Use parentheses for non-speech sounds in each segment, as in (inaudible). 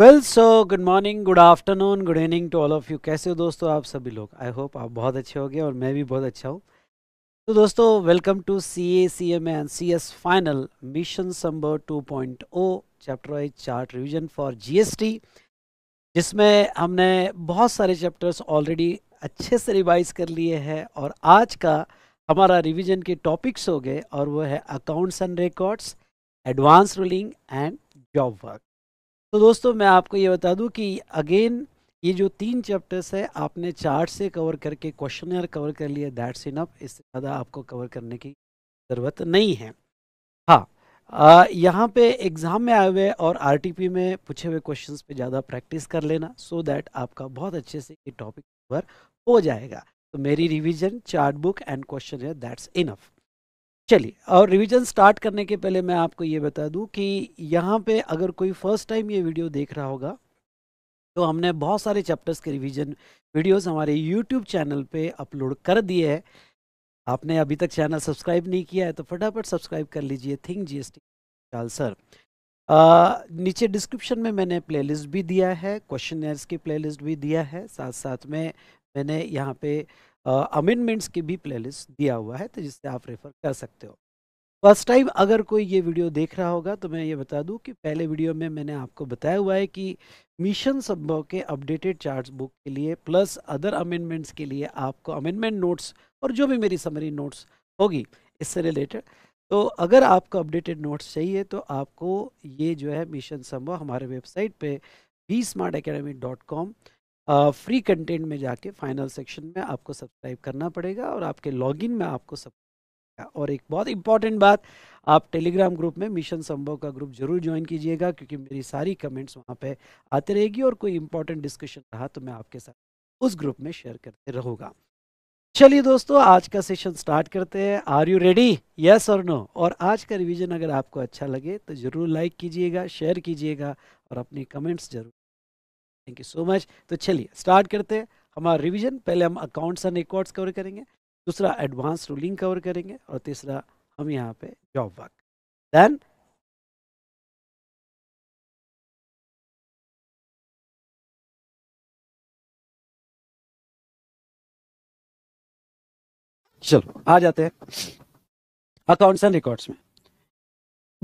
Well so good morning good afternoon good evening to all of you कैसे हो दोस्तों आप सभी लोग आई होप आप बहुत अच्छे हो और मैं भी बहुत अच्छा हूँ तो दोस्तों welcome to C A C M N C S final mission number two point O chapter wise chart revision for G S T जिसमें हमने बहुत सारे चैप्टर्स ऑलरेडी अच्छे से रिवाइज कर लिए हैं और आज का हमारा रिविजन के टॉपिक्स हो गए और वो है accounts and records advance ruling and job work तो दोस्तों मैं आपको ये बता दूं कि अगेन ये जो तीन चैप्टर्स है आपने चार्ट से कवर करके क्वेश्चन कवर कर लिया दैट्स इनफ इससे ज़्यादा आपको कवर करने की ज़रूरत नहीं है हाँ यहाँ पे एग्ज़ाम में आए हुए और आरटीपी में पूछे हुए क्वेश्चंस पे ज़्यादा प्रैक्टिस कर लेना सो so दैट आपका बहुत अच्छे से ये टॉपिक कवर हो जाएगा तो मेरी revision chart book and question that's enough चलिए और रिवीजन स्टार्ट करने के पहले मैं आपको ये बता दूं कि यहाँ पे अगर कोई फर्स्ट टाइम ये वीडियो देख रहा होगा तो हमने बहुत सारे चैप्टर्स के रिवीजन वीडियोस हमारे यूट्यूब चैनल पे अपलोड कर दिए हैं आपने अभी तक चैनल सब्सक्राइब नहीं किया है तो फटाफट सब्सक्राइब कर लीजिए थिंक जी चाल सर आ, नीचे डिस्क्रिप्शन में मैंने प्ले भी दिया है क्वेश्चन की प्ले भी दिया है साथ साथ में मैंने यहाँ पे अमेंडमेंट्स की भी प्लेलिस्ट दिया हुआ है तो जिससे आप रेफ़र कर सकते हो फर्स्ट टाइम अगर कोई ये वीडियो देख रहा होगा तो मैं ये बता दूं कि पहले वीडियो में मैंने आपको बताया हुआ है कि मिशन संभव के अपडेटेड चार्ट बुक के लिए प्लस अदर अमेंडमेंट्स के लिए आपको अमेंडमेंट नोट्स और जो भी मेरी समरी नोट्स होगी इससे रिलेटेड तो अगर आपको अपडेटेड नोट्स चाहिए तो आपको ये जो है मिशन संभव हमारे वेबसाइट पर B Smart Academy dot com free content में जाके फाइनल सेक्शन में आपको सब्सक्राइब करना पड़ेगा और आपके लॉगिन में आपको सब और एक बहुत इंपॉर्टेंट बात आप टेलीग्राम ग्रुप में मिशन संभव का ग्रुप जरूर ज्वाइन कीजिएगा क्योंकि मेरी सारी कमेंट्स वहाँ पे आते रहेगी और कोई इंपॉर्टेंट डिस्कशन रहा तो मैं आपके साथ उस ग्रुप में शेयर करते रहूँगा चलिए दोस्तों आज का सेशन स्टार्ट करते हैं आर यू रेडी यस और नो और आज का रिवीजन अगर आपको अच्छा लगे तो ज़रूर लाइक कीजिएगा शेयर कीजिएगा और अपनी कमेंट्स जरूर थैंक यू सो मच तो चलिए स्टार्ट करते हैं हमारा रिवीजन पहले हम अकाउंट्स एंड रिकॉर्ड्स कवर करेंगे दूसरा एडवांस रूलिंग कवर करेंगे और तीसरा हम यहाँ पे जॉब वर्क देन चलो आ जाते हैं अकाउंट्स एंड रिकॉर्ड्स में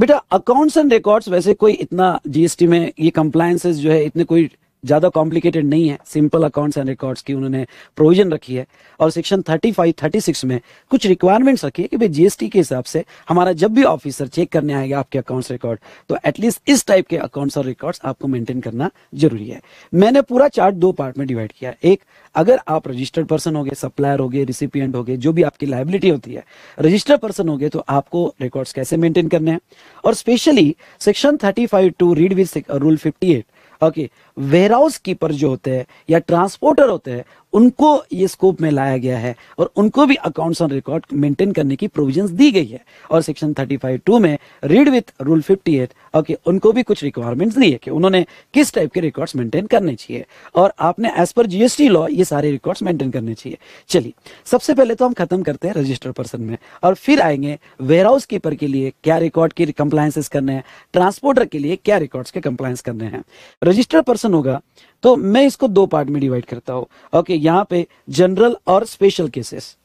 बेटा अकाउंट्स एंड रिकॉर्ड्स वैसे कोई इतना जीएसटी में ये कंप्लायसेज जो है इतने कोई ज़्यादा कॉम्प्लिकेटेड नहीं है सिंपल अकाउंट्स एंड रिकॉर्ड्स की उन्होंने प्रोविजन रखी है और सेक्शन 35, 36 में कुछ रिक्वायरमेंट्स रखी है कि भाई जीएसटी के हिसाब से हमारा जब भी ऑफिसर चेक करने आएगा आपके अकाउंट्स रिकॉर्ड तो एटलीस्ट इस टाइप के अकाउंट्स और रिकॉर्ड्स आपको मेंटेन करना जरूरी है मैंने पूरा चार्ट दो पार्ट में डिवाइड किया एक अगर आप रजिस्टर्ड पर्सन हो गए सप्लायर हो गए रिसिपियंट हो गए जो भी आपकी लाइबिलिटी होती है रजिस्टर्ड पर्सन हो गए तो आपको रिकॉर्ड्स कैसे मेंटेन करने हैं और specially section thirty five two read with rule fifty eight okay warehouse keeper जो होते हैं या ट्रांसपोर्टर होते हैं उनको ये स्कोप में लाया गया है और उनको भी अकाउंट्स ऑन रिकॉर्ड मेंटेन करने की प्रोविजंस दी गई है और सेक्शन थर्टी टू में read with rule 58 eight okay उनको भी कुछ रिक्वायरमेंट्स दी है कि उन्होंने किस टाइप के रिकॉर्ड्स मेंटेन करने चाहिए और आपने एज पर जीएसटी लॉ ये सारे रिकॉर्ड्स मेंटेन करने चाहिए चलिए सबसे पहले तो हम खत्म करते हैं रजिस्टर पर्सन में और फिर आएंगे वेयर हाउस कीपर के लिए क्या रिकॉर्ड की कंप्लायंसेस करने हैं ट्रांसपोर्टर के लिए क्या रिकॉर्ड्स के कंप्लायंस करने हैं रजिस्टर पर्सन होगा तो मैं इसको दो पार्ट में डिवाइड करता हूं ओके यहां पे जनरल और स्पेशल केसेस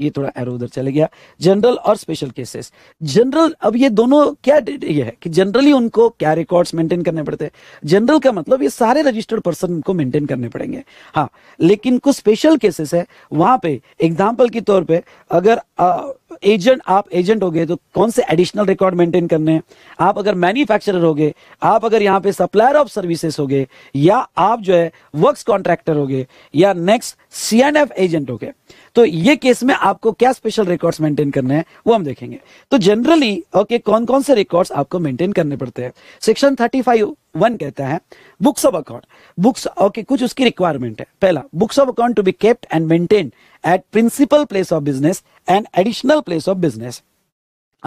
ये थोड़ा एरो उधर चले गया जनरल और स्पेशल केसेस जनरल अब ये दोनों क्या ये है कि जनरली उनको क्या रिकॉर्ड्स मेंटेन करने पड़ते हैं जनरल का मतलब ये सारे रजिस्टर्ड पर्सन को मेंटेन करने पड़ेंगे हाँ लेकिन कुछ स्पेशल केसेस है वहां पे एग्जाम्पल के तौर पर अगर एजेंट आप एजेंट हो गए तो कौन से एडिशनल रिकॉर्ड मेंटेन करने हैं आप अगर मैन्युफैक्चरर हो गए आप अगर यहाँ पे सप्लायर ऑफ सर्विसेज हो गए या आप जो है वर्क्स कॉन्ट्रैक्टर हो गए या नेक्स्ट सीएनएफ एजेंट हो गए तो ये केस में आपको क्या स्पेशल रिकॉर्ड्स मेंटेन करने हैं वो हम देखेंगे तो जनरली ओके okay, कौन कौन से रिकॉर्ड्स आपको मेंटेन करने पड़ते हैं सेक्शन थर्टी फाइव वन कहता है books of account books okay कुछ उसकी रिक्वायरमेंट है पहला books of account to be kept and maintain at principal place of business and additional place of business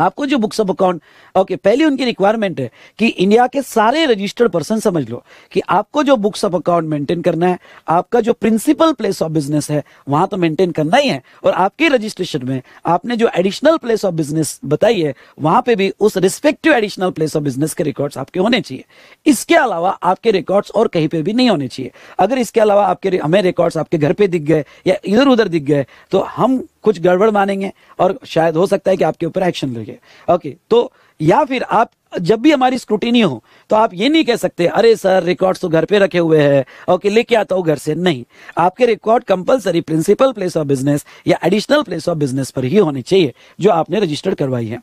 आपको जो बुक्स ऑफ अकाउंट ओके पहली उनकी रिक्वायरमेंट है कि इंडिया के सारे रजिस्टर्ड पर्सन समझ लो कि आपको जो बुक्स ऑफ अकाउंट मेंटेन करना है आपका जो प्रिंसिपल प्लेस ऑफ बिजनेस है वहां तो मेंटेन करना ही है और आपके रजिस्ट्रेशन में आपने जो एडिशनल प्लेस ऑफ बिजनेस बताई है वहां पे भी उस respective additional place of business के रिकॉर्ड्स आपके होने चाहिए इसके अलावा आपके रिकॉर्ड्स और कहीं पे भी नहीं होने चाहिए अगर इसके अलावा आपके हमें रिकॉर्ड्स आपके घर पे दिख गए या इधर उधर दिख गए तो हम कुछ गड़बड़ मानेंगे और शायद हो सकता है कि आपके ऊपर एक्शन लगे ओके तो या फिर आप जब भी हमारी स्क्रूटिनी हो तो आप ये नहीं कह सकते अरे सर रिकॉर्ड तो घर पे रखे हुए हैं ओके लेके आता हूँ घर से नहीं आपके record compulsory principal place of business या एडिशनल प्लेस ऑफ बिजनेस पर ही होने चाहिए जो आपने रजिस्टर्ड करवाई है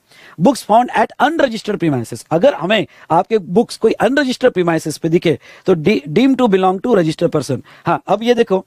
books found at unregistered premises अगर हमें आपके बुक्स कोई अनरजिस्टर्ड प्रीमाइसिस पे दिखे तो deem to belong to registered person हाँ अब ये देखो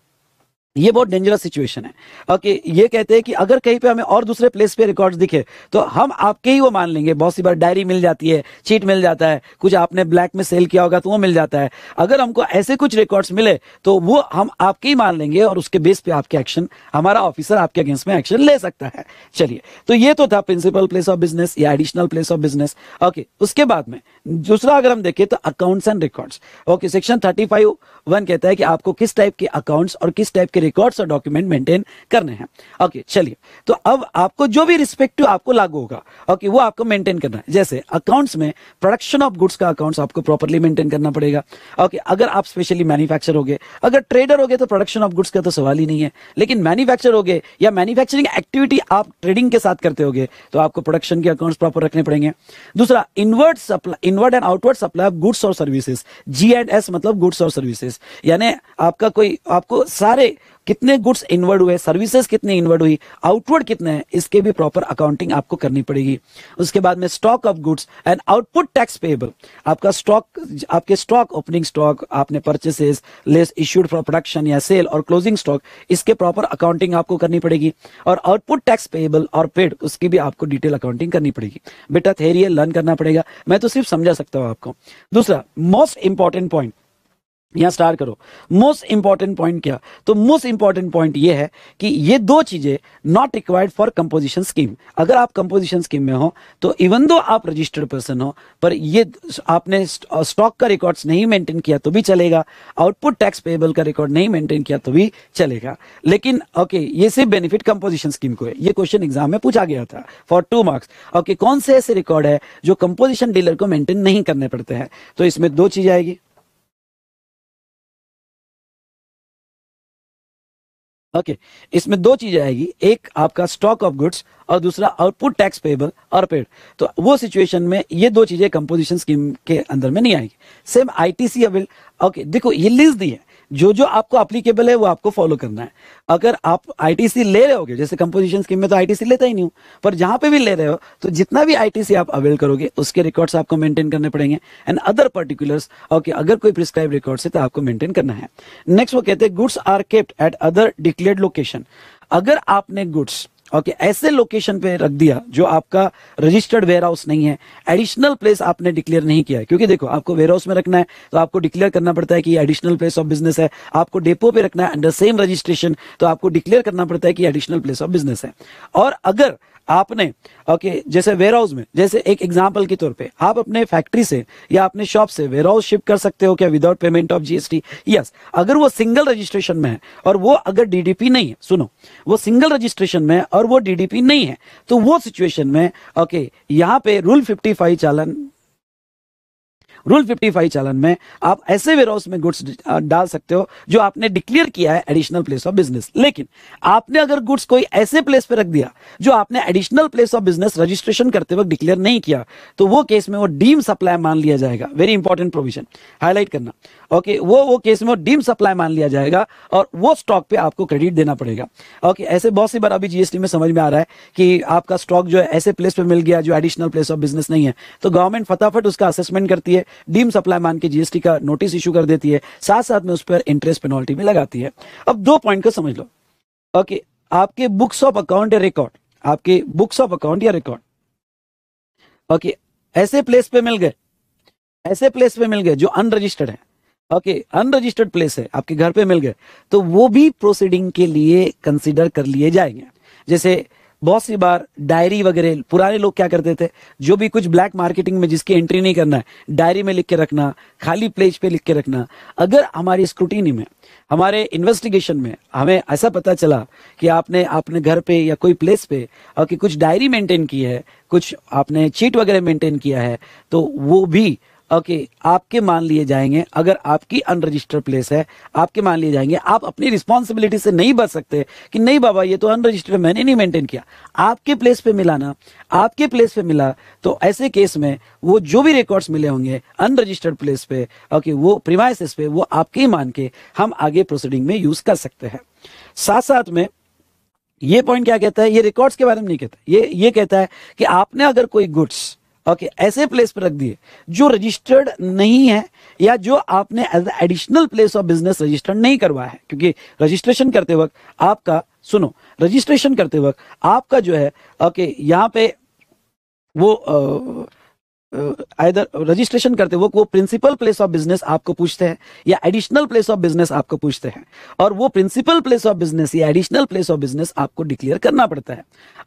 ये बहुत डेंजरस सिचुएशन है ओके ये कहते हैं कि अगर कहीं पे हमें और दूसरे प्लेस पे रिकॉर्ड्स दिखे तो हम आपके ही वो मान लेंगे बहुत सी बार डायरी मिल जाती है चीट मिल जाता है कुछ आपने ब्लैक में सेल किया होगा तो वो मिल जाता है अगर हमको ऐसे कुछ रिकॉर्ड्स मिले तो वो हम आपके ही मान लेंगे और उसके बेस पे आपके एक्शन हमारा ऑफिसर आपके अगेंस्ट में एक्शन ले सकता है चलिए तो ये तो था प्रिंसिपल प्लेस ऑफ बिजनेस या additional place of business okay उसके बाद में दूसरा अगर हम देखें तो accounts and records okay section thirty five one कहता है कि आपको किस टाइप के अकाउंट्स और किस टाइप के रिकॉर्ड्स और डॉक्यूमेंट मेंटेन करने हैं ओके चलिए तो अब आपको जो भी रिस्पेक्टिव आपको लागू होगा ओके वो आपको मेंटेन करना है जैसे अकाउंट्स में प्रोडक्शन ऑफ गुड्स का अकाउंट्स आपको प्रॉपरली मेंटेन करना पड़ेगा ओके अगर आप स्पेशली मैन्युफैक्चर हो गए अगर ट्रेडर हो गए तो प्रोडक्शन ऑफ गुड्स का तो सवाल ही नहीं है लेकिन मैन्युफैक्चर हो गए या मैन्युफैक्चरिंग एक्टिविटी आप ट्रेडिंग के साथ करते हो तो आपको प्रोडक्शन के अकाउंट्स प्रॉपर रखने पड़ेंगे दूसरा inward supply inward and outward supply of goods और सर्विसेज जी एंड एस मतलब गुड्स और सर्विसेज यानी आपका कोई आपको सारे कितने गुड्स इनवर्ड हुए सर्विसेज कितने इनवर्ड हुई आउटवर्ड कितने हैं इसके भी प्रॉपर अकाउंटिंग आपको करनी पड़ेगी उसके बाद में stock of goods and output tax payable आपका स्टॉक आपके स्टॉक ओपनिंग स्टॉक आपने purchases less issued for production या सेल और क्लोजिंग स्टॉक इसके प्रॉपर अकाउंटिंग आपको करनी पड़ेगी और आउटपुट टैक्स पेएबल और पेड उसकी भी आपको डिटेल अकाउंटिंग करनी पड़ेगी बेटा थेरियल लर्न करना पड़ेगा मैं तो सिर्फ समझा सकता हूँ आपको दूसरा मोस्ट इंपॉर्टेंट पॉइंट यहाँ स्टार करो मोस्ट इंपॉर्टेंट पॉइंट क्या तो मोस्ट इंपॉर्टेंट पॉइंट ये है कि ये दो चीजें not required for composition scheme अगर आप कंपोजिशन स्कीम में हो तो इवन दो आप रजिस्टर्ड पर्सन हो पर ये आपने स्टॉक का रिकॉर्ड्स नहीं मेंटेन किया तो भी चलेगा आउटपुट टैक्स पेबल का रिकॉर्ड नहीं मेंटेन किया तो भी चलेगा लेकिन ओके okay, ये सिर्फ बेनिफिट कंपोजिशन स्कीम को है ये क्वेश्चन एग्जाम में पूछा गया था फॉर टू मार्क्स ओके कौन से ऐसे रिकॉर्ड है जो कंपोजिशन डीलर को मेंटेन नहीं करने पड़ते हैं तो इसमें दो चीज आएगी ओके okay. इसमें दो चीजें आएगी एक आपका स्टॉक ऑफ गुड्स और दूसरा आउटपुट टैक्स पेबल और पेड तो वो सिचुएशन में ये दो चीजें कंपोजिशन स्कीम के अंदर में नहीं आएगी सेम आईटीसी अवेल ओके देखो ये लिस्ट दी है जो जो आपको अप्लीकेबल है वो आपको फॉलो करना है अगर आप आईटीसी ले रहे हो जैसे कंपोजिशन स्कीम में तो आईटीसी लेता ही नहीं हूं पर जहां पे भी ले रहे हो तो जितना भी आईटीसी आप अवेल करोगे उसके रिकॉर्ड्स आपको मेंटेन करने पड़ेंगे एंड अदर पर्टिकुलर्स ओके अगर कोई प्रिस्क्राइब रिकॉर्ड है तो आपको मेंटेन करना है नेक्स्ट वो कहते हैं goods are kept at other declared location अगर आपने गुड्स ओके okay, ऐसे लोकेशन पे रख दिया जो आपका रजिस्टर्ड वेयर हाउस नहीं है एडिशनल प्लेस आपने डिक्लेयर नहीं किया है क्योंकि देखो आपको वेयर हाउस में रखना है तो आपको डिक्लेयर करना पड़ता है कि एडिशनल प्लेस ऑफ बिजनेस है आपको डेपो पे रखना है अंडर सेम रजिस्ट्रेशन तो आपको डिक्लेयर करना पड़ता है कि एडिशनल प्लेस ऑफ बिजनेस है और अगर आपने ओके okay, जैसे वेयर हाउस में जैसे एक एग्जाम्पल के तौर पे आप अपने फैक्ट्री से या अपने शॉप से वेयर हाउस शिफ्ट कर सकते हो क्या without payment of GST yes अगर वो सिंगल रजिस्ट्रेशन में है और वो अगर डीडीपी नहीं है सुनो वो सिंगल रजिस्ट्रेशन में है और और वो डीडीपी नहीं है तो वो सिचुएशन में ओके यहाँ पे रूल 55 चालन रूल 55 चालन में आप ऐसे वेराउस में गुड्स डाल सकते हो जो आपने डिक्लेयर किया है एडिशनल प्लेस ऑफ बिजनेस लेकिन आपने अगर गुड्स कोई ऐसे प्लेस पर रख दिया जो आपने additional place of business registration करते वक्त डिक्लेयर नहीं किया तो वो केस में वो डीम सप्लाई मान लिया जाएगा वेरी इंपॉर्टेंट प्रोविजन हाईलाइट करना ओके वो वो केस में वो डीम सप्लाई मान लिया जाएगा और वो स्टॉक पे आपको क्रेडिट देना पड़ेगा ओके ऐसे बहुत सी बार अभी जीएसटी में समझ में आ रहा है कि आपका स्टॉक जो है ऐसे प्लेस पे मिल गया जो एडिशनल प्लेस ऑफ बिजनेस नहीं है तो गवर्नमेंट फटाफट उसका असेसमेंट करती है डीम सप्लाई मान के जीएसटी का नोटिस इश्यू कर देती है साथ साथ में उस पर इंटरेस्ट पेनल्टी भी लगाती है अब दो पॉइंट को समझ लो ओके आपके बुक्स ऑफ अकाउंट या रिकॉर्ड आपके बुक्स ऑफ अकाउंट या रिकॉर्ड ओके ऐसे प्लेस पे मिल गए ऐसे प्लेस पे मिल गए जो अनरजिस्टर्ड है ओके अनरजिस्टर्ड प्लेस है आपके घर पे मिल गए तो वो भी प्रोसीडिंग के लिए कंसिडर कर लिए जाएंगे जैसे बहुत सी बार डायरी वगैरह पुराने लोग क्या करते थे जो भी कुछ ब्लैक मार्केटिंग में जिसकी एंट्री नहीं करना है डायरी में लिख के रखना खाली प्लेज पे लिख के रखना अगर हमारी स्क्रूटिनी में हमारे इन्वेस्टिगेशन में हमें ऐसा पता चला कि आपने अपने घर पे या कोई प्लेस पे और कि कुछ डायरी मेंटेन की है कुछ आपने चीट वगैरह मेंटेन किया है तो वो भी ओके okay, आपके मान लिए जाएंगे अगर आपकी अनरजिस्टर्ड प्लेस है आपके मान लिए जाएंगे आप अपनी रिस्पॉन्सिबिलिटी से नहीं बच सकते कि नहीं बाबा ये तो अनरजिस्टर्ड मैंने नहीं मेंटेन किया आपके प्लेस पे मिला ना आपके प्लेस पे मिला तो ऐसे केस में वो जो भी रिकॉर्ड्स मिले होंगे अनरजिस्टर्ड प्लेस पे ओके okay, वो प्रिमाइसिस पे वो आपके ही मान के हम आगे प्रोसीडिंग में यूज कर सकते हैं साथ साथ में ये पॉइंट क्या कहता है ये रिकॉर्ड्स के बारे में नहीं कहता ये ये कहता है कि आपने अगर कोई गुड्स ओके okay, ऐसे प्लेस पर रख दिए जो रजिस्टर्ड नहीं है या जो आपने as additional place of business registered नहीं करवाया है क्योंकि रजिस्ट्रेशन करते वक्त आपका सुनो रजिस्ट्रेशन करते वक्त आपका जो है ओके okay, यहाँ पे वो आ, आइदर रजिस्ट्रेशन करते वो वो प्रिंसिपल प्लेस ऑफ बिजनेस आपको पूछते हैं या एडिशनल प्लेस ऑफ बिजनेस आपको पूछते हैं और वो प्रिंसिपल प्लेस ऑफ बिजनेस या एडिशनल प्लेस ऑफ बिजनेस आपको डिक्लेयर करना पड़ता है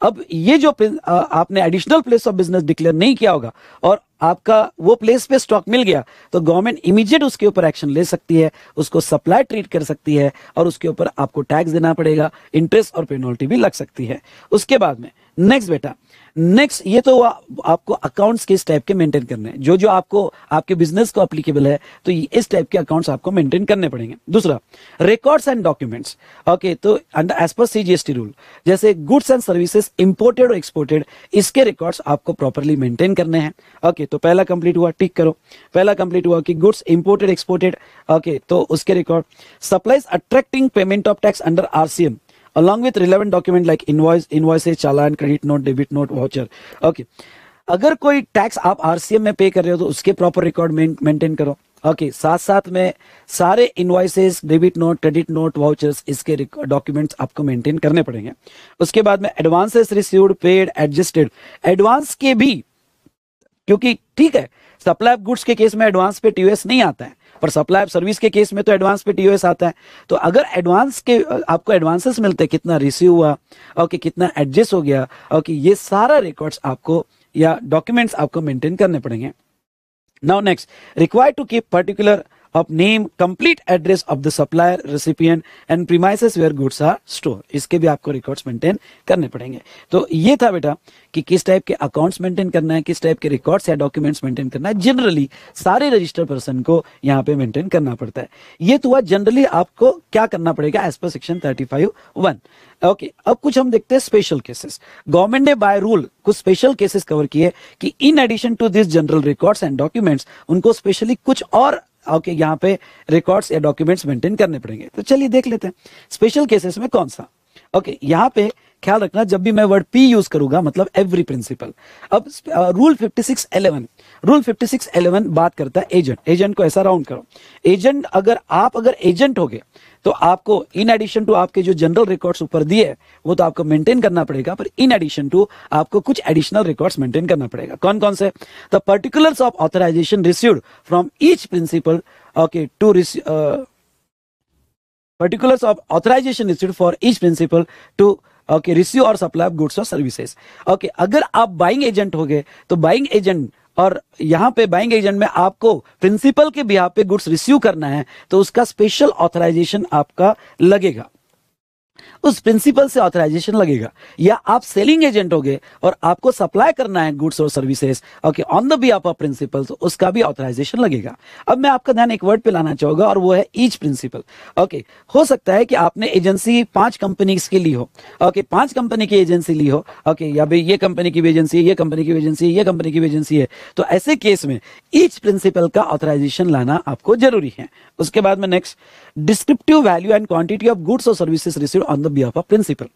अब ये जो आपने additional place of business declare नहीं किया होगा और आपका वो प्लेस पे स्टॉक मिल गया तो गवर्नमेंट इमीडिएट उसके ऊपर एक्शन ले सकती है उसको सप्लाई ट्रीट कर सकती है और उसके ऊपर आपको टैक्स देना पड़ेगा इंटरेस्ट और पेनल्टी भी लग सकती है उसके बाद में नेक्स्ट बेटा नेक्स्ट ये तो आ, आपको अकाउंट्स किस टाइप के मेंटेन करने हैं जो जो आपको आपके बिजनेस को अप्लीकेबल है तो इस टाइप के अकाउंट्स आपको मेंटेन करने पड़ेंगे दूसरा रिकॉर्ड्स एंड डॉक्यूमेंट्स ओके तो अंडर एज पर सीजीएसटी रूल जैसे गुड्स एंड सर्विसेज इंपोर्टेड और एक्सपोर्टेड इसके रिकॉर्ड्स आपको प्रॉपरली मेंटेन करने हैं ओके तो पहला कंप्लीट हुआ टिक करो पहला कंप्लीट हुआ कि गुड्स इंपोर्टेड एक्सपोर्टेड ओके तो उसके record supplies attracting payment of tax under RCM along with relevant document like invoice invoices challan credit note debit note voucher okay अगर कोई टैक्स आप आरसीएम में पे कर रहे हो तो उसके प्रॉपर रिकॉर्ड मेंटेन करो ओके okay, साथ साथ में सारे invoices debit note credit note vouchers इसके डॉक्यूमेंट्स आपको मेंटेन करने पड़ेंगे उसके बाद में advances received paid adjusted advance के भी क्योंकि ठीक है सप्लाई ऑफ गुड्स के केस में एडवांस पे टीओएस नहीं आता है पर सप्लाई ऑफ सर्विस के केस में तो एडवांस पे टीओएस आता है तो अगर एडवांस के आपको एडवांसेस मिलते हैं कितना रिसीव हुआ और कि कितना एडजस्ट हो गया और कि ये सारा रिकॉर्ड्स आपको या डॉक्यूमेंट्स आपको मेंटेन करने पड़ेंगे now next required to keep particular अब name complete address of the supplier recipient and premises where goods are store इसके भी आपको रिकॉर्ड्स मेंटेन करने पड़ेंगे तो ये था बेटा कि किस टाइप के अकाउंट्स मेंटेन करना है किस टाइप के रिकॉर्ड्स या डॉक्यूमेंट्स मेंटेन करना है जनरली सारे रजिस्टर पर्सन को यहाँ पे मेंटेन करना पड़ता है ये तो हुआ जनरली आपको क्या करना पड़ेगा एज पर section thirty five one okay अब कुछ हम देखते हैं स्पेशल केसेस गवर्नमेंट ने बाय रूल कुछ स्पेशल केसेस कवर किए कि in addition to this general records and documents उनको स्पेशली कुछ और ओके यहाँ पे रिकॉर्ड्स या डॉक्यूमेंट्स मेंटेन करने पड़ेंगे तो चलिए देख लेते हैं स्पेशल केसेस में कौन सा ओके यहाँ पे ख्याल रखना जब भी मैं वर्ड पी यूज करूंगा मतलब एवरी प्रिंसिपल अब rule fifty six eleven rule fifty six eleven बात करता है एजेंट एजेंट को ऐसा राउंड करो एजेंट अगर आप अगर एजेंट हो गए तो आपको इन एडिशन टू आपके जो जनरल रिकॉर्ड्स ऊपर दिए वो तो आपको मेंटेन करना पड़ेगा पर इन एडिशन टू आपको कुछ एडिशनल रिकॉर्ड्स मेंटेन करना पड़ेगा कौन कौन से the particulars of authorization received from each principal okay to particulars of authorization receive for each principal to okay receive और सप्लाई ऑफ गुड्स और सर्विसेज ओके अगर आप बाइंग एजेंट हो गए तो बाइंग एजेंट और यहाँ पे बाइंग एजेंट में आपको प्रिंसिपल के बिहा पे गुड्स रिसीव करना है तो उसका स्पेशल ऑथराइजेशन आपका लगेगा उस प्रिंसिपल से ऑथराइजेशन लगेगा या आप सेलिंग एजेंट होगे और आपको सप्लाई करना है गुड्स और services okay on the be of principal उसका भी ऑथराइजेशन लगेगा अब मैं आपका ध्यान एक वर्ड पे लाना चाहूंगा और वो है ईच प्रिंसिपल ओके हो सकता है कि आपने एजेंसी पांच कंपनी की ली हो ओके पांच कंपनी की एजेंसी ली हो ओके या भाई ये कंपनी की एजेंसी है ये कंपनी की एजेंसी है ये कंपनी की एजेंसी है तो ऐसे केस में ईच प्रिंसिपल का ऑथराइजेशन लाना आपको जरूरी है उसके बाद में next descriptive value and quantity of goods और services receive on the behalf of principal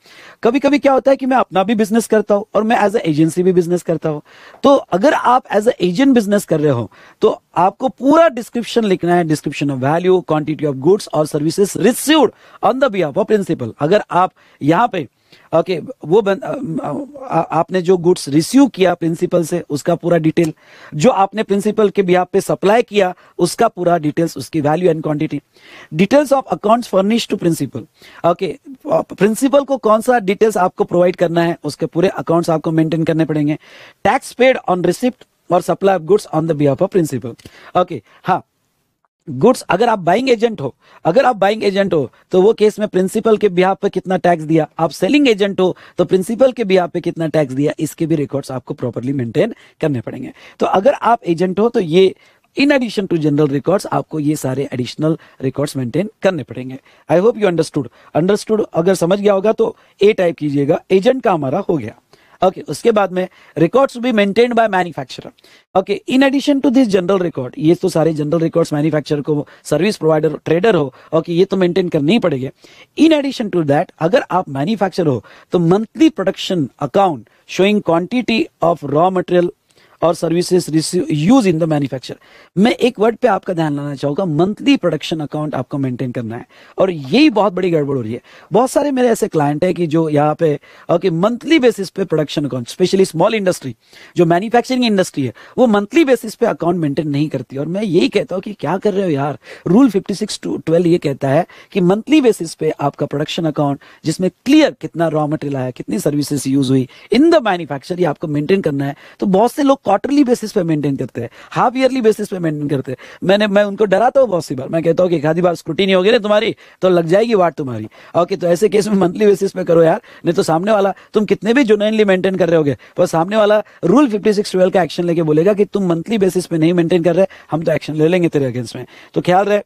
कभी कभी क्या होता है कि मैं अपना भी बिजनेस करता हूं और मैं एज ए एजेंसी भी बिजनेस करता हूं तो अगर आप एज ए एजेंट बिजनेस कर रहे हो तो आपको पूरा डिस्क्रिप्शन लिखना है description of value quantity of goods और services received on the behalf of principal अगर आप यहां पर ओके वो बन, आ, आ, आपने जो गुड्स रिसीव किया प्रिंसिपल से उसका पूरा डिटेल जो आपने प्रिंसिपल के भी आप पे सप्लाई किया उसका पूरा डिटेल्स उसकी value and quantity details of accounts furnish to principal okay principal को कौन सा डिटेल्स आपको प्रोवाइड करना है उसके पूरे अकाउंट्स आपको मेंटेन करने पड़ेंगे टैक्स पेड ऑन रिसिप्ट और supply of goods on the behalf of principal okay हाँ गुड्स अगर आप बाइंग एजेंट हो अगर आप बाइंग एजेंट हो तो वो केस में प्रिंसिपल के बिहार पे कितना टैक्स दिया आप सेलिंग एजेंट हो तो प्रिंसिपल के बिहार पे कितना टैक्स दिया इसके भी रिकॉर्ड्स आपको प्रॉपरली मेंटेन करने पड़ेंगे तो अगर आप एजेंट हो तो ये in addition to general records आपको ये सारे एडिशनल रिकॉर्ड्स मेंटेन करने पड़ेंगे I hope you understood understood अगर समझ गया होगा तो ए टाइप कीजिएगा एजेंट का हमारा हो गया ओके okay, उसके बाद में records be maintained by manufacturer okay in addition to this general record ये तो सारे जनरल रिकॉर्ड्स मैन्युफैक्चरर को सर्विस प्रोवाइडर ट्रेडर हो ओके okay, ये तो मेंटेन करने ही पड़ेगी इन एडिशन टू दैट अगर आप मैन्युफैक्चरर हो तो monthly production account showing quantity of raw material और services use in the manufacture मैं एक वर्ड पे आपका ध्यान लाना चाहूंगा मंथली प्रोडक्शन अकाउंट आपको मेंटेन करना है और यही बहुत बड़ी गड़बड़ हो रही है बहुत सारे मेरे ऐसे क्लाइंट है कि जो यहाँ पे ओके मंथली बेसिस पे production account specially small industry जो मैन्युफैक्चरिंग इंडस्ट्री है वो मंथली बेसिस पे अकाउंट मेंटेन नहीं करती और मैं यही कहता हूँ कि क्या कर रहे हो यार रूल फिफ्टी सिक्स टू ये कहता है कि मंथली बेसिस पे आपका प्रोडक्शन अकाउंट जिसमें क्लियर कितना रॉ मटेरियल आया कितनी सर्विसेज यूज हुई इन द मैन्युफैक्चर ये आपको मेंटेन करना है तो बहुत से लोग क्वार्टरली बेसिस पे मेंटेन करते हैं हाफ ईयरली बेसिस पे मेंटेन करते हैं मैंने मैं उनको डराता हूँ बहुत सी बार मैं कहता हूँ कि खादी आधी बार स्क्रूटिनी होगी ना तुम्हारी तो लग जाएगी वाट तुम्हारी ओके तो ऐसे केस में मंथली बेसिस पे करो यार नहीं तो सामने वाला तुम कितने भी जुनैनली मेंटेन कर रहे हो पर सामने वाला रूल फिफ्टी सिक्स ट्वेल्व का एक्शन लेके बोलेगा कि तुम मंथली बेसिस पे नहीं मेंटेन कर रहे हम तो एक्शन ले लेंगे तेरे अगेंस्ट में तो ख्याल रहे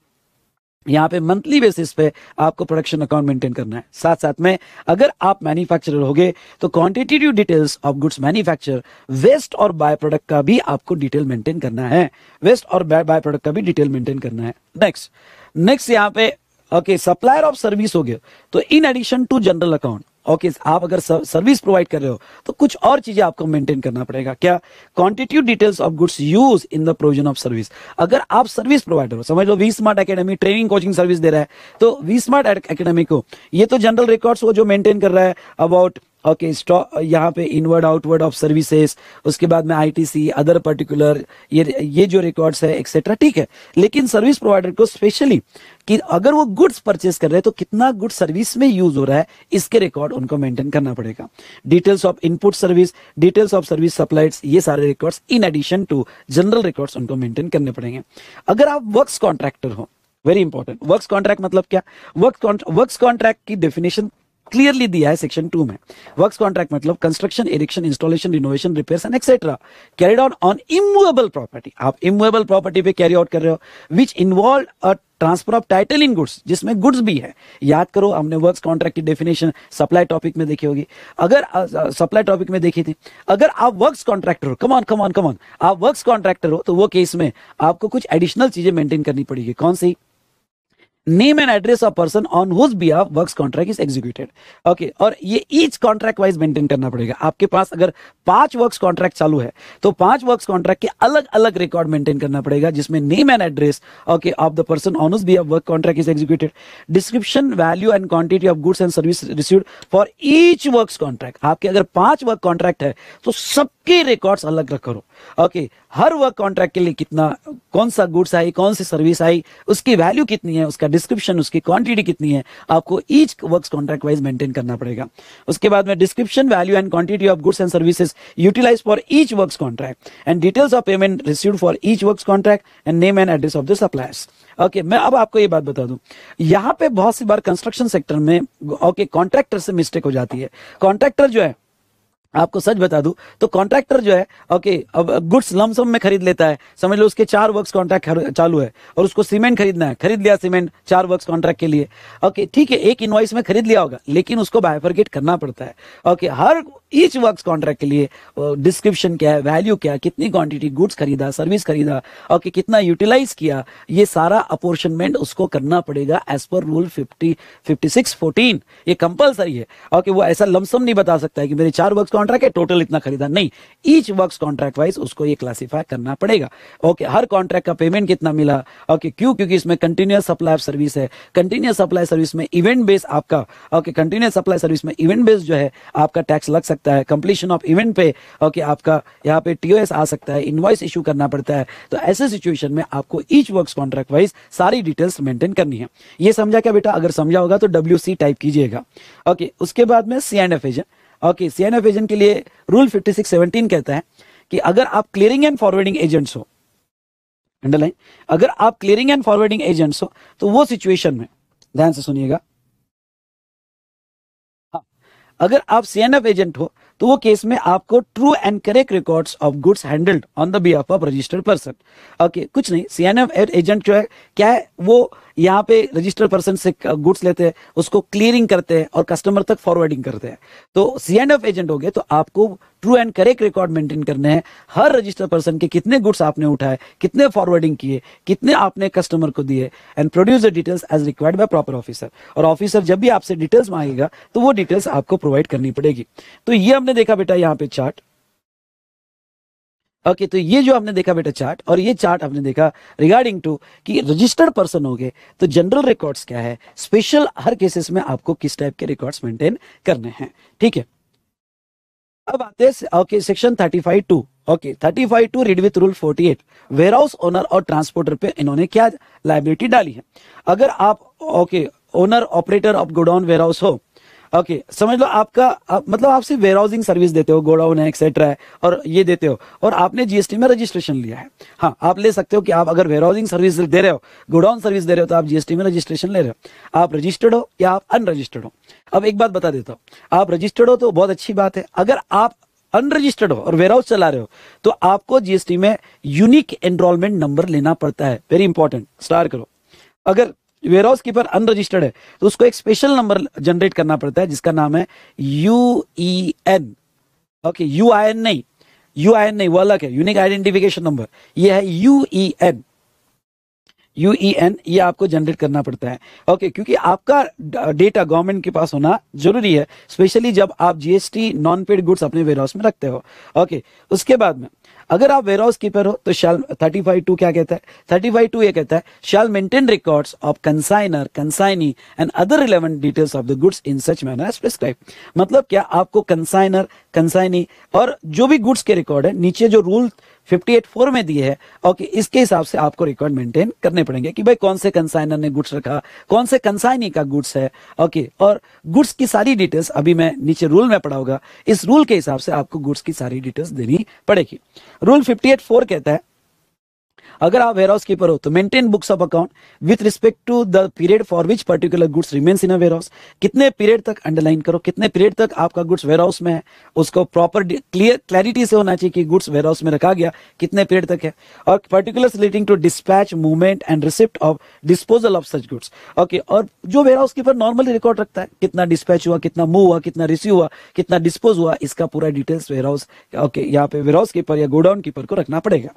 यहाँ पे मंथली बेसिस पे आपको प्रोडक्शन अकाउंट मेंटेन करना है साथ साथ में अगर आप मैन्युफैक्चरर होगे तो quantitative details of goods manufacture waste और बाय प्रोडक्ट का भी आपको डिटेल मेंटेन करना है वेस्ट और बाय प्रोडक्ट का भी डिटेल मेंटेन करना है नेक्स्ट नेक्स्ट यहाँ पे ओके सप्लायर ऑफ सर्विस हो गया तो in addition to general account okay okay, आप अगर सर्विस प्रोवाइड कर रहे हो तो कुछ और चीजें आपको मेंटेन करना पड़ेगा क्या quantity details of goods use in the provision of service अगर आप सर्विस प्रोवाइडर हो समझ लो V smart Academy training coaching service दे रहा है तो वी स्मार्ट अकेडमी को ये तो जनरल रिकॉर्ड्स वो जो मेंटेन कर रहा है अबाउट ओके स्टॉक यहाँ पे इनवर्ड आउटवर्ड ऑफ सर्विसेज उसके बाद में आईटीसी अदर पर्टिकुलर ये ये जो रिकॉर्ड्स है एक्सेट्रा ठीक है लेकिन सर्विस प्रोवाइडर को स्पेशली कि अगर वो गुड्स परचेस कर रहे हैं तो कितना गुड सर्विस में यूज हो रहा है इसके रिकॉर्ड उनको मेंटेन करना पड़ेगा details of input service details of service supplied ये सारे records in addition to general records उनको मेंटेन करने पड़ेंगे अगर आप वर्क कॉन्ट्रैक्टर हो वेरी इंपॉर्टेंट वर्क कॉन्ट्रैक्ट मतलब क्या वर्क वर्क कॉन्ट्रैक्ट की डेफिनेशन क्लियरली दिया है सेक्शन टू में वर्क्स कॉन्ट्रैक्ट मतलब construction erection installation renovation repair and etcetera carried out on immovable property आप इमुएबल प्रॉपर्टी पे कैरी आउट कर रहे हो विच involve a transfer of title in goods जिसमें गुड्स भी है याद करो हमने वर्क्स कॉन्ट्रैक्ट की डेफिनेशन सप्लाई टॉपिक में देखी होगी अगर सप्लाई टॉपिक में देखी थी अगर आप वर्क्स कॉन्ट्रैक्टर हो कमॉन कमॉन कमॉन आप वर्क्स कॉन्ट्रैक्टर हो तो वो केस में आपको कुछ एडिशनल चीजें मेंटेन करनी पड़ेगी कौन सी name and address of person on whose behalf work contract is executed okay और ये ईच कॉन्ट्रैक्ट वाइज मेंटेन करना पड़ेगा आपके पास अगर पांच वर्क कॉन्ट्रैक्ट चालू है तो पांच वर्क कॉन्ट्रैक्ट के अलग अलग रिकॉर्ड मेंटेन करना पड़ेगा जिसमें name and address okay of the person on whose behalf work contract is executed description value and quantity of goods and service received for each work contract आपके अगर पांच work contract है तो सबके record अलग रखो ओके हर वर्क कॉन्ट्रैक्ट के लिए कितना कौन सा गुड्स आई कौन सी सर्विस आई उसकी वैल्यू कितनी है उसका डिस्क्रिप्शन उसकी क्वांटिटी कितनी है आपको each work contract wise maintain करना पड़ेगा उसके बाद में description value and quantity of goods and services utilize for each work contract and details of payment receive for each work contract and name and address of the suppliers okay मैं अब आपको ये बात बता दूं यहाँ पे बहुत सी बार कंस्ट्रक्शन सेक्टर में ओके okay, कॉन्ट्रैक्टर से मिस्टेक हो जाती है कॉन्ट्रैक्टर जो है आपको सच बता दूं तो कॉन्ट्रैक्टर जो है ओके अब गुड्स लमसम में खरीद लेता है समझ लो उसके चार वर्क्स कॉन्ट्रैक्ट चालू है और उसको सीमेंट खरीदना है खरीद लिया सीमेंट चार वर्क्स कॉन्ट्रैक्ट के लिए ओके ठीक है एक इन्वाइस में खरीद लिया होगा लेकिन उसको बायफर्गेट करना पड़ता है ओके हर ईच वर्क कॉन्ट्रैक्ट के लिए डिस्क्रिप्शन क्या है वैल्यू क्या है कितनी क्वांटिटी गुड्स खरीदा सर्विस खरीदा ओके कितना यूटिलाइज किया ये सारा अपोर्शनमेंट उसको करना पड़ेगा as per rule fifty fifty six fourteen ये कंपल्सरी है ओके वो ऐसा लमसम नहीं बता सकता है कि मेरे चार वर्क्स कॉन्ट्रैक्ट है टोटल इतना खरीदा नहीं ईच वर्क कॉन्ट्रैक्ट वाइज उसको ये क्लासिफाई करना पड़ेगा ओके हर कॉन्ट्रैक्ट का पेमेंट कितना मिला ओके क्यों क्योंकि इसमें कंटिन्यूस सप्लाई ऑफ सर्विस है कंटिन्यूस सप्लाई सर्विस में इवेंट बेस आपका ओके कंटिन्यूस सप्लाई सर्विस में इवेंट बेस जो है आपका टैक्स लग सकता है कंप्लीशन ऑफ इवेंट पे ओके आपका यहाँ पे टीओएस आ सकता है इन्वॉइस इश्यू करना पड़ता है तो ऐसे सिचुएशन में आपको ईच वर्क कॉन्ट्रैक्ट वाइज सारी डिटेल्स मेंटेन करनी है ये समझा क्या बेटा अगर समझा होगा तो डब्ल्यू टाइप कीजिएगा ओके उसके बाद में C and F agent okay CNF agent के लिए रूल फिफ्टी सिक्स सेवनटीन कहता है कि अगर आप क्लियरिंग एंड फॉरवर्डिंग एजेंट्स हो अंडरलाइन अगर आप क्लियरिंग एंड फॉरवर्डिंग एजेंट्स हो तो वो सिचुएशन में ध्यान से सुनिएगा हाँ, अगर आप सी एन एफ एजेंट हो तो वो केस में आपको true and correct records of goods handled on the behalf of registered person okay कुछ नहीं सी एन एफ एजेंट जो है क्या है वो यहाँ पे रजिस्टर्ड पर्सन से गुड्स लेते हैं उसको क्लियरिंग करते हैं और कस्टमर तक फॉरवर्डिंग करते हैं तो सी एंड एफ एजेंट हो गए तो आपको true and correct record maintain करने हैं हर रजिस्टर पर्सन के कितने गुड्स आपने उठाए कितने फॉरवर्डिंग किए कितने आपने कस्टमर को दिए and produce the details as required by proper officer और ऑफिसर जब भी आपसे डिटेल्स मांगेगा तो वो डिटेल्स आपको प्रोवाइड करनी पड़ेगी तो ये हमने देखा बेटा यहाँ पे चार्ट ओके okay, तो ये जो आपने देखा बेटा चार्ट और ये चार्ट आपने देखा रिगार्डिंग टू कि रजिस्टर्ड पर्सन हो गए तो जनरल रिकॉर्ड्स क्या है स्पेशल हर केसेस में आपको किस टाइप के रिकॉर्ड्स मेंटेन करने हैं ठीक है अब आते okay section thirty five two okay thirty five two read with rule forty eight warehouse owner और ट्रांसपोर्टर पे इन्होंने क्या लाइबिलिटी डाली है अगर आप okay owner operator of godown warehouse हो ओके okay, समझ लो आपका आप, मतलब आप सिर्फ वेयर हाउसिंग सर्विस देते हो गोडाउन है एक्सेट्रा है और ये देते हो और आपने जीएसटी में रजिस्ट्रेशन लिया है हाँ आप ले सकते हो कि आप अगर वेयर हाउसिंग सर्विस दे रहे हो गोडाउन सर्विस दे रहे हो तो आप जीएसटी में रजिस्ट्रेशन ले रहे हो आप रजिस्टर्ड हो या आप अनरजिस्टर्ड हो अब एक बात बता देता हूँ आप रजिस्टर्ड हो तो बहुत अच्छी बात है अगर आप अनरजिस्टर्ड हो और वेयरहाउस चला रहे हो तो आपको जीएसटी में यूनिक एनरोलमेंट नंबर लेना पड़ता है वेरी इंपॉर्टेंट स्टार करो अगर वेयर हाउस कीपर अनरजिस्टर्ड है तो उसको एक स्पेशल नंबर जनरेट करना पड़ता है जिसका नाम है U E N okay U I N नहीं यू आई एन नहीं वो अलग है यूनिक आइडेंटिफिकेशन नंबर ये है U E N U E N ये आपको जनरेट करना पड़ता है ओके okay, क्योंकि आपका डेटा गवर्नमेंट के पास होना जरूरी है स्पेशली जब आप जीएसटी नॉन पेड गुड्स अपने वेयर हाउस में रखते हो ओके okay, उसके बाद में अगर आप वेयर हाउस कीपर हो तो शाल थर्टी फाइव टू क्या कहता है थर्टी फाइव टू ये कहता है shall maintain records of consigner consignee and other relevant details of the goods in such manner as prescribe मतलब क्या आपको कंसाइनर कंसाइनी और जो भी गुड्स के रिकॉर्ड है नीचे जो रूल फिफ्टी एट फोर में दिए है ओके इसके हिसाब से आपको रिकॉर्ड मेंटेन करने पड़ेंगे कि भाई कौन से कंसाइनर ने गुड्स रखा कौन से कंसाइनी का गुड्स है ओके और गुड्स की सारी डिटेल्स अभी मैं नीचे रूल में पढ़ा होगा इस रूल के हिसाब से आपको गुड्स की सारी डिटेल्स देनी पड़ेगी रूल फिफ्टी फोर कहता है अगर आप वेयर हाउस कीपर हो तो maintain books of account with respect to the period for which particular goods remains in a warehouse कितने पीरियड तक अंडरलाइन करो कितने पीरियड तक आपका गुड्स वेयर हाउस में है उसको प्रॉपर क्लियर क्लैरिटी से होना चाहिए कि गुड्स वेयर हाउस में रखा गया कितने पीरियड तक है और particular relating to dispatch movement and receipt of disposal of such goods okay और जो warehouse keeper normally record रखता है कितना डिस्पैच हुआ कितना मूव हुआ कितना रिसीव हुआ कितना डिस्पोज हुआ इसका पूरा डिटेल्स वेयर हाउस ओके यहाँ पे वेयर हाउस कीपर या गोडाउन कीपर को रखना पड़ेगा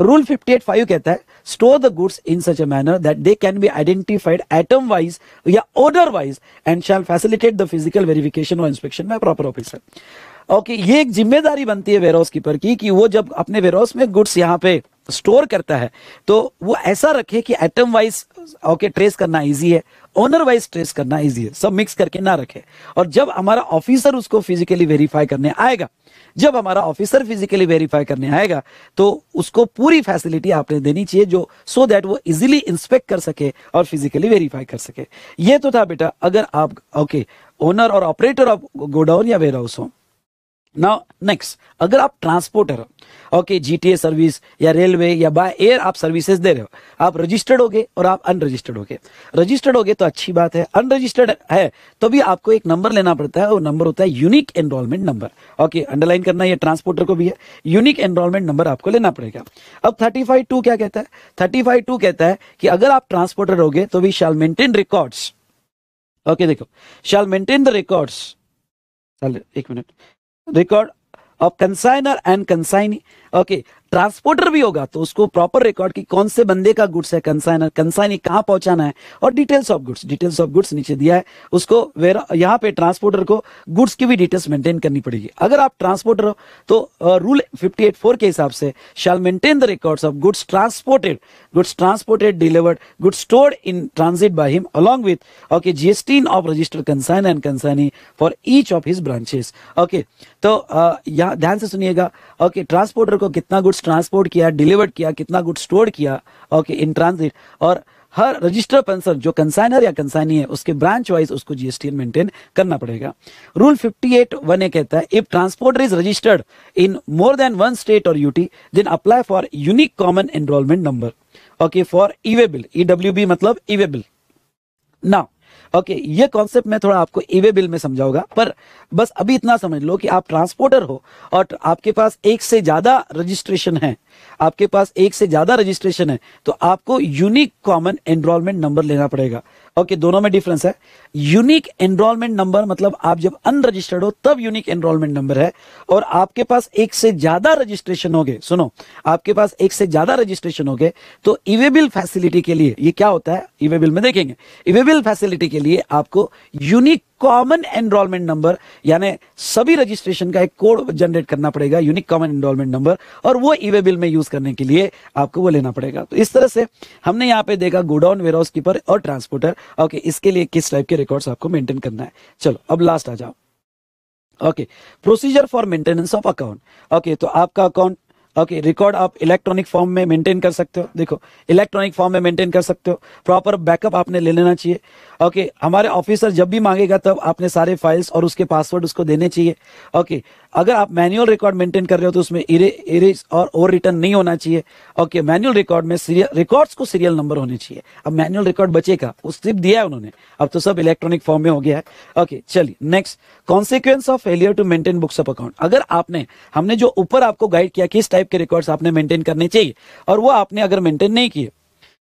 रूल फिफ्टी फाइव कहता है store the goods in such a manner that they can be identified item wise या order wise and shall facilitate the physical verification और inspection by proper officer okay ये एक जिम्मेदारी बनती है वेयर हाउस कीपर की कि वो जब अपने वेयर हाउस में गुड्स यहाँ पे स्टोर करता है तो वो ऐसा रखे कि एटम वाइज ओके ट्रेस करना इजी है ओनर वाइज ट्रेस करना इजी है सब मिक्स करके ना रखे और जब हमारा ऑफिसर उसको फिजिकली वेरीफाई करने आएगा जब हमारा ऑफिसर फिजिकली वेरीफाई करने आएगा तो उसको पूरी फैसिलिटी आपने देनी चाहिए जो सो so दैट वो इजिली इंस्पेक्ट कर सके और फिजिकली वेरीफाई कर सके ये तो था बेटा अगर आप ओके ओनर और ऑपरेटर ऑफ गोडाउन या वेयर हाउस हो नाउ नेक्स्ट अगर आप ट्रांसपोर्टर हो ओके जीटीए सर्विस या रेलवे या बाय एयर आप सर्विसेज दे रहे हो आप रजिस्टर्ड हो गए और आप अनरजिस्टर्ड हो गए रजिस्टर्ड हो गए तो अच्छी बात है अनरजिस्टर्ड है तो भी आपको एक नंबर लेना पड़ता है वो नंबर होता है unique enrolment number okay underline करना यह ट्रांसपोर्टर को भी है यूनिक एनरोलमेंट नंबर आपको लेना पड़ेगा अब थर्टी फाइव टू क्या कहता है थर्टी फाइव टू कहता है कि अगर आप ट्रांसपोर्टर हो गए तो we shall maintain records okay देखो शैल मेंटेन द रिकॉर्ड्स एक minute record of consigner and consignee okay transporter भी होगा तो उसको प्रॉपर रिकॉर्ड की कौन से बंदे का गुड्स है कंसाइनर कंसाइनी कहाँ पहुंचाना है और details of goods details of goods नीचे दिया है उसको वेर यहाँ पे ट्रांसपोर्टर को गुड्स की भी डिटेल्स मेंटेन करनी पड़ेगी अगर आप ट्रांसपोर्टर हो तो रूल फिफ्टी एट फोर के हिसाब से shall maintain the record of goods transported goods transported delivered goods stored in transit by him along with okay GST of registered consignee and consignee for each of his branches okay तो यहाँ ध्यान से सुनिएगा okay transporter को कितना goods transport किया delivered किया कितना गुड्स स्टोर किया ओके इन ट्रांजिट और हर रजिस्टर पेंसर जो कंसाइनर या कंसाइनी है उसके ब्रांच वाइज उसको जीएसटी मेंटेन करना पड़ेगा रूल 58 वन ए कहता है if transporter is registered in more than one state और UT then apply for unique common enrolment number okay for e way bill EW मतलब ईवेबिल नाउ ओके ये concept मैं थोड़ा आपको ईवे बिल में समझाऊंगा पर बस अभी इतना समझ लो कि आप ट्रांसपोर्टर हो और आपके पास एक से ज्यादा रजिस्ट्रेशन है आपके पास एक से ज्यादा रजिस्ट्रेशन है तो आपको यूनिक कॉमन एनरोलमेंट नंबर लेना पड़ेगा ओके दोनों में डिफरेंस है यूनिक एनरोलमेंट नंबर मतलब आप जब अनरजिस्टर्ड हो तब यूनिक एनरोलमेंट नंबर है और आपके पास एक से ज्यादा रजिस्ट्रेशन हो गए सुनो आपके पास एक से ज्यादा रजिस्ट्रेशन हो गए तो इवेबिल फैसिलिटी के लिए ये क्या होता है इवेबिल में देखेंगे इवेबिल फैसिलिटी के लिए आपको यूनिक कॉमन एनरोलमेंट नंबर यानी सभी रजिस्ट्रेशन का एक कोड जनरेट करना पड़ेगा यूनिक कॉमन एनरोलमेंट नंबर और वो ईवे बिल में यूज करने के लिए आपको वो लेना पड़ेगा तो इस तरह से हमने यहाँ पे देखा गोडाउन वेयरहाउस कीपर और ट्रांसपोर्टर ओके इसके लिए किस टाइप के रिकॉर्ड आपको मेंटेन करना है चलो अब लास्ट आ जाओ okay procedure for maintenance of account okay तो आपका अकाउंट ओके रिकॉर्ड आप इलेक्ट्रॉनिक फॉर्म में मेंटेन कर सकते हो देखो इलेक्ट्रॉनिक फॉर्म में मेंटेन कर सकते हो प्रॉपर बैकअप आपने ले लेना चाहिए ओके हमारे ऑफिसर जब भी मांगेगा तब आपने सारे फाइल्स और उसके पासवर्ड उसको देने चाहिए ओके अगर आप मैनुअल रिकॉर्ड मेंटेन कर रहे हो तो उसमें इरेज और ओवर रिटर्न नहीं होना चाहिए ओके मैनुअल रिकॉर्ड में रिकॉर्ड्स को सीरियल नंबर होने चाहिए अब मैनुअल रिकॉर्ड बचेगा वो सिर्फ दिया है उन्होंने अब तो सब इलेक्ट्रॉनिक फॉर्म में हो गया है ओके चलिए next consequence of failure to maintain books of account अगर आपने हमने जो ऊपर आपको गाइड किया किस टाइप के रिकॉर्ड आपने मेंटेन करने चाहिए और वो आपने अगर मेंटेन नहीं किए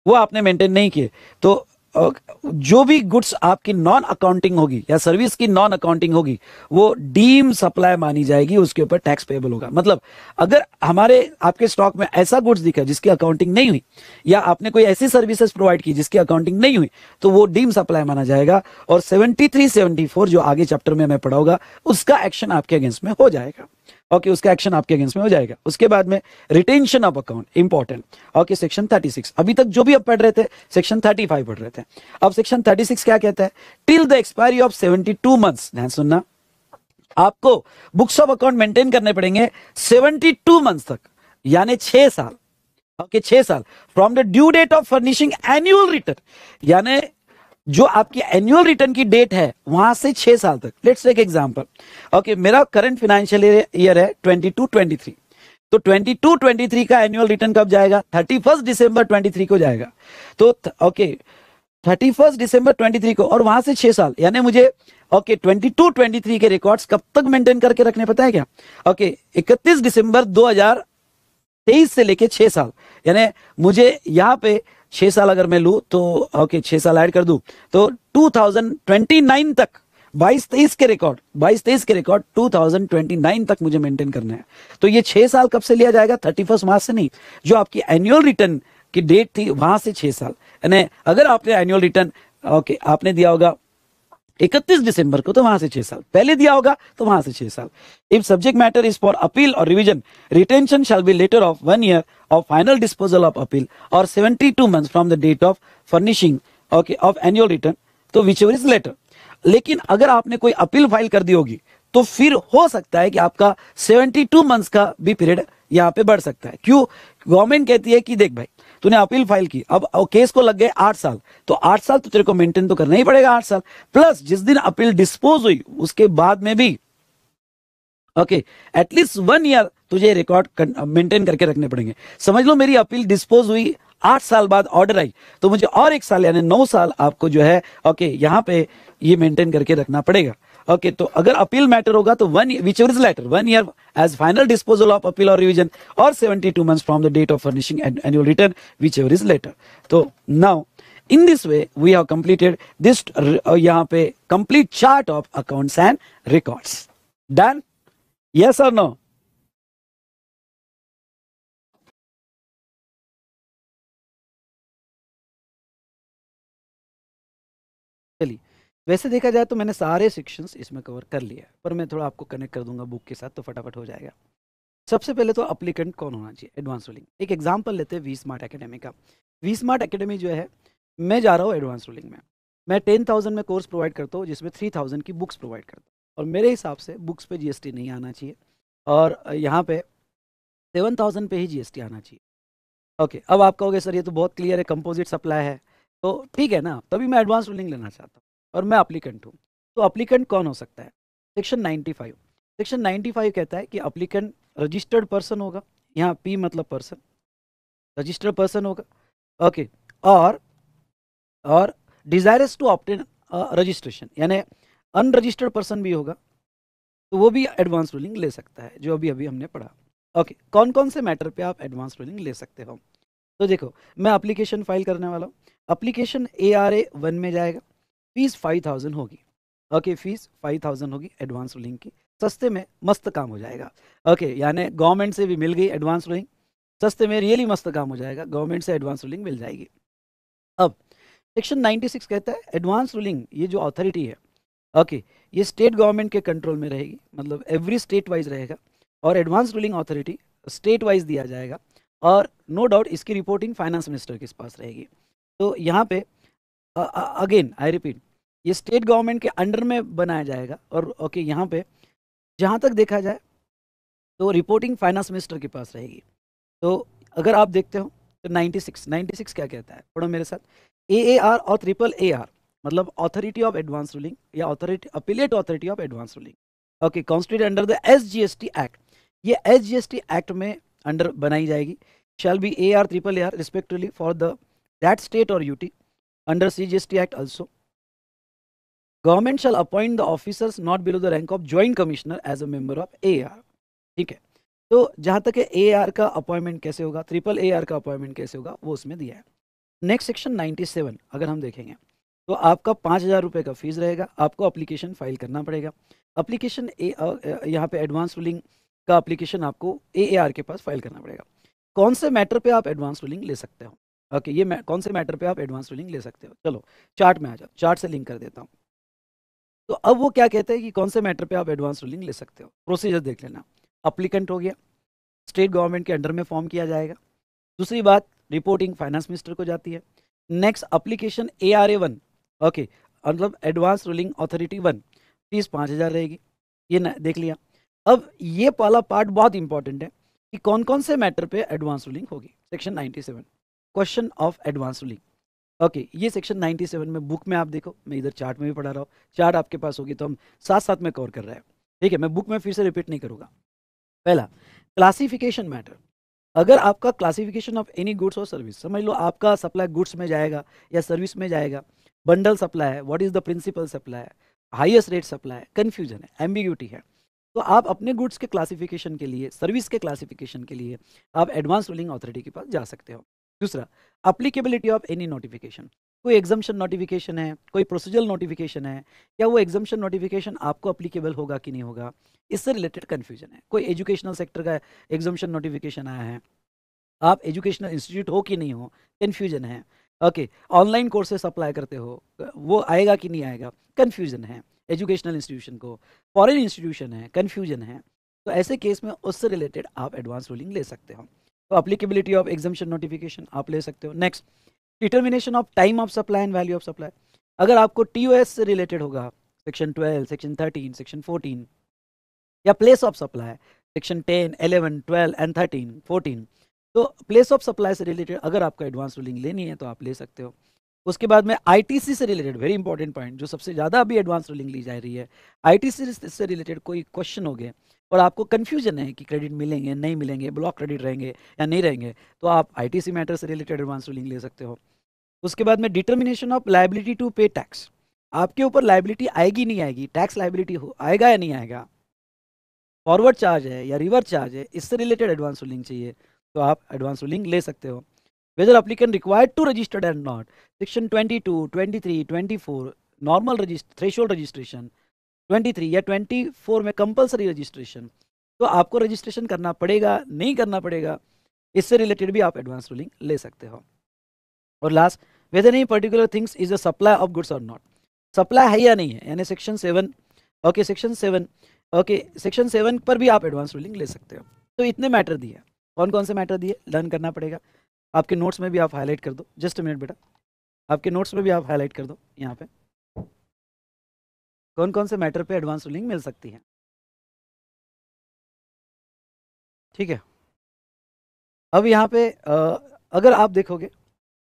वो आपने मेंटेन नहीं किए तो जो भी गुड्स आपकी नॉन अकाउंटिंग होगी या सर्विस की नॉन अकाउंटिंग होगी वो डीम सप्लाई मानी जाएगी उसके ऊपर टैक्स पेबल होगा मतलब अगर हमारे आपके स्टॉक में ऐसा गुड्स दिखा जिसकी अकाउंटिंग नहीं हुई या आपने कोई ऐसी सर्विसेज प्रोवाइड की जिसकी अकाउंटिंग नहीं हुई तो वो डीम सप्लाई माना जाएगा और सेवेंटी थ्री जो आगे चैप्टर में मैं पढ़ाऊंगा उसका एक्शन आपके अगेंस्ट में हो जाएगा ओके उसका एक्शन आपके अगेंस्ट में हो जाएगा उसके बाद में retention of account important okay section 36 अभी तक जो भी आप पढ़ रहे थे सेक्शन 35 पढ़ रहे थे अब सेक्शन 36 क्या कहता है till the expiry of 72 two months ध्यान सुनना आपको बुक्स ऑफ अकाउंट मेंटेन करने पड़ेंगे 72 मंथ्स तक यानी छह साल ओके okay, छह साल from the due date of furnishing annual return यानी जो आपकी एनुअल रिटर्न की डेट है वहां से छह साल तक लेट्स टेक एग्जांपल ओके मेरा करंट फाइनेंशियल ईयर है ट्वेंटी टू ट्वेंटी थ्री तो ट्वेंटी टू ट्वेंटी थ्री का एनुअल रिटर्न कब जाएगा thirty first December twenty three को जाएगा तो okay thirty first December twenty three को और वहां से छह साल यानी मुझे okay twenty two twenty three के रिकॉर्ड कब तक मेंटेन करके रखने पता है क्या ओके इकतीस दिसंबर दो हजार तेईस से लेके छह साल यानी मुझे यहाँ पे छह साल अगर मैं लू तो ओके छह साल ऐड कर दू तो 2029 तक बाईस तेईस के रिकॉर्ड बाईस तेईस के रिकॉर्ड 2029 तक मुझे मेंटेन करना है तो ये छह साल कब से लिया जाएगा थर्टी फर्स्ट मार्च से नहीं जो आपकी एनुअल रिटर्न की डेट थी वहां से छह साल यानी अगर आपने एनुअल रिटर्न ओके आपने दिया होगा इकतीस दिसंबर को तो वहां से छह साल पहले दिया होगा तो वहां से छह साल if subject matter is for appeal और revision retention shall be later of one year of final disposal of appeal और seventy two month from the date of furnishing okay of annual return तो whichever is letter लेकिन अगर आपने कोई appeal file कर दी होगी तो फिर हो सकता है कि आपका 72 मंथ्स का भी पीरियड यहाँ पे बढ़ सकता है क्यों गवर्नमेंट कहती है कि देख भाई तूने अपील फाइल की अब केस को लग गए आठ साल तो आठ साल तो तेरे को मेंटेन तो करना ही पड़ेगा आठ साल प्लस जिस दिन अपील डिस्पोज हुई उसके बाद में भी ओके एटलीस्ट वन ईयर तुझे रिकॉर्ड मेंटेन करके रखने पड़ेंगे समझ लो मेरी अपील डिस्पोज हुई आठ साल बाद ऑर्डर आई तो मुझे और एक साल यानी नौ साल आपको जो है ओके okay, यहाँ पे ये मेंटेन करके रखना पड़ेगा ओके तो अगर अपील मैटर होगा तो one which is later one year as final disposal of appeal और रिविजन और seventy two month from the date of furnishing annual return whichever is later तो now in this way we have completed this यहाँ पे complete chart of accounts and records done yes और no चलिए वैसे देखा जाए तो मैंने सारे सेक्शंस इसमें कवर कर लिया पर मैं थोड़ा आपको कनेक्ट कर दूंगा बुक के साथ तो फटाफट हो जाएगा सबसे पहले तो अप्लीकेंट कौन होना चाहिए एडवांस रोलिंग एक एग्जाम्पल लेते हैं वी स्मार्ट अकेडमी का वी स्मार्ट अकेडमी जो है मैं जा रहा हूँ एडवांस रोलिंग में मैं टेन थाउजेंड में कोर्स प्रोवाइड करता हूँ जिसमें थ्री थाउजेंड की बुक्स प्रोवाइड करता हूँ और मेरे हिसाब से बुक्स पे जीएसटी नहीं आना चाहिए और यहाँ पे सेवन थाउजेंड पे ही जीएसटी आना चाहिए ओके अब आप कहोगे सर ये तो बहुत क्लियर है कंपोजिट सप्लाई है तो ठीक है ना तभी मैं एडवांस रूलिंग लेना चाहता हूँ और मैं अप्लीकेंट हूँ तो अप्लीकेंट कौन हो सकता है सेक्शन 95 सेक्शन 95 कहता है कि अप्लीकेंट रजिस्टर्ड पर्सन होगा यहाँ पी मतलब पर्सन रजिस्टर्ड पर्सन होगा ओके और और डिजायरस टू ऑप्टेन रजिस्ट्रेशन यानी अनरजिस्टर्ड पर्सन भी होगा तो वो भी एडवांस रूलिंग ले सकता है जो अभी अभी हमने पढ़ा ओके okay, कौन कौन से मैटर पे आप एडवांस रूलिंग ले सकते हो तो देखो मैं अप्लीकेशन फाइल करने वाला हूँ application A R A one में जाएगा फीस फाइव थाउजेंड होगी ओके फीस फाइव थाउजेंड होगी एडवांस रूलिंग की सस्ते में मस्त काम हो जाएगा ओके यानी गवर्नमेंट से भी मिल गई एडवांस रूलिंग सस्ते में रियली मस्त काम हो जाएगा गवर्नमेंट से एडवांस रूलिंग मिल जाएगी अब सेक्शन 96 कहता है एडवांस रूलिंग ये जो अथॉरिटी है ओके ये स्टेट गवर्नमेंट के कंट्रोल में रहेगी मतलब एवरी स्टेट वाइज रहेगा और advance ruling authority state wise दिया जाएगा और नो no डाउट इसकी रिपोर्टिंग फाइनेंस मिनिस्टर के पास रहेगी तो यहाँ पे अगेन आई रिपीट ये स्टेट गवर्नमेंट के अंडर में बनाया जाएगा और ओके okay, यहाँ पे जहाँ तक देखा जाए तो रिपोर्टिंग फाइनेंस मिनिस्टर के पास रहेगी तो अगर आप देखते हो तो 96 96 क्या कहता है पढ़ो मेरे साथ ए ए आर और ट्रिपल ए आर मतलब अथॉरिटी ऑफ एडवांस रूलिंग या authority appellate authority of advance ruling okay constitute under the S G S T act ये S G S T act में अंडर बनाई जाएगी shall be A R triple A R respectively for the that state और UT under CGST Act also. Government shall appoint the officers not below the rank of joint commissioner as a member of AR. theek hai to jahan tak hai ar ka appointment kaise hoga triple ar ka appointment kaise hoga wo usme diya hai है next section 97 अगर हम देखेंगे तो आपका पाँच हज़ार रुपये का फीस रहेगा आपको एप्लीकेशन फाइल करना पड़ेगा एप्लीकेशन ए यहाँ पे एडवांस रूलिंग का एप्लीकेशन आपको एएआर के पास फाइल करना पड़ेगा कौन से मैटर पे आप एडवांस रूलिंग ले सकते हो ओके ये ये कौन से मैटर पे आप एडवांस रूलिंग ले सकते हो चलो चार्ट में आ जाओ चार्ट से लिंक कर देता हूँ तो अब वो क्या कहते हैं कि कौन से मैटर पे आप एडवांस रूलिंग ले सकते हो प्रोसीजर देख लेना अप्लीकेंट हो गया स्टेट गवर्नमेंट के अंडर में फॉर्म किया जाएगा दूसरी बात रिपोर्टिंग फाइनेंस मिनिस्टर को जाती है next application A R A one okay मतलब advance ruling authority one fees पाँच हज़ार रहेगी ये न, देख लिया अब ये वाला पार्ट बहुत इंपॉर्टेंट है कि कौन कौन से मैटर पे एडवांस रूलिंग होगी section ninety seven question of advance ruling okay ये सेक्शन 97 में बुक में आप देखो मैं इधर चार्ट में भी पढ़ा रहा हूँ चार्ट आपके पास होगी तो हम साथ साथ में कवर कर रहे हैं ठीक है मैं बुक में फिर से रिपीट नहीं करूँगा पहला क्लासिफिकेशन मैटर अगर आपका क्लासिफिकेशन ऑफ एनी गुड्स और सर्विस समझ लो आपका सप्लाई गुड्स में जाएगा या सर्विस में जाएगा बंडल सप्लाई है what is the principal supply है हाइएस्ट रेट सप्लाई है कन्फ्यूजन है एम्बिग्यूटी है तो आप अपने गुड्स के क्लासिफिकेशन के लिए सर्विस के क्लासिफिकेशन के लिए आप एडवांस रूलिंग अथॉरिटी के पास जा सकते हो दूसरा अप्लीकेबिलिटी ऑफ एनी नोटिफिकेशन कोई एग्जामेशन नोटिफिकेशन है कोई प्रोसीजरल नोटिफिकेशन है क्या वो एग्जामेशन नोटिफिकेशन आपको अप्लीकेबल होगा कि नहीं होगा इससे रिलेटेड कन्फ्यूजन है कोई एजुकेशनल सेक्टर का एग्जामेशन नोटिफिकेशन आया है आप एजुकेशनल इंस्टीट्यूट हो कि नहीं हो कन्फ्यूजन है ओके ऑनलाइन कोर्सेस अप्लाई करते हो वो आएगा कि नहीं आएगा कन्फ्यूजन है एजुकेशनल इंस्टीट्यूशन को फॉरेन इंस्टीट्यूशन है कन्फ्यूजन है तो ऐसे केस में उससे रिलेटेड आप एडवांस रूलिंग ले सकते हो तो अप्लीकेबिलिटी ऑफ एग्जामिशन नोटिफिकेशन आप ले सकते हो next determination of time of supply and value of supply अगर आपको टी से रिलेटेड होगा section twelve section thirteen section fourteen या place of supply section ten eleven twelve and thirteen fourteen तो प्लेस ऑफ सप्लाई से related अगर आपको advance ruling लेनी है तो आप ले सकते हो उसके बाद में आईटीसी से रिलेटेड वेरी इंपॉर्टेंट पॉइंट जो सबसे ज़्यादा अभी एडवांस रूलिंग ली जा रही है आईटीसी से रिलेटेड कोई क्वेश्चन हो गए और आपको कन्फ्यूजन है कि क्रेडिट मिलेंगे नहीं मिलेंगे ब्लॉक क्रेडिट रहेंगे या नहीं रहेंगे तो आप आईटीसी मैटर से रिलेटेड एडवांस रूलिंग ले सकते हो उसके बाद में determination of liability to pay tax आपके ऊपर लाइबिलिटी आएगी नहीं आएगी टैक्स लाइबिलिटी हो आएगा या नहीं आएगा फॉरवर्ड चार्ज है या रिवर्स चार्ज है इससे रिलेटेड एडवांस रूलिंग चाहिए तो आप एडवांस रूलिंग ले सकते हो whether applicant required to registered and not section twenty twenty two three twenty four normal threshold registration 23 या 24 में कंपलसरी रजिस्ट्रेशन तो आपको रजिस्ट्रेशन करना पड़ेगा नहीं करना पड़ेगा इससे रिलेटेड भी आप एडवांस रूलिंग ले सकते हो और last whether any particular things is a supply of goods और नॉट सप्लाई है या नहीं है यानी section seven okay section seven okay section seven पर भी आप एडवांस रूलिंग ले सकते हो तो इतने मैटर दिए कौन कौन से मैटर दिए लर्न करना पड़ेगा आपके नोट्स में भी आप हाईलाइट कर दो जस्ट मिनट बेटा आपके नोट्स में भी आप हाईलाइट कर दो यहाँ पर कौन कौन से मैटर पे एडवांस रूलिंग मिल सकती है ठीक है अब यहाँ पे अगर आप देखोगे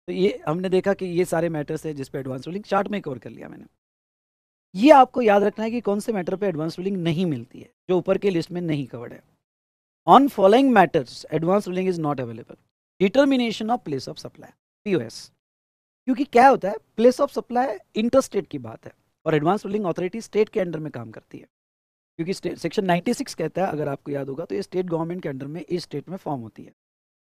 तो ये हमने देखा कि ये सारे मैटर्स है जिसपे एडवांस रूलिंग चार्ट में कवर कर लिया मैंने ये आपको याद रखना है कि कौन से मैटर पे एडवांस रूलिंग नहीं मिलती है जो ऊपर के लिस्ट में नहीं कवर्ड है on following matters advance ruling is not available determination of place of supply POS क्योंकि क्या होता है प्लेस ऑफ सप्लाई इंटरस्टेट की बात है और एडवांस रूलिंग अथॉरिटी स्टेट के अंडर में काम करती है क्योंकि सेक्शन 96 कहता है अगर आपको याद होगा तो ये स्टेट गवर्नमेंट के अंडर में इस स्टेट में फॉर्म होती है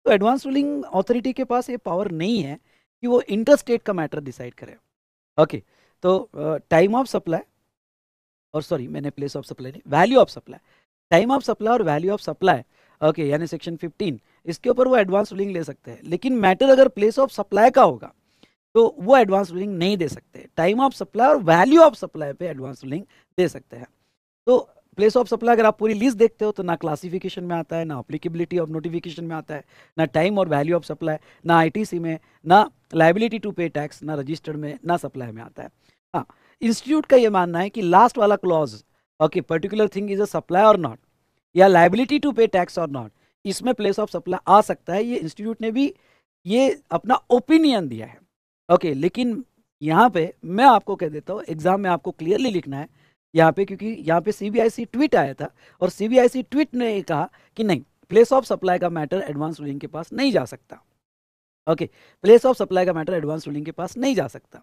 तो एडवांस रूलिंग अथॉरिटी के पास ये पावर नहीं है कि वो इंटर स्टेट का मैटर डिसाइड करे ओके तो टाइम ऑफ सप्लाई और सॉरी मैंने प्लेस ऑफ सप्लाई नहीं value of supply time of supply और वैल्यू ऑफ सप्लाई ओके यानी सेक्शन 15 इसके ऊपर वो एडवांस रूलिंग ले सकते हैं लेकिन मैटर अगर प्लेस ऑफ सप्लाई का होगा तो वो एडवांस बिलिंग नहीं दे सकते टाइम ऑफ सप्लाई और वैल्यू ऑफ सप्लाई पे एडवांस बिलिंग दे सकते हैं तो प्लेस ऑफ सप्लाई अगर आप पूरी लिस्ट देखते हो तो ना क्लासिफिकेशन में आता है ना अप्लीकेबिलिटी ऑफ नोटिफिकेशन में आता है ना टाइम और वैल्यू ऑफ सप्लाई ना आईटीसी में ना लाइबिलिटी टू पे टैक्स ना रजिस्टर्ड में ना सप्लाई में आता है हाँ इंस्टीट्यूट का ये मानना है कि लास्ट वाला clause okay particular thing is a supply और नॉट या लाइबिलिटी टू पे टैक्स और नॉट इसमें प्लेस ऑफ सप्लाई आ सकता है ये इंस्टीट्यूट ने भी ये अपना ओपिनियन दिया है ओके okay, लेकिन यहाँ पे मैं आपको कह देता हूँ एग्जाम में आपको क्लियरली लिखना है यहाँ पे क्योंकि यहाँ पे सीबीआईसी ट्वीट आया था और सीबीआईसी ट्वीट ने कहा कि नहीं प्लेस ऑफ सप्लाई का मैटर एडवांस रूलिंग के पास नहीं जा सकता ओके प्लेस ऑफ सप्लाई का मैटर एडवांस रूलिंग के पास नहीं जा सकता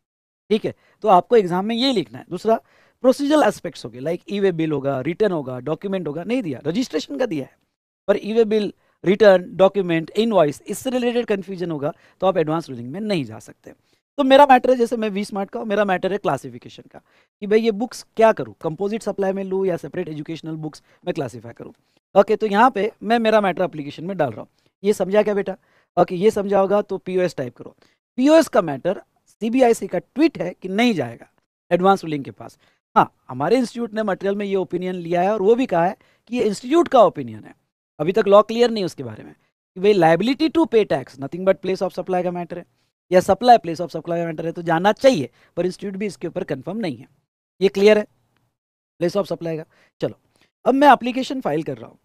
ठीक है तो आपको एग्जाम में ये लिखना है दूसरा प्रोसीजरल एस्पेक्ट्स गए लाइक ई वे बिल होगा रिटर्न होगा डॉक्यूमेंट होगा नहीं दिया रजिस्ट्रेशन का दिया है पर e way bill return document invoice इससे रिलेटेड कन्फ्यूजन होगा तो आप एडवांस रूलिंग में नहीं जा सकते तो मेरा मैटर है जैसे मैं वी स्मार्ट का मेरा मैटर है क्लासिफिकेशन का कि भाई ये बुक्स क्या करूँ कंपोजिट सप्लाई में लूँ या सेपरेट एजुकेशनल बुक्स मैं क्लासीफाई करूँ ओके तो यहाँ पे मैं मेरा मैटर अप्लीकेशन में डाल रहा हूँ ये समझा क्या बेटा ओके ये समझा होगा तो पी टाइप करो पी का मैटर सी का ट्वीट है कि नहीं जाएगा एडवांस रूलिंग के पास हाँ हमारे इंस्टीट्यूट ने मटेरियल में ये ओपिनियन लिया है और वो भी कहा है कि ये इंस्टीट्यूट का ओपिनियन है अभी तक लॉ क्लियर नहीं उसके बारे में कि भाई liability to pay tax nothing but place of supply का मैटर है या supply place of supply vendor है तो जाना चाहिए पर इंस्टीट्यूट भी इसके ऊपर कंफर्म नहीं है ये क्लियर है प्लेस ऑफ सप्लाई का चलो अब मैं अप्लीकेशन फाइल कर रहा हूँ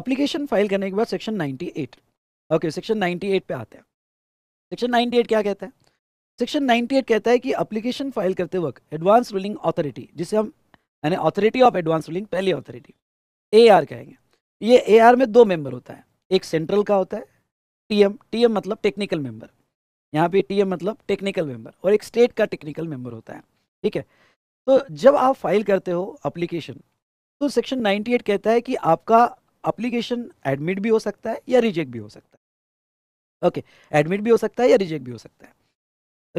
अप्लीकेशन फाइल करने के बाद सेक्शन 98 ओके सेक्शन 98 पे आते हैं सेक्शन 98 क्या कहता है सेक्शन 98 कहता है कि अप्लीकेशन फाइल करते वक्त एडवांस रूलिंग अथॉरिटी जिसे हम यानी अथॉरिटी ऑफ एडवांस रूलिंग पहली अथॉरिटी ए आर कहेंगे ये ए आर में दो मेंबर होता है एक सेंट्रल का होता है टी एम टी एम मतलब टेक्निकल मेंबर यहाँ पे टीएम मतलब टेक्निकल मेंबर और एक स्टेट का टेक्निकल मेंबर होता है ठीक है तो जब आप फाइल करते हो अप्लीकेशन तो सेक्शन 98 कहता है कि आपका अप्लीकेशन एडमिट भी हो सकता है या रिजेक्ट भी हो सकता है ओके एडमिट भी हो सकता है या रिजेक्ट भी हो सकता है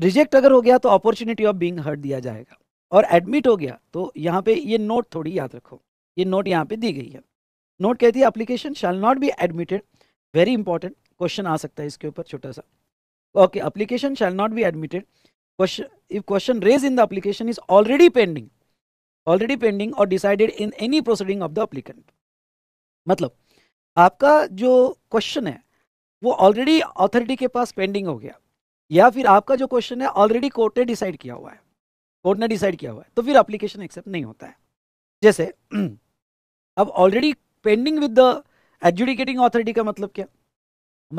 रिजेक्ट अगर हो गया तो अपॉर्चुनिटी ऑफ बींग हर्ट दिया जाएगा और एडमिट हो गया तो यहाँ पे ये नोट थोड़ी याद रखो ये नोट यहाँ पे दी गई है नोट कहती है application shall not be admitted very important question आ सकता है इसके ऊपर छोटा सा okay application shall not be admitted question if question raised in the application is already pending already pending or decided in any proceeding of the applicant मतलब आपका जो क्वेश्चन है वो ऑलरेडी अथॉरिटी के पास पेंडिंग हो गया या फिर आपका जो क्वेश्चन है ऑलरेडी कोर्ट ने डिसाइड किया हुआ है कोर्ट ने डिसाइड किया हुआ है तो फिर एप्लीकेशन एक्सेप्ट नहीं होता है जैसे अब already pending with the adjudicating authority का मतलब क्या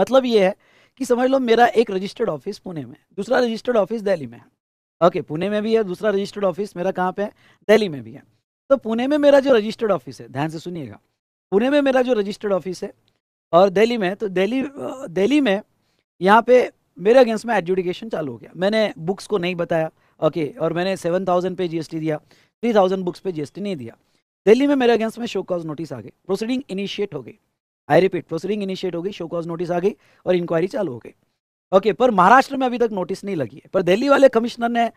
मतलब ये है कि समझ लो मेरा एक रजिस्टर्ड ऑफिस पुणे में दूसरा रजिस्टर्ड ऑफिस दिल्ली में है ओके पुणे में भी है दूसरा रजिस्टर्ड ऑफिस मेरा कहाँ पे है दिल्ली में भी है तो पुणे में मेरा जो रजिस्टर्ड ऑफिस है ध्यान से सुनिएगा पुणे में मेरा जो रजिस्टर्ड ऑफिस है और दिल्ली में तो दिल्ली दिल्ली में यहाँ पे मेरे अगेंस्ट में एडजुडिकेशन चालू हो गया मैंने बुक्स को नहीं बताया ओके और मैंने सेवन थाउजेंड पे जीएसटी दिया थ्री थाउजेंड बुक्स पे जीएसटी नहीं दिया दिल्ली में मेरे अगेंस्ट में शो कॉज नोटिस आ गई प्रोसीडिंग इनिशिएट हो गई आई रिपीट प्रोसीडिंग इनिशिएट हो गई शो कॉज नोटिस आ गई और इंक्वायरी चालू हो गई ओके पर महाराष्ट्र में अभी तक नोटिस नहीं लगी है पर दिल्ली वाले कमिश्नर ने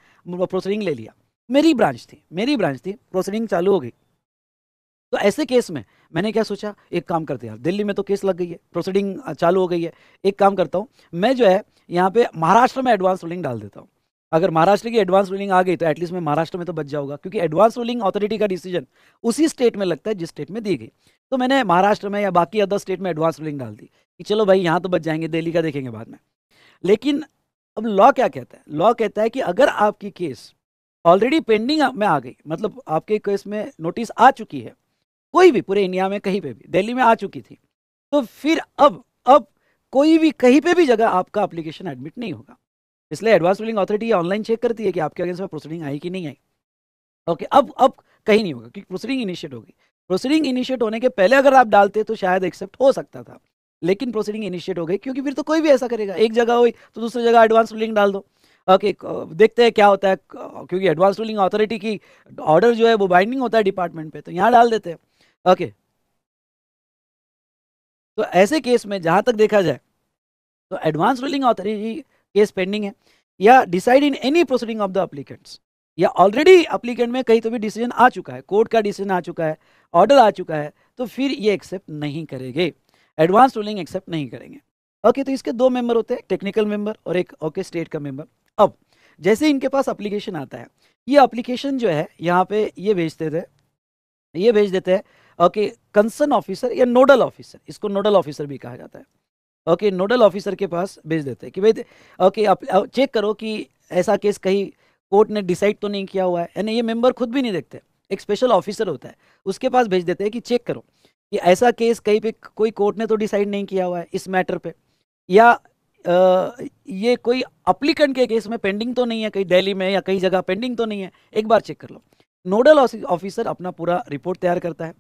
प्रोसीडिंग ले लिया मेरी ब्रांच थी मेरी ब्रांच थी प्रोसीडिंग चालू हो गई तो ऐसे केस में मैंने क्या सोचा एक काम करते यार दिल्ली में तो केस लग गई है प्रोसीडिंग चालू हो गई है एक काम करता हूँ मैं जो है यहाँ पे महाराष्ट्र में एडवांस रूलिंग डाल देता हूँ अगर महाराष्ट्र की एडवांस रूलिंग आ गई तो एटलीस्ट मैं महाराष्ट्र में तो बच जाऊंगा क्योंकि एडवांस रूलिंग अथॉरिटी का डिसीजन उसी स्टेट में लगता है जिस स्टेट में दी गई तो मैंने महाराष्ट्र में या बाकी अदर स्टेट में एडवांस रूलिंग डाल दी कि चलो भाई यहाँ तो बच जाएंगे दिल्ली का देखेंगे बाद में लेकिन अब लॉ क्या कहता है लॉ कहता है कि अगर आपकी केस ऑलरेडी पेंडिंग में आ गई मतलब आपके केस में नोटिस आ चुकी है कोई भी पूरे इंडिया में कहीं पर भी दिल्ली में आ चुकी थी तो फिर अब अब कोई भी कहीं पर भी जगह आपका अप्लीकेशन एडमिट नहीं होगा इसलिए advance ruling authority online check करती है कि आपके अगेंस्ट में प्रोसीडिंग आई कि नहीं आई ओके अब अब कहीं नहीं होगा क्योंकि प्रोसीडिंग इनिशिएट होगी प्रोसीडिंग इनिशिएट होने के पहले अगर आप डालते तो शायद एक्सेप्ट हो सकता था लेकिन प्रोसीडिंग इनिशिएट हो गई क्योंकि फिर तो कोई भी ऐसा करेगा एक जगह हुई तो दूसरी जगह एडवांस रूलिंग डाल दो ओके देखते हैं क्या होता है क्योंकि एडवांस रूलिंग अथॉरिटी की ऑर्डर जो है वो बाइंडिंग होता है डिपार्टमेंट पे तो यहाँ डाल देते हैं ओके तो ऐसे केस में जहाँ तक देखा जाए तो advance ruling authority case pending है या decide in any proceeding of the applicants या ऑलरेडी अप्लीकेंट में कहीं तो भी डिसीजन आ चुका है कोर्ट का डिसीजन आ चुका है ऑर्डर आ चुका है तो फिर ये एक्सेप्ट नहीं करेंगे एडवांस रूलिंग एक्सेप्ट नहीं करेंगे ओके okay, तो इसके दो मेंबर होते हैं टेक्निकल मेंबर और एक ओके okay, स्टेट का मेंबर अब जैसे इनके पास अप्लीकेशन आता है ये अप्लीकेशन जो है यहाँ पे ये भेजते थे ये भेज देते हैं ओके कंसर्न ऑफिसर या नोडल ऑफिसर इसको नोडल ऑफिसर भी कहा जाता है ओके नोडल ऑफिसर के पास भेज देते हैं कि भाई ओके आप चेक करो कि ऐसा केस कहीं कोर्ट ने डिसाइड तो नहीं किया हुआ है यानी ये मेंबर खुद भी नहीं देखते एक स्पेशल ऑफिसर होता है उसके पास भेज देते हैं कि चेक करो कि ऐसा केस कहीं पे कोई कोर्ट ने तो डिसाइड नहीं किया हुआ है इस मैटर पे या आ, ये कोई अप्लीकेंट के केस में पेंडिंग तो नहीं है कहीं दिल्ली में या कहीं जगह पेंडिंग तो नहीं है एक बार चेक कर लो नोडल ऑफिसर अपना पूरा रिपोर्ट तैयार करता है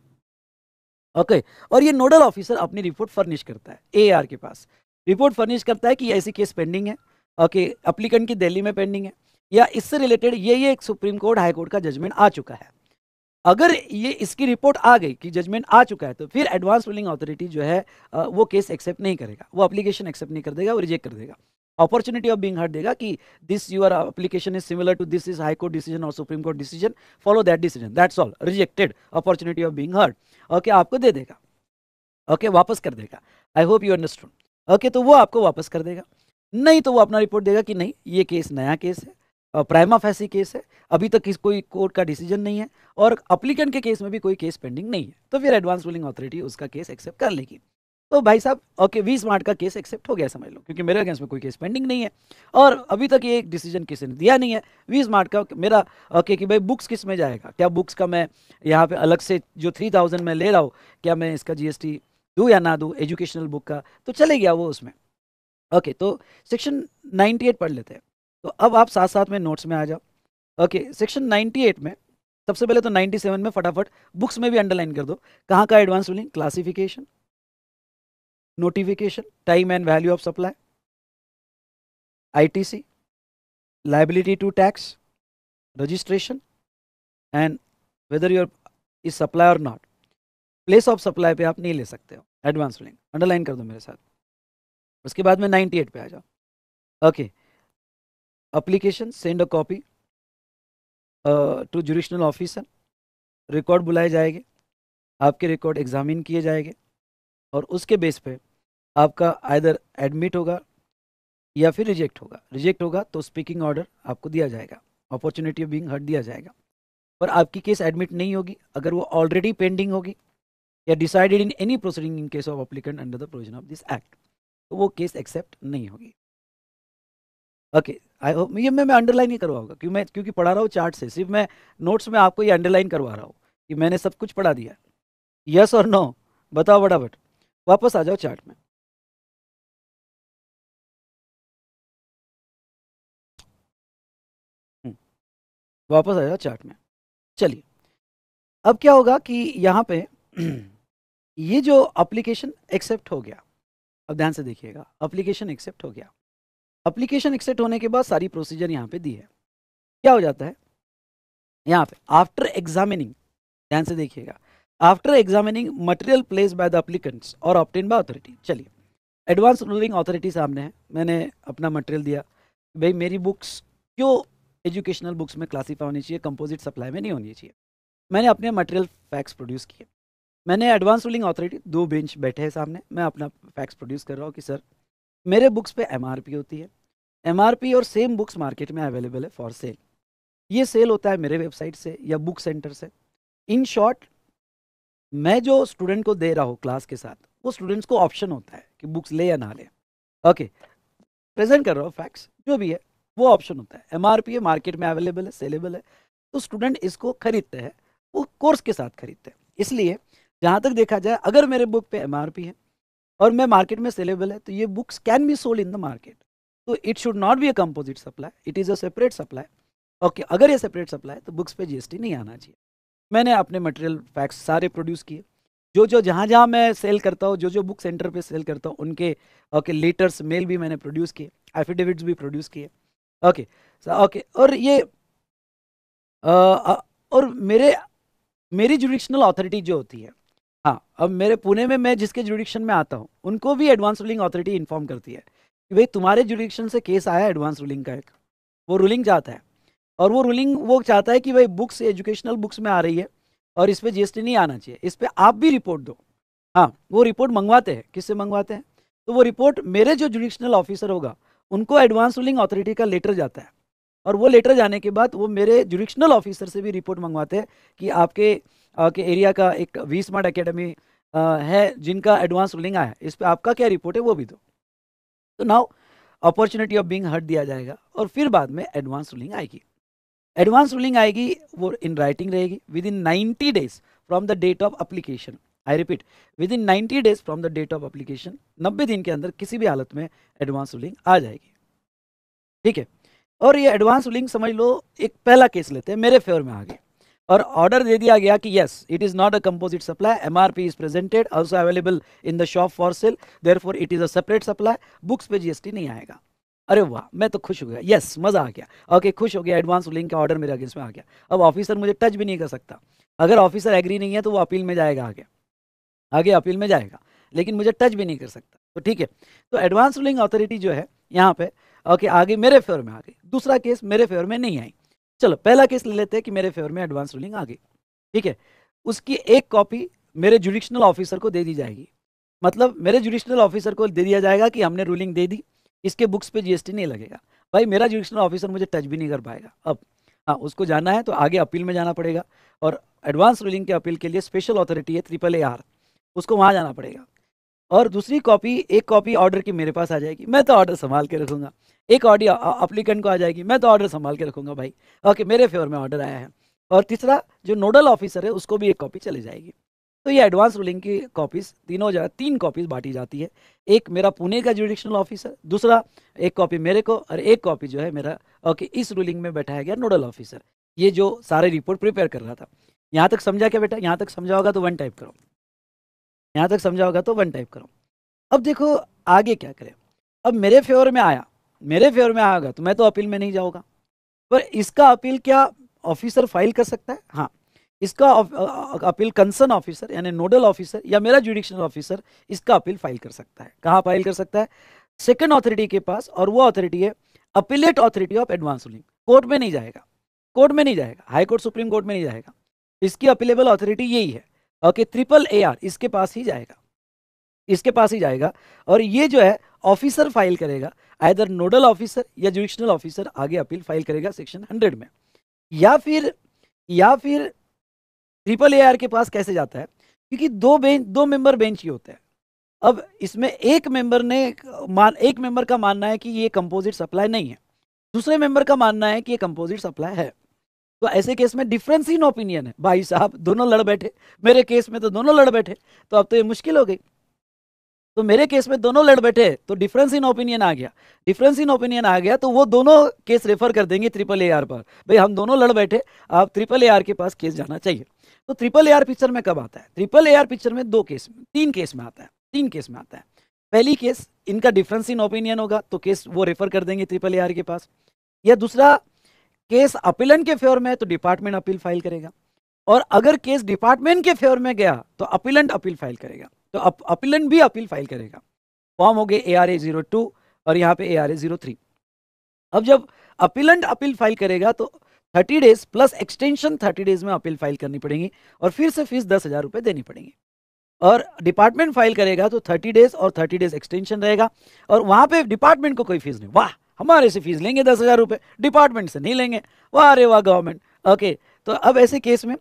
ओके और ये नोडल ऑफिसर अपनी रिपोर्ट फर्निश करता है ए के पास रिपोर्ट फर्निश करता है कि ऐसी केस पेंडिंग है ओके अप्लीकेंट की दिल्ली में पेंडिंग है या इससे रिलेटेड ये ये एक सुप्रीम कोर्ट हाई कोर्ट का जजमेंट आ चुका है अगर ये इसकी रिपोर्ट आ गई कि जजमेंट आ चुका है तो फिर एडवांस रूलिंग अथॉरिटी जो है वो केस एक्सेप्ट नहीं करेगा वो अप्लीकेशन एक्सेप्ट नहीं कर देगा वो रिजेक्ट कर देगा अपॉर्चुनिटी ऑफ बिंग हर्ट देगा कि this your application is similar to this is high court decision और supreme court decision follow that decision that's all rejected opportunity of being heard okay आपको दे देगा ओके okay, वापस कर देगा I hope you understood okay तो वो आपको वापस कर देगा नहीं तो वो अपना रिपोर्ट देगा कि नहीं ये केस नया केस है प्राइमा फैसी केस है अभी तक किस कोई कोर्ट का डिसीजन नहीं है और अप्लीकेंट के केस में भी कोई केस पेंडिंग नहीं है तो फिर एडवांस रूलिंग अथॉरिटी उसका केस एक्सेप्ट कर लेगी तो भाई साहब ओके वी मार्ट का केस एक्सेप्ट हो गया समझ लो क्योंकि मेरे अगेंस्ट में कोई केस पेंडिंग नहीं है और अभी तक ये डिसीजन किसी ने दिया नहीं है वी स्मार्ट का मेरा ओके कि भाई बुक्स किस में जाएगा क्या बुक्स का मैं यहाँ पे अलग से जो थ्री थाउजेंड में ले रहा हूँ क्या मैं इसका टी दूँ या ना दूँ एजुकेशनल बुक का तो चले गया वो उसमें ओके तो सेक्शन नाइन्टी पढ़ लेते हैं तो अब आप साथ साथ में नोट्स में आ जाओ ओके सेक्शन नाइन्टी में सबसे पहले तो सेवन में फटाफट बुक्स में भी अंडरलाइन कर दो कहाँ का advance ruling classification notification, time and value of supply, ITC, liability to tax registration and whether your is supply और नॉट प्लेस ऑफ सप्लाई पे आप नहीं ले सकते हो एडवांस लिंक अंडरलाइन कर दो मेरे साथ उसके बाद में एट पे आ जाओ okay application send a copy to judicial officer record बुलाए जाएंगे आपके रिकॉर्ड एग्जामिन किए जाएंगे और उसके बेस पे आपका आइदर एडमिट होगा या फिर रिजेक्ट होगा रिजेक्ट होगा तो स्पीकिंग ऑर्डर आपको दिया जाएगा अपॉर्चुनिटी बींग हट दिया जाएगा पर आपकी केस एडमिट नहीं होगी अगर वो ऑलरेडी पेंडिंग होगी या decided in any proceeding in case of applicant under the provision of this act तो वो केस एक्सेप्ट नहीं होगी ओके आई होप ये मैं मैं अंडरलाइन ही करवाऊंगा क्यों मैं क्योंकि पढ़ा रहा हूँ चार्ट से सिर्फ मैं नोट्स में आपको ये अंडरलाइन करवा रहा हूँ कि मैंने सब कुछ पढ़ा दिया यस और नो बताओ बत। वापस आ जाओ चार्ट में हम्म, वापस आ जाओ चार्ट में चलिए अब क्या होगा कि यहाँ पे (clears throat) ये जो एप्लीकेशन एक्सेप्ट हो गया अब ध्यान से देखिएगा एप्लीकेशन एक्सेप्ट हो गया एप्लीकेशन एक्सेप्ट होने के बाद सारी प्रोसीजर यहाँ पे दी है क्या हो जाता है यहाँ पे आफ्टर एग्जामिनिंग ध्यान से देखिएगा after examining material placed by the applicants और ऑप्टेन बाय अथॉरिटी चलिए एडवांस रूलिंग अथॉरिटी सामने है मैंने अपना मटेरियल दिया भाई मेरी बुक्स क्यों एजुकेशनल बुक्स में क्लासीफाई होनी चाहिए कंपोजिट सप्लाई में नहीं होनी चाहिए मैंने अपने मटेरियल फैक्स प्रोड्यूस किए मैंने एडवांस रूलिंग अथॉरिटी दो बेंच बैठे हैं सामने मैं अपना फैक्स प्रोड्यूस कर रहा हूँ कि सर मेरे बुक्स पे एम होती है एम और सेम बुक्स मार्केट में अवेलेबल है फॉर सेल ये सेल होता है मेरे वेबसाइट से या बुक सेंटर से इन शॉर्ट मैं जो स्टूडेंट को दे रहा हूँ क्लास के साथ वो स्टूडेंट्स को ऑप्शन होता है कि बुक्स ले या ना ले ओके प्रेजेंट कर रहा हूँ फैक्ट्स जो भी है वो ऑप्शन होता है एम है मार्केट में अवेलेबल है सेलेबल है तो स्टूडेंट इसको खरीदते हैं वो कोर्स के साथ खरीदते हैं इसलिए जहाँ तक देखा जाए अगर मेरे बुक पे एम है और मैं मार्केट में सेलेबल है तो ये books can be sold in the market तो it should not be a composite supply it is a separate supply okay अगर ये सेपरेट सप्लाई तो बुक्स पे जीएसटी नहीं आना चाहिए मैंने अपने मटेरियल फैक्ट्स सारे प्रोड्यूस किए जो जो जहाँ जहाँ मैं सेल करता हूँ जो जो बुक सेंटर पे सेल करता हूँ उनके ओके लेटर्स मेल भी मैंने प्रोड्यूस किए एफिडेविट्स भी प्रोड्यूस किए ओके ओके और ये आ, आ, और मेरे मेरी जुडिशनल अथॉरिटी जो होती है हाँ अब मेरे पुणे में मैं जिसके जुडिक्शन में आता हूँ उनको भी एडवांस रूलिंग अथॉरिटी इन्फॉर्म करती है कि भाई तुम्हारे जुडिक्शन से केस आया एडवांस रूलिंग का एक वो रूलिंग जाता है और वो रूलिंग वो चाहता है कि भाई बुक्स एजुकेशनल बुक्स में आ रही है और इस पर जीएसटी नहीं आना चाहिए इस पर आप भी रिपोर्ट दो हाँ वो रिपोर्ट मंगवाते हैं किससे मंगवाते हैं तो वो रिपोर्ट मेरे जो जुडिशनल ऑफिसर होगा उनको एडवांस रूलिंग अथॉरिटी का लेटर जाता है और वो लेटर जाने के बाद वो मेरे जुडिशनल ऑफिसर से भी रिपोर्ट मंगवाते हैं कि आपके के एरिया का एक वी स्मार्ट अकेडमी है जिनका एडवांस रूलिंग आया इस पर आपका क्या रिपोर्ट है वो भी दो तो नाउ अपॉर्चुनिटी ऑफ बींग हट दिया जाएगा और फिर बाद में एडवांस रूलिंग आएगी एडवांस रूलिंग आएगी वो इन राइटिंग रहेगी within ninety days from the date of application I repeat within ninety days from the date of application नब्बे दिन के अंदर किसी भी हालत में एडवांस रूलिंग आ जाएगी ठीक है और ये एडवांस रूलिंग समझ लो एक पहला केस लेते हैं मेरे फेवर में आ गए और ऑर्डर दे दिया गया कि yes it is not a composite supply M R P is presented also available in the shop for sale there it is a separate supply books पे जीएसटी नहीं आएगा अरे वाह मैं तो खुश हो गया यस मज़ा आ गया ओके खुश हो गया एडवांस लिंक का ऑर्डर मेरे अगेंस्ट में आ गया अब ऑफिसर मुझे टच भी नहीं कर सकता अगर ऑफिसर एग्री नहीं है तो वो अपील में जाएगा आगे आगे अपील में जाएगा लेकिन मुझे टच भी नहीं कर सकता तो ठीक है तो एडवांस रूलिंग अथॉरिटी जो है यहाँ पे ओके आगे मेरे फेवर में आ गई दूसरा केस मेरे फेवर में नहीं आई चलो पहला केस ले लेते हैं कि मेरे फेवर में एडवांस रूलिंग आ गई ठीक है उसकी एक कॉपी मेरे जुडिशनल ऑफिसर को दे दी जाएगी मतलब मेरे जुडिशनल ऑफिसर को दे दिया जाएगा कि हमने रूलिंग दे दी इसके बुक्स पे जीएसटी नहीं लगेगा भाई मेरा जुडिशनल ऑफिसर मुझे टच भी नहीं कर पाएगा अब हाँ उसको जाना है तो आगे अपील में जाना पड़ेगा और एडवांस रूलिंग के अपील के लिए स्पेशल अथॉरिटी है ट्रिपल ए आर उसको वहाँ जाना पड़ेगा और दूसरी कॉपी एक कॉपी ऑर्डर की मेरे पास आ जाएगी मैं तो ऑर्डर संभाल के रखूँगा एक ऑडियो अप्लीकेंट को आ जाएगी मैं तो ऑर्डर संभाल के रखूँगा भाई ओके मेरे फेवर में ऑर्डर आया है और तीसरा जो नोडल ऑफिसर है उसको भी एक कॉपी चली जाएगी तो ये एडवांस रूलिंग की कॉपीज़ तीनों जगह तीन कॉपीज़ बांटी जाती है एक मेरा पुणे का जुडिशनल ऑफिसर दूसरा एक कॉपी मेरे को और एक कॉपी जो है मेरा ओके इस रूलिंग में बैठाया गया नोडल ऑफिसर ये जो सारे रिपोर्ट प्रिपेयर कर रहा था यहाँ तक समझा क्या बेटा यहाँ तक समझा होगा तो वन टाइप करो यहाँ तक समझा होगा तो वन टाइप करो अब देखो आगे क्या करें अब मेरे फेवर में आया मेरे फेवर में आएगा तो मैं तो अपील में नहीं जाऊँगा पर इसका अपील क्या ऑफिसर फाइल कर सकता है हाँ इसका अपील कंसर्न ऑफिसर यानी नोडल ऑफिसर या मेरा जुडिशनल ऑफिसर इसका अपील फाइल कर सकता है कहाँ फाइल कर सकता है सेकेंड ऑथोरिटी के पास और वो अथॉरिटी है appellate authority of advance ruling court में नहीं जाएगा कोर्ट में नहीं जाएगा हाई कोर्ट सुप्रीम कोर्ट में नहीं जाएगा इसकी अपीलेबल ऑथोरिटी यही है ओके ट्रिपल ए आर इसके पास ही जाएगा इसके पास ही जाएगा और ये जो है ऑफिसर फाइल करेगा आइदर नोडल ऑफिसर या जुडिशनल ऑफिसर आगे अपील फाइल करेगा सेक्शन हंड्रेड में या फिर या फिर ट्रिपल ए के पास कैसे जाता है क्योंकि दो बेंच दो मेंबर बेंच ही होते हैं अब इसमें एक मेंबर ने मान एक मेंबर का मानना है कि ये कंपोजिट सप्लाई नहीं है दूसरे मेंबर का मानना है कि ये कंपोजिट सप्लाई है तो ऐसे केस में डिफरेंस इन ओपिनियन है भाई साहब दोनों लड़ बैठे मेरे केस में तो दोनों लड़ बैठे तो अब तो ये मुश्किल हो गई तो मेरे केस में दोनों लड़ बैठे तो डिफरेंस इन ओपिनियन आ गया डिफरेंस इन ओपिनियन आ गया तो वो दोनों केस रेफर कर देंगे ट्रिपल ए आर पर भाई हम दोनों लड़ बैठे आप ट्रिपल ए आर के पास केस जाना चाहिए तो ट्रिपल आर पिक्चर में कब आता है ट्रिपल आर पिक्चर में दो केस में तीन केस में आता है तीन केस में आता है पहली केस इनका डिफरेंस इन ओपिनियन होगा तो केस वो रेफर कर देंगे ट्रिपल एआर के पास या दूसरा केस अपीलन के फेवर में है तो डिपार्टमेंट अपील फाइल करेगा और अगर केस डिपार्टमेंट के फेवर में गया तो अपीलेंट अपील फाइल करेगा तो अपीलन अपीलेंट भी अपील फाइल करेगा फॉर्म हो गए A R A zero two और यहाँ पे A R A zero three अब जब अपीलन अपील फाइल करेगा तो thirty days plus extension thirty days में अपील फाइल करनी पड़ेगी और फिर से फीस दस हज़ार रुपये देनी पड़ेगी और डिपार्टमेंट फाइल करेगा तो थर्टी डेज और थर्टी डेज एक्सटेंशन रहेगा और वहाँ पे डिपार्टमेंट को कोई फीस नहीं वाह हमारे से फीस लेंगे दस हज़ार रुपये डिपार्टमेंट से नहीं लेंगे वाह अरे वाह गवर्नमेंट ओके तो अब ऐसे केस में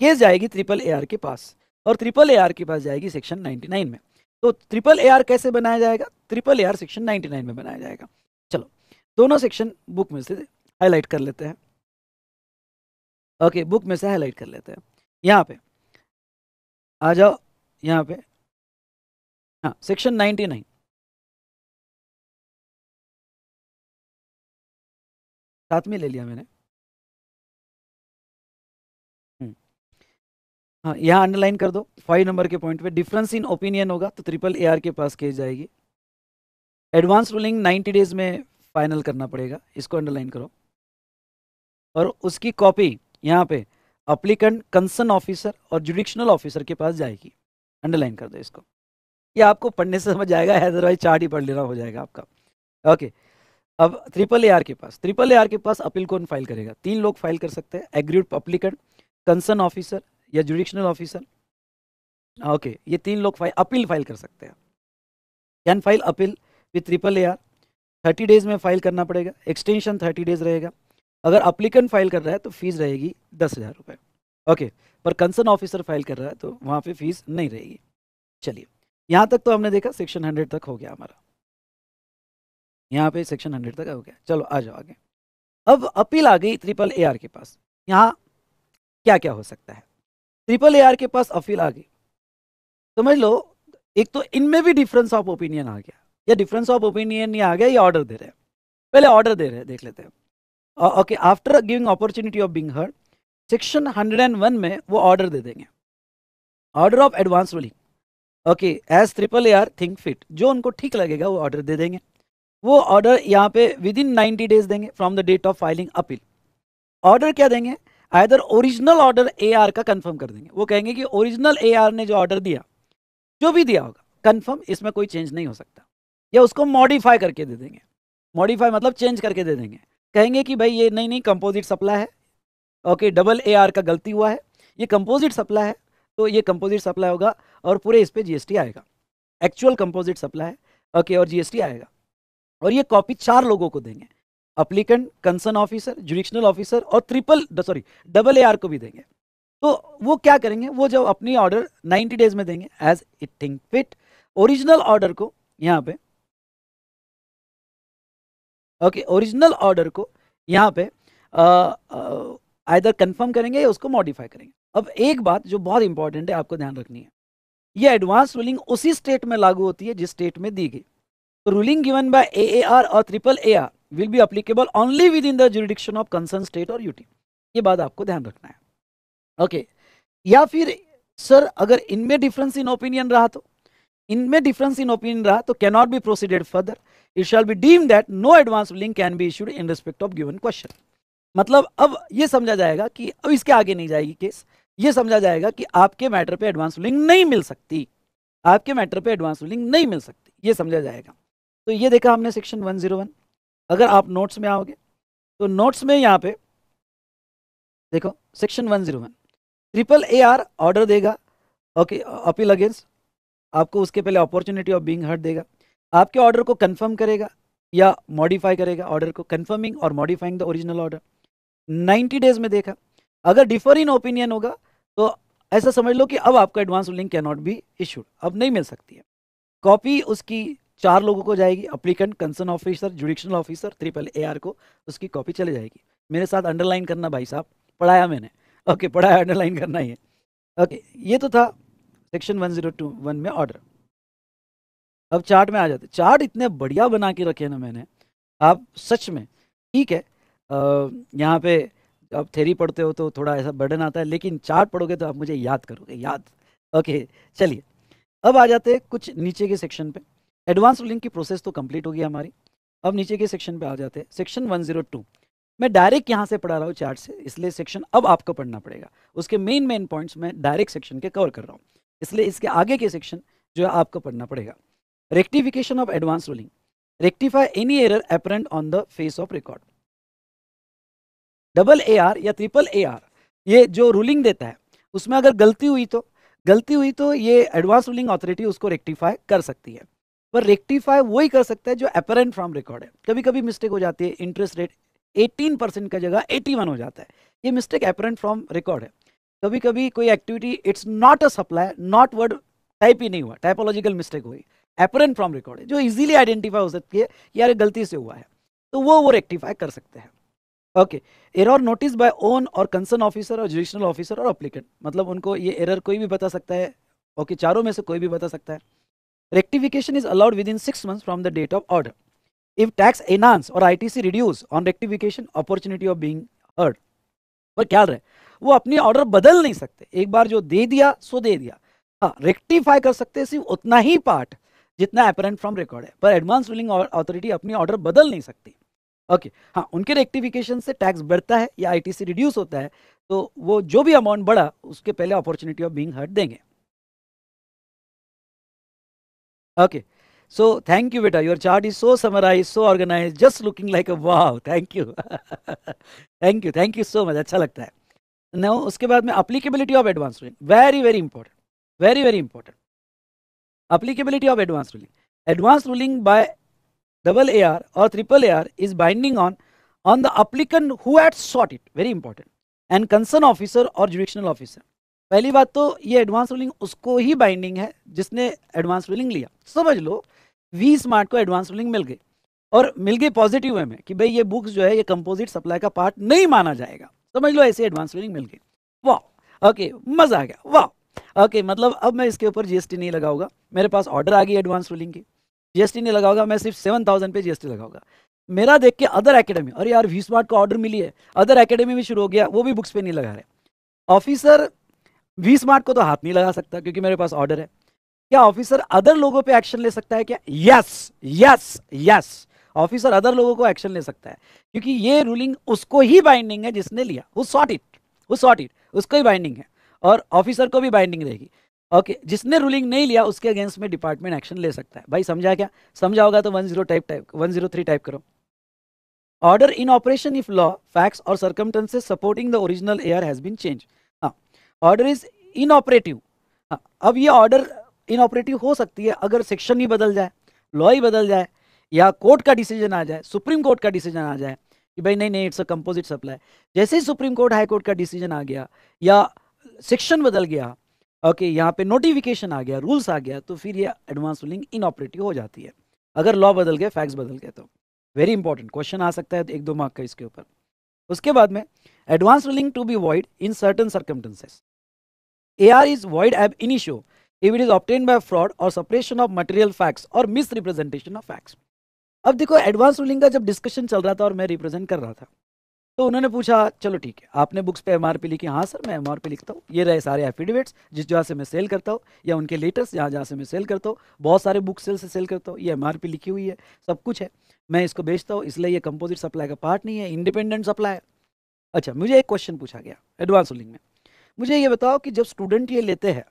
केस जाएगी ट्रिपल ए के पास और ट्रिपल ए के पास जाएगी सेक्शन नाइन्टी में तो ट्रिपल ए कैसे बनाया जाएगा ट्रिपल ए सेक्शन नाइन्टी में बनाया जाएगा चलो दोनों सेक्शन बुक में से हाईलाइट कर लेते हैं ओके बुक में से हाईलाइट कर लेते हैं यहाँ पे आ जाओ यहाँ पे हाँ सेक्शन नाइन्टी नाइन साथ में ले लिया मैंने हम्म। हाँ यहाँ अंडरलाइन कर दो फाइव नंबर के पॉइंट पे डिफरेंस इन ओपिनियन होगा तो ट्रिपल ए आर के पास केस जाएगी एडवांस रूलिंग नाइन्टी डेज में फाइनल करना पड़ेगा इसको अंडरलाइन करो और उसकी कॉपी यहाँ पे अप्लीकेंट कंसर्न ऑफिसर और जुडिशनल ऑफिसर के पास जाएगी अंडरलाइन कर दो इसको ये आपको पढ़ने से समझ आएगा हैदरवाइज चार्ट ही पढ़ लेना हो जाएगा आपका ओके अब ट्रिपल ए के पास ट्रिपल ए के पास अपील कौन फाइल करेगा तीन लोग फाइल कर सकते हैं एग्रीड अप्लीकेंट कंसर्न ऑफिसर या जुडिशनल ऑफिसर ओके ये तीन लोग फाइल अपील फाइल कर सकते हैं can file appeal with triple A R thirty days में फाइल करना पड़ेगा एक्सटेंशन थर्टी डेज रहेगा अगर अप्लीकेंट फाइल कर रहा है तो फीस रहेगी दस हज़ार रुपये ओके पर कंसर्न ऑफिसर फाइल कर रहा है तो वहाँ पे फीस नहीं रहेगी चलिए यहाँ तक तो हमने देखा सेक्शन हंड्रेड तक हो गया हमारा यहाँ पे सेक्शन हंड्रेड तक हो गया चलो आ जाओ आगे अब अपील आ गई ट्रिपल ए के पास यहाँ क्या क्या हो सकता है ट्रिपल ए के पास अपील आ गई समझ लो एक तो इनमें भी डिफरेंस ऑफ ओपिनियन आ गया या डिफरेंस ऑफ ओपिनियन ये आ गया ये ऑर्डर दे रहे हैं पहले ऑर्डर दे रहे हैं देख लेते हैं okay after giving opportunity of being heard section 101 में वो ऑर्डर दे देंगे order of advance ruling okay as triple A R think fit जो उनको ठीक लगेगा वो ऑर्डर दे देंगे वो ऑर्डर यहाँ पे विद इन नाइन्टी डेज देंगे from the date of filing appeal order क्या देंगे either original order A R का कन्फर्म कर देंगे वो कहेंगे कि ओरिजिनल ए आर ने जो ऑर्डर दिया जो भी दिया होगा कन्फर्म इसमें कोई चेंज नहीं हो सकता या उसको मॉडिफाई करके दे देंगे मॉडिफाई मतलब चेंज करके दे देंगे कहेंगे कि भाई ये नहीं नहीं कंपोजिट सप्लाई है ओके डबल ए आर का गलती हुआ है ये कंपोजिट सप्लाई है तो ये कंपोजिट सप्लाई होगा और पूरे इस पर जीएसटी आएगा एक्चुअल कंपोजिट सप्लाई है ओके और जीएसटी आएगा और ये कॉपी चार लोगों को देंगे applicant concern officer judicial officer और ट्रिपल सॉरी डबल ए को भी देंगे तो वो क्या करेंगे वो जब अपनी ऑर्डर 90 डेज में देंगे as it think fit original order को यहाँ पे ओके ओरिजिनल ऑर्डर को यहाँ पे आइधर uh, कंफर्म uh, करेंगे या उसको मॉडिफाई करेंगे अब एक बात जो बहुत इंपॉर्टेंट है आपको ध्यान रखनी है ये एडवांस रूलिंग उसी स्टेट में लागू होती है जिस स्टेट में दी गई तो ruling given by A A R और triple A R will be applicable only within the jurisdiction of concern state और यूटी ये बात आपको ध्यान रखना है ओके okay. या फिर सर अगर इनमें डिफरेंस इन ओपिनियन रहा तो इनमें डिफरेंस इन ओपिनियन रहा तो cannot be proceeded further it shall be deem that no advance ruling can be issued in respect of given question मतलब अब ये समझा जाएगा कि अब इसके आगे नहीं जाएगी केस ये समझा जाएगा कि आपके मैटर पे एडवांस रूलिंग नहीं मिल सकती आपके मैटर पे एडवांस रूलिंग नहीं मिल सकती ये समझा जाएगा तो ये देखा हमने सेक्शन 101 अगर आप नोट्स में आओगे तो नोट्स में यहाँ पे देखो section 101 triple A R order देगा ओके अपील अगेंस्ट आपको उसके पहले अपॉर्चुनिटी ऑफ बींग हर्ट देगा आपके ऑर्डर को कंफर्म करेगा या मॉडिफाई करेगा ऑर्डर को कंफर्मिंग और modifying the original order 90 days में देखा अगर डिफर इन ओपिनियन होगा तो ऐसा समझ लो कि अब आपका advance link can not be issued अब नहीं मिल सकती है कॉपी उसकी चार लोगों को जाएगी applicant concern officer judicial officer triple A R को उसकी कॉपी चले जाएगी मेरे साथ अंडरलाइन करना भाई साहब पढ़ाया मैंने ओके पढ़ाया अंडरलाइन करना ही है ओके ये तो था section one zero two one में ऑर्डर अब चार्ट में आ जाते चार्ट इतने बढ़िया बना के रखे ना मैंने आप सच में ठीक है यहाँ पे आप थेरी पढ़ते हो तो थोड़ा ऐसा बर्डन आता है लेकिन चार्ट पढ़ोगे तो आप मुझे याद करोगे याद ओके चलिए अब आ जाते हैं कुछ नीचे के सेक्शन पे एडवांस रूलिंग की प्रोसेस तो कंप्लीट होगी हमारी अब नीचे के सेक्शन पे आ जाते हैं सेक्शन 102 मैं डायरेक्ट यहाँ से पढ़ा रहा हूँ चार्ट से इसलिए सेक्शन अब आपको पढ़ना पड़ेगा उसके मेन मेन पॉइंट्स मैं डायरेक्ट सेक्शन के कवर कर रहा हूँ इसलिए इसके आगे के सेक्शन जो है आपको पढ़ना पड़ेगा Rectification of advance ruling. Rectify any error apparent on the face of record. Double A AR या ट्रिपल ए AR ये जो रूलिंग देता है उसमें अगर गलती हुई तो गलती हुई तो ये एडवांस रूलिंग अथॉरिटी उसको रेक्टिफाई कर सकती है पर रेक्टिफाई वही कर सकता है जो अपेरेंट फ्रॉम रिकॉर्ड है कभी कभी मिस्टेक हो जाती है इंटरेस्ट रेट 18 परसेंट का जगह 81 हो जाता है ये मिस्टेक अपेरेंट फ्रॉम रिकॉर्ड है कभी कभी कोई activity it's not a supply not word type ही नहीं हुआ टाइपोलॉजिकल मिस्टेक हुई एपरेंट फ्रॉम रिकॉर्ड जो इजीली आइडेंटिफाई हो सकती है यार गलती से हुआ है तो वो वो रेक्टिफाई कर सकते हैं okay error notice by own और कंसर्न ऑफिसर और जुडिशनल ऑफिसर और अप्लीकेंट मतलब उनको ये एरर कोई भी बता सकता है ओके okay, चारों में से कोई भी बता सकता है rectification is allowed within six month from the date of order if tax enhance और ITC reduce on rectification opportunity of being heard पर क्या रहे वो अपनी ऑर्डर बदल नहीं सकते एक बार जो दे दिया सो दे दिया हाँ रेक्टिफाई कर सकते सिर्फ उतना ही पार्ट जितना अपेरेंट फ्रॉम रिकॉर्ड है पर एडवांस रूलिंग अथॉरिटी अपनी ऑर्डर बदल नहीं सकती ओके okay, हाँ उनके रेक्टिफिकेशन से टैक्स बढ़ता है या आईटीसी रिड्यूस होता है तो वो जो भी अमाउंट बढ़ा उसके पहले अपॉर्चुनिटी ऑफ बीइंग हर्ट देंगे ओके सो थैंक यू बेटा your chart is so summarise so organise just looking like a wow thank you thank you thank you so much अच्छा लगता है न उसके बाद में applicability of advance ruling very very important very very important applicability of advanced ruling advanced ruling by double ar or triple ar is binding on on the applicant who had sought it very important and concern officer or jurisdictional officer पहली बात तो ये advance ruling उसको ही binding है जिसने advance ruling लिया समझ लो वी स्मार्ट को एडवांस रूलिंग मिल गई और मिल गई पॉजिटिव वे में कि भाई ये बुक्स जो है ये कंपोजिट सप्लाई का पार्ट नहीं माना जाएगा समझ लो ऐसे एडवांस रूलिंग मिल गई वाह ओके मजा आ गया वाह ओके मतलब अब मैं इसके ऊपर जीएसटी नहीं लगाऊंगा मेरे पास ऑर्डर आ गई एडवांस रूलिंग की जीएसटी नहीं लगाऊंगा मैं सिर्फ सेवन थाउजेंड पे जीएसटी लगाऊंगा मेरा देख के अदर एकेडमी अरे यार वी स्मार्ट का ऑर्डर मिली है अदर एकेडमी में शुरू हो गया वो भी बुक्स पे नहीं लगा रहे ऑफिसर वी स्मार्ट को तो हाथ नहीं लगा सकता क्योंकि मेरे पास ऑर्डर है क्या ऑफिसर अदर लोगों पर एक्शन ले सकता है क्या yes yes yes officer other लोगों को एक्शन ले सकता है क्योंकि ये रूलिंग उसको ही बाइंडिंग है जिसने लिया वो सॉट इट वो सॉट इट उसको ही बाइंडिंग है और ऑफिसर को भी बाइंडिंग रहेगी ओके okay, जिसने रूलिंग नहीं लिया उसके अगेंस्ट में डिपार्टमेंट एक्शन ले सकता है भाई समझा क्या समझा होगा तो one zero type type one zero three type करो order in operation if law facts और circumstances supporting the original AR has been change हाँ ऑर्डर इज इन ऑपरेटिव अब ये ऑर्डर इन ऑपरेटिव हो सकती है अगर सेक्शन ही बदल जाए लॉ ही बदल जाए या कोर्ट का डिसीजन आ जाए सुप्रीम कोर्ट का डिसीजन आ जाए कि भाई नहीं नहीं इट्स अ कंपोजिट सप्लाई जैसे ही सुप्रीम कोर्ट हाई कोर्ट का डिसीजन आ गया या सेक्शन बदल गया ओके okay, यहाँ पे नोटिफिकेशन आ गया रूल्स आ गया तो फिर ये एडवांस रूलिंग इनऑपरेटिव हो जाती है अगर लॉ बदल गया फैक्ट्स बदल गए तो वेरी इंपॉर्टेंट क्वेश्चन आ सकता है तो एक दो मार्क का इसके ऊपर उसके बाद में advance ruling to be void in certain circumstances A R is void ab initio if it is obtained by fraud और सपरेशन ऑफ मटेरियल फैक्ट्स और मिस रिप्रेजेंटेशन ऑफ फैक्ट्स अब देखो एडवांस रूलिंग का जब डिस्कशन चल रहा था और मैं रिप्रेजेंट कर रहा था तो उन्होंने पूछा चलो ठीक है आपने बुक्स पे एमआरपी लिखी हाँ सर मैं एमआरपी लिखता हूँ ये रहे सारे एफिडेविट्स जिस जगह से मैं सेल करता हूँ या उनके लेटर्स जहाँ जहाँ से मैं सेल करता हूँ बहुत सारे बुक सेल से सेल करता हूँ ये एम लिखी हुई है सब कुछ है मैं इसको बेचता हूँ इसलिए ये कंपोजिट सप्लाई का पार्ट नहीं है इंडिपेंडेंट सप्लाई है अच्छा मुझे एक क्वेश्चन पूछा गया एडवांस रूलिंग में मुझे ये बताओ कि जब स्टूडेंट ये लेते हैं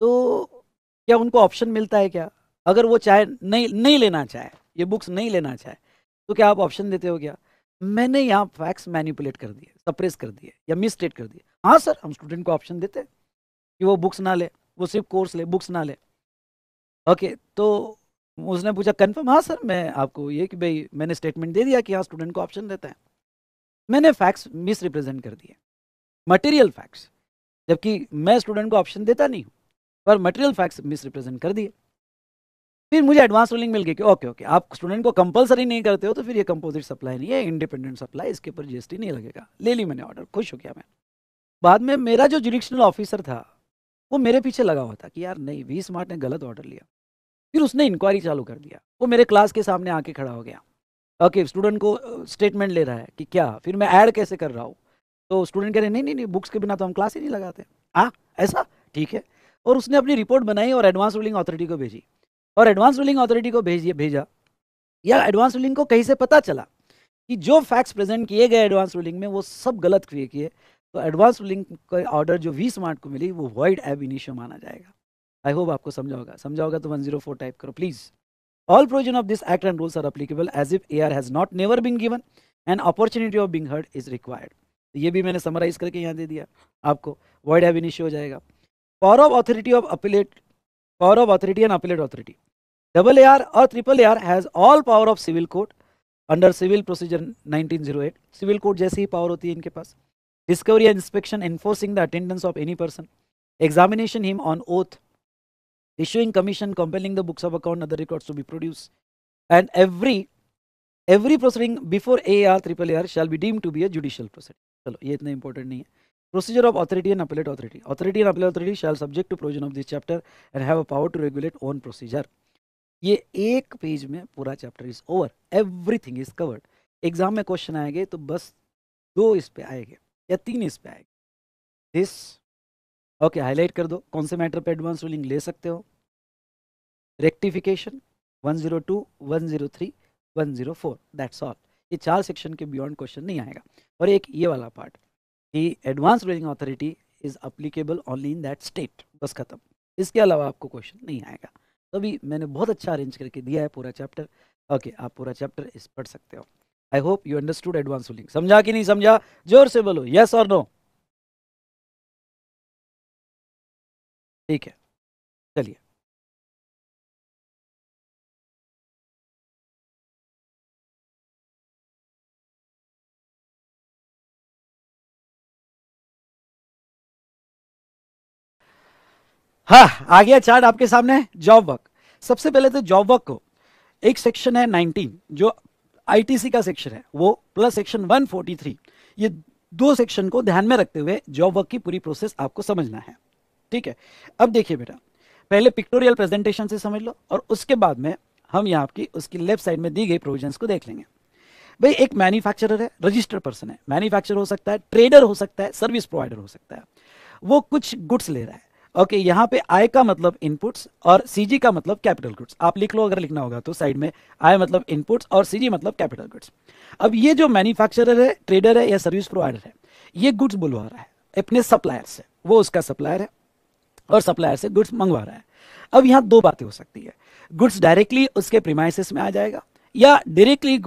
तो क्या उनको ऑप्शन मिलता है क्या अगर वो चाहे नहीं नहीं लेना चाहे ये बुक्स नहीं लेना चाहे तो क्या आप ऑप्शन देते हो क्या मैंने यहाँ फैक्स मैनिपुलेट कर दिए सप्रेस कर दिए या स्टेट कर दिए हाँ सर हम स्टूडेंट को ऑप्शन देते कि वो बुक्स ना ले वो सिर्फ कोर्स ले बुक्स ना ले ओके तो उसने पूछा कन्फर्म हाँ सर मैं आपको ये कि भाई मैंने स्टेटमेंट दे दिया कि हाँ स्टूडेंट को ऑप्शन देता है मैंने फैक्ट्स मिस रिप्रेजेंट कर दिए मटेरियल फैक्ट्स जबकि मैं स्टूडेंट को ऑप्शन देता नहीं हूँ पर मटेरियल फैक्ट्स मिस रिप्रेजेंट कर दिए फिर मुझे एडवांस रूलिंग मिल गई कि ओके ओके आप स्टूडेंट को कंपलसरी नहीं करते हो तो फिर ये कंपोजिट सप्लाई नहीं है इंडिपेंडेंट सप्लाई इसके ऊपर जीएसटी नहीं लगेगा ले ली मैंने ऑर्डर खुश हो गया मैं बाद में मेरा जो जुडिशनल ऑफिसर था वो मेरे पीछे लगा हुआ था कि यार नहीं वी स्मार्ट ने गलत ऑर्डर लिया फिर उसने इंक्वायरी चालू कर दिया वो मेरे क्लास के सामने आके खड़ा हो गया ओके स्टूडेंट को स्टेटमेंट ले रहा है कि क्या फिर मैं ऐड कैसे कर रहा हूँ तो स्टूडेंट कह रहे नहीं नहीं नहीं बुक्स के बिना तो हम क्लास ही नहीं लगाते हाँ ऐसा ठीक है और उसने अपनी रिपोर्ट बनाई और एडवांस रूलिंग अथॉरिटी को भेजी और एडवांस रूलिंग अथॉरिटी को भेज भेजा या एडवांस रूलिंग को कहीं से पता चला कि जो फैक्ट्स प्रेजेंट किए गए एडवांस रूलिंग में वो सब गलत किए किए तो एडवांस रूलिंग का ऑर्डर जो वी स्मार्ट को मिली वो वॉइड एब इनिशियो माना जाएगा आई होप आपको समझा होगा समझा होगा तो 104 टाइप करो please all provision of this act and rules are applicable as if A R has not never being given and opportunity of being heard is required ये भी मैंने समराइज करके यहाँ दे दिया आपको वर्ड एब इनिशियो हो जाएगा power of authority of appellate power of authority and appellate authority. Double AR or triple AR has all power of civil court under civil procedure 1908. Civil court जैसी ही power होती है इनके पास. Discovery and inspection enforcing the attendance of any person. Examination him on oath. Issuing commission compelling the books of account and other records to be produced. And every every proceeding before AAR triple AR shall be deemed to be a judicial proceeding. चलो ये इतना important नहीं है. Procedure of authority and appellate authority. Authority and appellate authority shall subject to provision of this chapter and have a power to regulate own procedure. ये एक page में पूरा chapter is over everything is covered exam में question आएंगे तो बस दो इस पे आएंगे या तीन इस पे आएंगे दिस ओके हाईलाइट कर दो कौन से मैटर पे एडवांस रूलिंग ले सकते हो रेक्टिफिकेशन 102, 103, 104 दैट्स ऑल ये चार सेक्शन के बियॉन्ड क्वेश्चन नहीं आएगा और एक ये वाला part the advance ruling authority is applicable only in that state बस ख़त्म इसके अलावा आपको क्वेश्चन नहीं आएगा तो अभी मैंने बहुत अच्छा अरेंज करके दिया है पूरा चैप्टर ओके okay, आप पूरा चैप्टर इस पढ़ सकते हो I hope you understood advance ruling समझा कि नहीं समझा जोर से बोलो यस और नो ठीक है चलिए हाँ आ गया चार्ट आपके सामने जॉब वर्क सबसे पहले तो जॉब वर्क को एक सेक्शन है 19 जो आईटीसी का सेक्शन है वो प्लस सेक्शन 143 ये दो सेक्शन को ध्यान में रखते हुए जॉब वर्क की पूरी प्रोसेस आपको समझना है ठीक है अब देखिए बेटा पहले पिक्टोरियल प्रेजेंटेशन से समझ लो और उसके बाद में हम यहाँ की उसकी लेफ्ट साइड में दी गई प्रोविजन को देख लेंगे भाई एक मैन्युफैक्चरर है रजिस्टर्ड पर्सन है मैन्युफैक्चर हो सकता है ट्रेडर हो सकता है सर्विस प्रोवाइडर हो सकता है वो कुछ गुड्स ले रहा है ओके okay, यहाँ पे आय का मतलब इनपुट्स और सीजी का मतलब कैपिटल गुड्स आप लिख लो अगर लिखना होगा तो साइड में आय मतलब इनपुट्स और सीजी मतलब कैपिटल गुड्स अब ये जो मैन्युफैक्चरर है ट्रेडर है या सर्विस प्रोवाइडर है ये गुड्स बुलवा रहा है अपने सप्लायर से वो उसका सप्लायर है और सप्लायर से गुड्स मंगवा रहा है अब यहाँ दो बातें हो सकती है गुड्स डायरेक्टली उसके प्रीमाइसिस में आ जाएगा या डायरेक्टली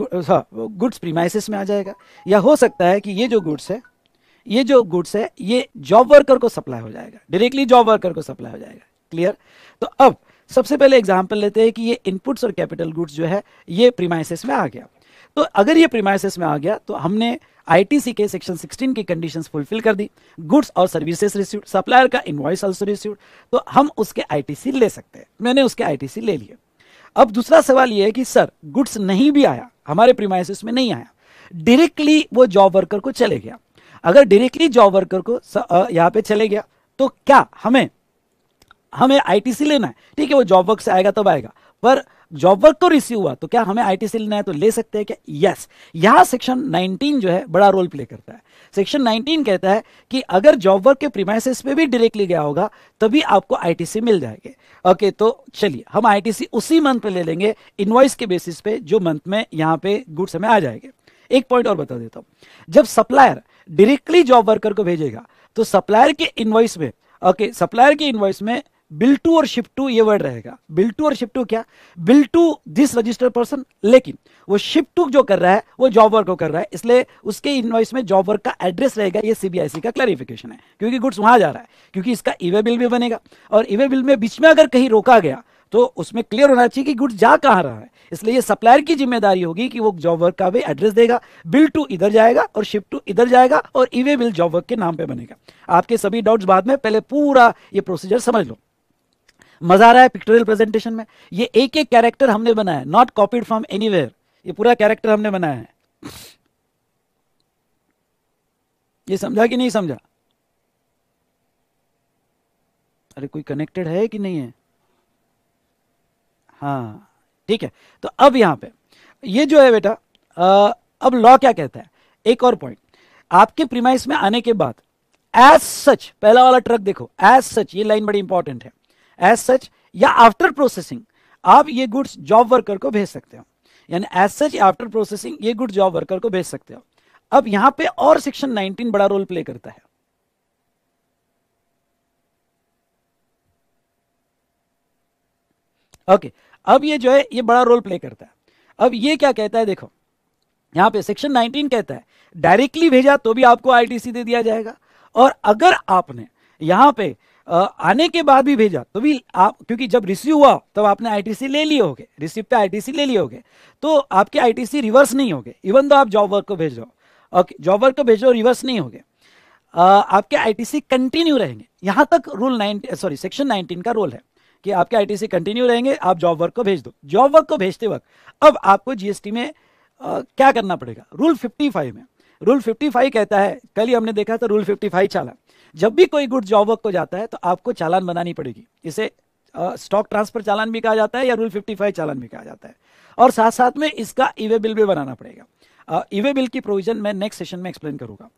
गुड्स प्रीमाइसिस में आ जाएगा या हो सकता है कि ये जो गुड्स है ये जो गुड्स है ये जॉब वर्कर को सप्लाई हो जाएगा डायरेक्टली जॉब वर्कर को सप्लाई हो जाएगा क्लियर तो अब सबसे पहले एग्जाम्पल लेते हैं कि ये इनपुट्स और कैपिटल गुड्स जो है ये प्रीमाइसिस में आ गया तो अगर ये प्रीमाइसिस में आ गया तो हमने आईटीसी के सेक्शन 16 की कंडीशंस फुलफिल कर दी गुड्स और सर्विसेज रिसीव्ड सप्लायर का इनवॉइस आल्सो रिसीव्ड तो हम उसके आईटीसी ले सकते हैं मैंने उसके आईटीसी ले लिए अब दूसरा सवाल ये है कि सर गुड्स नहीं भी आया हमारे प्रीमाइसिस में नहीं आया डायरेक्टली वो जॉब वर्कर को चले गया अगर डायरेक्टली जॉब वर्कर को यहाँ पे चले गया तो क्या हमें हमें आईटीसी लेना है ठीक है वो जॉब वर्क से आएगा तब आएगा पर जॉब वर्क को रिसीव हुआ तो क्या हमें आईटीसी लेना है तो ले सकते हैं क्या यस यहाँ सेक्शन 19 जो है बड़ा रोल प्ले करता है सेक्शन 19 कहता है कि अगर जॉब वर्क के प्रीमाइसिस पे भी डायरेक्टली गया होगा तभी आपको आईटीसी मिल जाएगी ओके तो चलिए हम आईटीसी उसी मंथ पे ले लेंगे इनवॉइस के बेसिस पे जो मंथ में यहाँ पे गुड्स हमें आ जाएंगे एक पॉइंट और बता देता हूँ जब सप्लायर डायरेक्टली जॉब वर्कर को भेजेगा तो सप्लायर के इन्वॉइस में ओके सप्लायर के इन्वॉइस में बिल टू और शिफ्ट टू ये वर्ड रहेगा बिल टू और शिफ्ट टू क्या bill to this registered person लेकिन वो शिफ्ट टू जो कर रहा है वो जॉब वर्क को कर रहा है इसलिए उसके इन्वॉइस में जॉब वर्क का एड्रेस रहेगा ये सीबीआईसी का क्लैरिफिकेशन है क्योंकि गुड्स वहां जा रहा है क्योंकि इसका ईवे e बिल भी बनेगा और ईवे e बिल में बीच में अगर कहीं रोका गया तो उसमें क्लियर होना चाहिए कि गुड्स जा कहाँ रहा है इसलिए ये सप्लायर की जिम्मेदारी होगी कि वो जॉब वर्क का भी एड्रेस देगा बिल टू इधर जाएगा और शिफ्ट टू इधर जाएगा और ईवे बिल जॉब वर्क के नाम पे बनेगा आपके सभी डाउट्स बाद में पहले पूरा ये प्रोसीजर समझ लो मजा आ रहा है पिक्टोरियल प्रेजेंटेशन में ये एक एक कैरेक्टर हमने बनाया है नॉट कॉपीड फ्रॉम एनी ये पूरा कैरेक्टर हमने बनाया है ये समझा कि नहीं समझा अरे कोई कनेक्टेड है कि नहीं है हाँ ठीक है तो अब यहां पे ये जो है बेटा अब लॉ क्या कहता है एक और पॉइंट आपके प्रीमाइस में आने के बाद एज सच पहला वाला ट्रक देखो एज सच ये लाइन बड़ी इंपॉर्टेंट है एज सच या आफ्टर प्रोसेसिंग आप ये गुड्स जॉब वर्कर को भेज सकते हो यानी एज सच आफ्टर प्रोसेसिंग ये गुड्स जॉब वर्कर को भेज सकते हो अब यहां पे और सेक्शन 19 बड़ा रोल प्ले करता है ओके okay, अब ये जो है ये बड़ा रोल प्ले करता है अब ये क्या कहता है देखो यहां पे सेक्शन 19 कहता है डायरेक्टली भेजा तो भी आपको आईटीसी दे दिया जाएगा और अगर आपने यहां पे आने के बाद भी भेजा तो भी आप क्योंकि जब रिसीव हुआ तब तो आपने आईटीसी ले लिए होगे रिसीव पे आईटीसी ले लिए होगे तो आपके आईटीसी रिवर्स नहीं होगे इवन तो आप जॉब वर्क को भेज रहे जॉब वर्क को भेज रहे रिवर्स नहीं होगे आपके आईटीसी कंटिन्यू रहेंगे यहां तक रूल नाइन सॉरी सेक्शन 19 का रोल है कि आपके आईटीसी कंटिन्यू रहेंगे आप जॉब वर्क को भेज दो जॉब वर्क को भेजते वक्त अब आपको जीएसटी में आ, क्या करना पड़ेगा रूल 55 में रूल 55 कहता है कल ही हमने देखा था रूल 55 चालान जब भी कोई गुड जॉब वर्क को जाता है तो आपको चालान बनानी पड़ेगी इसे स्टॉक ट्रांसफर चालान भी कहा जाता है या रूल फाइव चालान भी कहा जाता है और साथ साथ में इसका ईवे e बिल भी बनाना पड़ेगा ईवे बिल e की प्रोविजन मैं नेक्स्ट सेशन में एक्सप्लेन करूंगा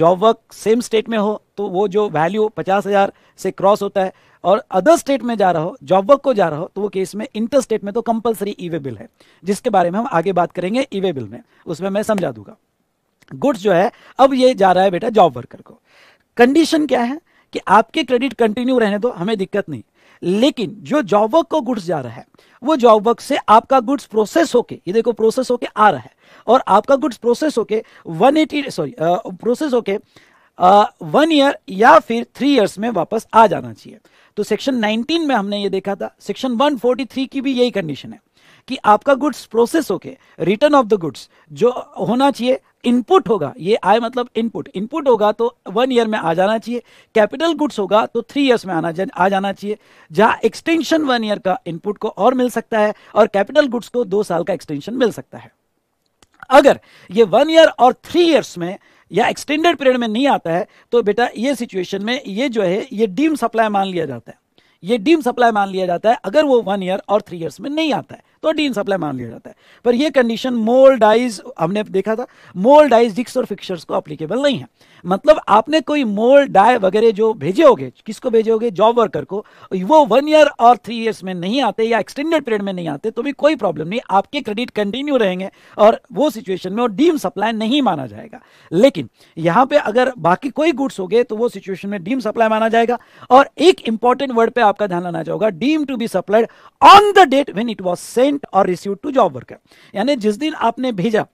जॉब वर्क सेम स्टेट में हो तो वो जो वैल्यू पचास हज़ार से क्रॉस होता है और अदर स्टेट में जा रहा हो जॉब वर्क को जा रहा हो तो वो केस में इंटर स्टेट में तो कंपलसरी ईवे बिल है जिसके बारे में हम आगे बात करेंगे ईवे बिल में उसमें मैं समझा दूंगा गुड्स जो है अब ये जा रहा है बेटा जॉब वर्कर को कंडीशन क्या है कि आपके क्रेडिट कंटिन्यू रहने दो हमें दिक्कत नहीं लेकिन जो जॉब वर्क को गुड्स जा रहा है वो जॉब वर्क से आपका गुड्स प्रोसेस होके ये देखो प्रोसेस होके आ रहा है और आपका गुड्स प्रोसेस होके 180 सॉरी प्रोसेस होके वन ईयर या फिर थ्री ईयर्स में वापस आ जाना चाहिए तो सेक्शन 19 में हमने ये देखा था सेक्शन 143 की भी यही कंडीशन है कि आपका गुड्स प्रोसेस होके रिटर्न ऑफ द गुड्स जो होना चाहिए इनपुट होगा ये आय मतलब इनपुट इनपुट होगा तो वन ईयर में आ जाना चाहिए कैपिटल गुड्स होगा तो थ्री इयर्स में आना आ जाना चाहिए जहां एक्सटेंशन वन ईयर का इनपुट को और मिल सकता है और कैपिटल गुड्स को दो साल का एक्सटेंशन मिल सकता है अगर ये वन ईयर और थ्री ईयर्स में या एक्सटेंडेड पीरियड में नहीं आता है तो बेटा ये सिचुएशन में ये जो है ये डीम सप्लाई मान लिया जाता है ये डीम सप्लाई मान लिया जाता है अगर वो वन ईयर और थ्री ईयर्स में नहीं आता है तो डी इन सप्लाई मान लिया जाता है पर यह कंडीशन मोल डाइज हमने देखा था मोल डाइज डिक्स और फिक्सर्स को अप्लीकेबल नहीं है मतलब आपने कोई मोल डाय वगैरह जो भेजे होगे किसको भेजे होगे जॉब वर्कर को वो वन ईयर और थ्री ईयर्स में नहीं आते या एक्सटेंडेड पीरियड में नहीं आते तो भी कोई प्रॉब्लम नहीं आपके क्रेडिट कंटिन्यू रहेंगे और वो सिचुएशन में डीम सप्लाई नहीं माना जाएगा लेकिन यहां पे अगर बाकी कोई गुड्स हो गए तो वो सिचुएशन में डीम सप्लाई माना जाएगा और एक इंपॉर्टेंट वर्ड पर आपका ध्यान लाना चाहोगा deem to be supplied on the date when it was send sent और रिसीव टू जॉब वर्कर यानी जिस दिन आपने भेजा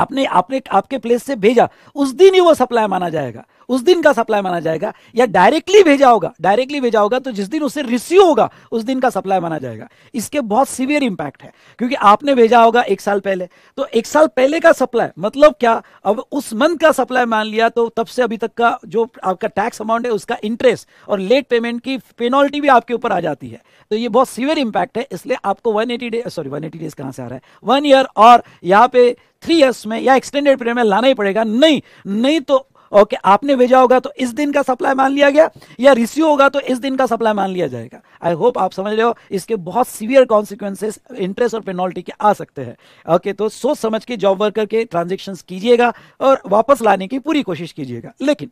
आपने आपने आपके प्लेस से भेजा उस दिन ही वो सप्लाई माना जाएगा उस दिन का सप्लाई माना जाएगा या डायरेक्टली भेजा होगा डायरेक्टली भेजा होगा तो जिस दिन उसे रिसीव होगा उस दिन का सप्लाई माना जाएगा इसके बहुत सीवियर इंपैक्ट है क्योंकि आपने भेजा होगा एक साल पहले तो एक साल पहले का सप्लाई मतलब क्या अब उस मंथ का सप्लाई मान लिया तो तब से अभी तक का जो आपका टैक्स अमाउंट है उसका इंटरेस्ट और लेट पेमेंट की पेनल्टी भी आपके ऊपर आ जाती है तो ये बहुत सीवियर इंपैक्ट है इसलिए आपको 180 डे सॉरी 180 डेज कहां से आ रहा है वन ईयर और यहां पे थ्री ईयर्स में या एक्सटेंडेड पीरियड में लाना ही पड़ेगा नहीं नहीं तो ओके आपने भेजा होगा तो इस दिन का सप्लाई मान लिया गया या रिसीव होगा तो इस दिन का सप्लाई मान लिया जाएगा आई होप आप समझ रहे हो इसके बहुत सीवियर कॉन्सिक्वेंसेस इंटरेस्ट और पेनल्टी के आ सकते हैं ओके तो सोच समझ के जॉब वर्कर के ट्रांजेक्शन कीजिएगा और वापस लाने की पूरी कोशिश कीजिएगा लेकिन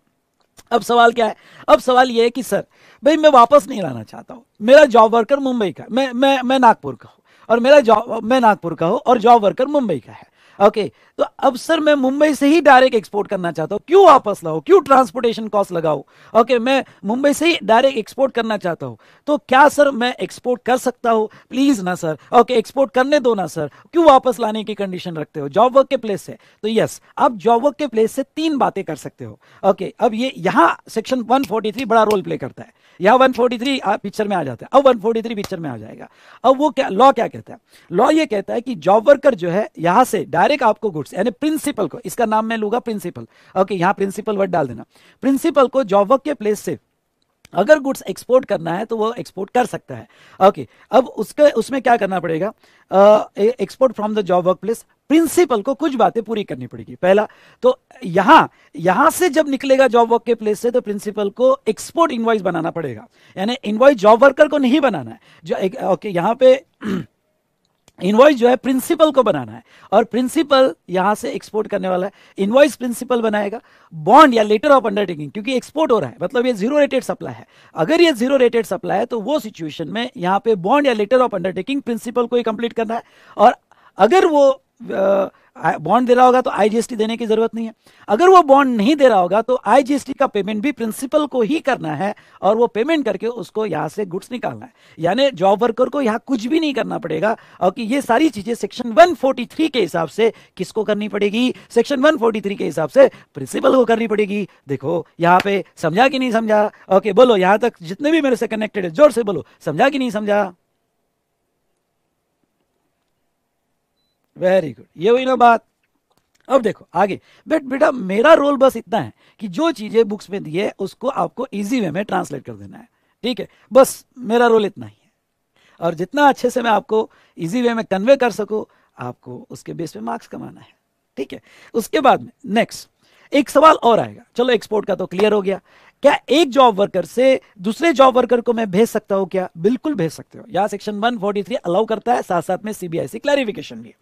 अब सवाल क्या है अब सवाल यह है कि सर भाई मैं वापस नहीं लाना चाहता हूँ मेरा जॉब वर्कर मुंबई का मैं मैं मैं नागपुर का हूँ और मेरा जॉब मैं नागपुर का हूँ और जॉब वर्कर मुंबई का है ओके तो अब सर मैं मुंबई से ही डायरेक्ट एक्सपोर्ट करना चाहता हूँ क्यों वापस लाओ क्यों ट्रांसपोर्टेशन कॉस्ट लगाओ ओके मैं मुंबई से ही डायरेक्ट एक्सपोर्ट करना चाहता हूँ तो क्या सर मैं एक्सपोर्ट कर सकता हूँ प्लीज ना सर ओके एक्सपोर्ट करने दो ना सर क्यों वापस लाने की कंडीशन रखते हो जॉब वर्क के प्लेस से तो यस आप जॉब वर्क के प्लेस से तीन बातें कर सकते हो ओके अब ये यहाँ सेक्शन वन बड़ा रोल प्ले करता है यहाँ 143 पिक्चर में आ जाता है अब 143 पिक्चर में आ जाएगा अब वो क्या लॉ क्या कहता है लॉ ये कहता है कि जॉब वर्कर जो है यहाँ से डायरेक्ट हर एक आपको गुड्स यानी प्रिंसिपल को इसका नाम मैं लूंगा प्रिंसिपल ओके यहाँ प्रिंसिपल वर्ड डाल देना प्रिंसिपल को जॉब वर्क के प्लेस से अगर गुड्स एक्सपोर्ट करना है तो वो एक्सपोर्ट कर सकता है ओके okay, अब उसके उसमें क्या करना पड़ेगा export from the job work place principal को कुछ बातें पूरी करनी पड़ेगी पहला तो यहां यहां से जब निकलेगा जॉब वर्क के प्लेस से तो प्रिंसिपल को एक्सपोर्ट इनवाइस बनाना पड़ेगा यानी इनवाइस जॉब वर्कर को नहीं बनाना है जो ओके okay, यहाँ पे (clears throat) इनवॉइस जो है प्रिंसिपल को बनाना है और प्रिंसिपल यहां से एक्सपोर्ट करने वाला है इनवॉइस प्रिंसिपल बनाएगा बॉन्ड या लेटर ऑफ अंडरटेकिंग क्योंकि एक्सपोर्ट हो रहा है मतलब ये जीरो रेटेड सप्लाई है अगर ये जीरो रेटेड सप्लाई है तो वो सिचुएशन में यहाँ पे बॉन्ड या लेटर ऑफ अंडरटेकिंग प्रिंसिपल को ही कंप्लीट करना है और अगर वो बॉन्ड दे रहा होगा तो आईजीएसटी देने की जरूरत नहीं है अगर वो बॉन्ड नहीं दे रहा होगा तो आईजीएसटी का पेमेंट भी प्रिंसिपल को ही करना है और वो पेमेंट करके उसको यहाँ से गुड्स निकालना है यानी जॉब वर्कर को यहाँ कुछ भी नहीं करना पड़ेगा और कि ये सारी चीजें सेक्शन वन के हिसाब से किसको करनी पड़ेगी सेक्शन वन के हिसाब से प्रिंसिपल को करनी पड़ेगी देखो यहाँ पे समझा कि नहीं समझा ओके बोलो यहाँ तक जितने भी मेरे से कनेक्टेड है जोर से बोलो समझा कि नहीं समझा वेरी गुड ये हुई ना बात अब देखो आगे बट बेटा मेरा रोल बस इतना है कि जो चीजें बुक्स में दी है उसको आपको इजी वे में ट्रांसलेट कर देना है ठीक है बस मेरा रोल इतना ही है और जितना अच्छे से मैं आपको इजी वे में कन्वे कर सकू आपको उसके बेस पे मार्क्स कमाना है ठीक है उसके बाद में नेक्स्ट एक सवाल और आएगा चलो एक्सपोर्ट का तो क्लियर हो गया क्या एक जॉब वर्कर से दूसरे जॉब वर्कर को मैं भेज सकता हूं क्या बिल्कुल भेज सकते हो यहाँ सेक्शन 143 अलाउ करता है साथ साथ में सीबीआई से क्लैरिफिकेशन भी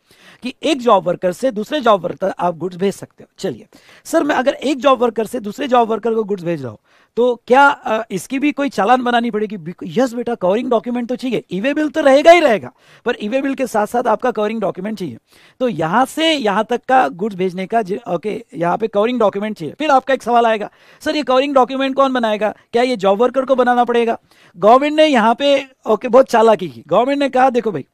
कि एक जॉब वर्कर से दूसरे जॉब वर्कर आप गुड्स भेज सकते हो चलिए सर मैं अगर एक जॉब वर्कर से दूसरे जॉब वर्कर को गुड्स भेज रहा हूं तो क्या इसकी भी कोई चालान बनानी पड़ेगी यस बेटा कवरिंग डॉक्यूमेंट तो चाहिए ईवे बिल तो रहेगा ही रहेगा पर ईवे बिल के साथ साथ आपका कवरिंग डॉक्यूमेंट चाहिए तो यहां से यहां तक का गुड्स भेजने का ओके यहाँ पे कवरिंग डॉक्यूमेंट चाहिए फिर आपका एक सवाल आएगा सर ये कवरिंग डॉक्यूमेंट कौन बनाएगा क्या ये जॉब वर्कर को बनाना पड़ेगा गवर्नमेंट ने यहाँ पे ओके बहुत चालाकी की गवर्नमेंट ने कहा देखो भाई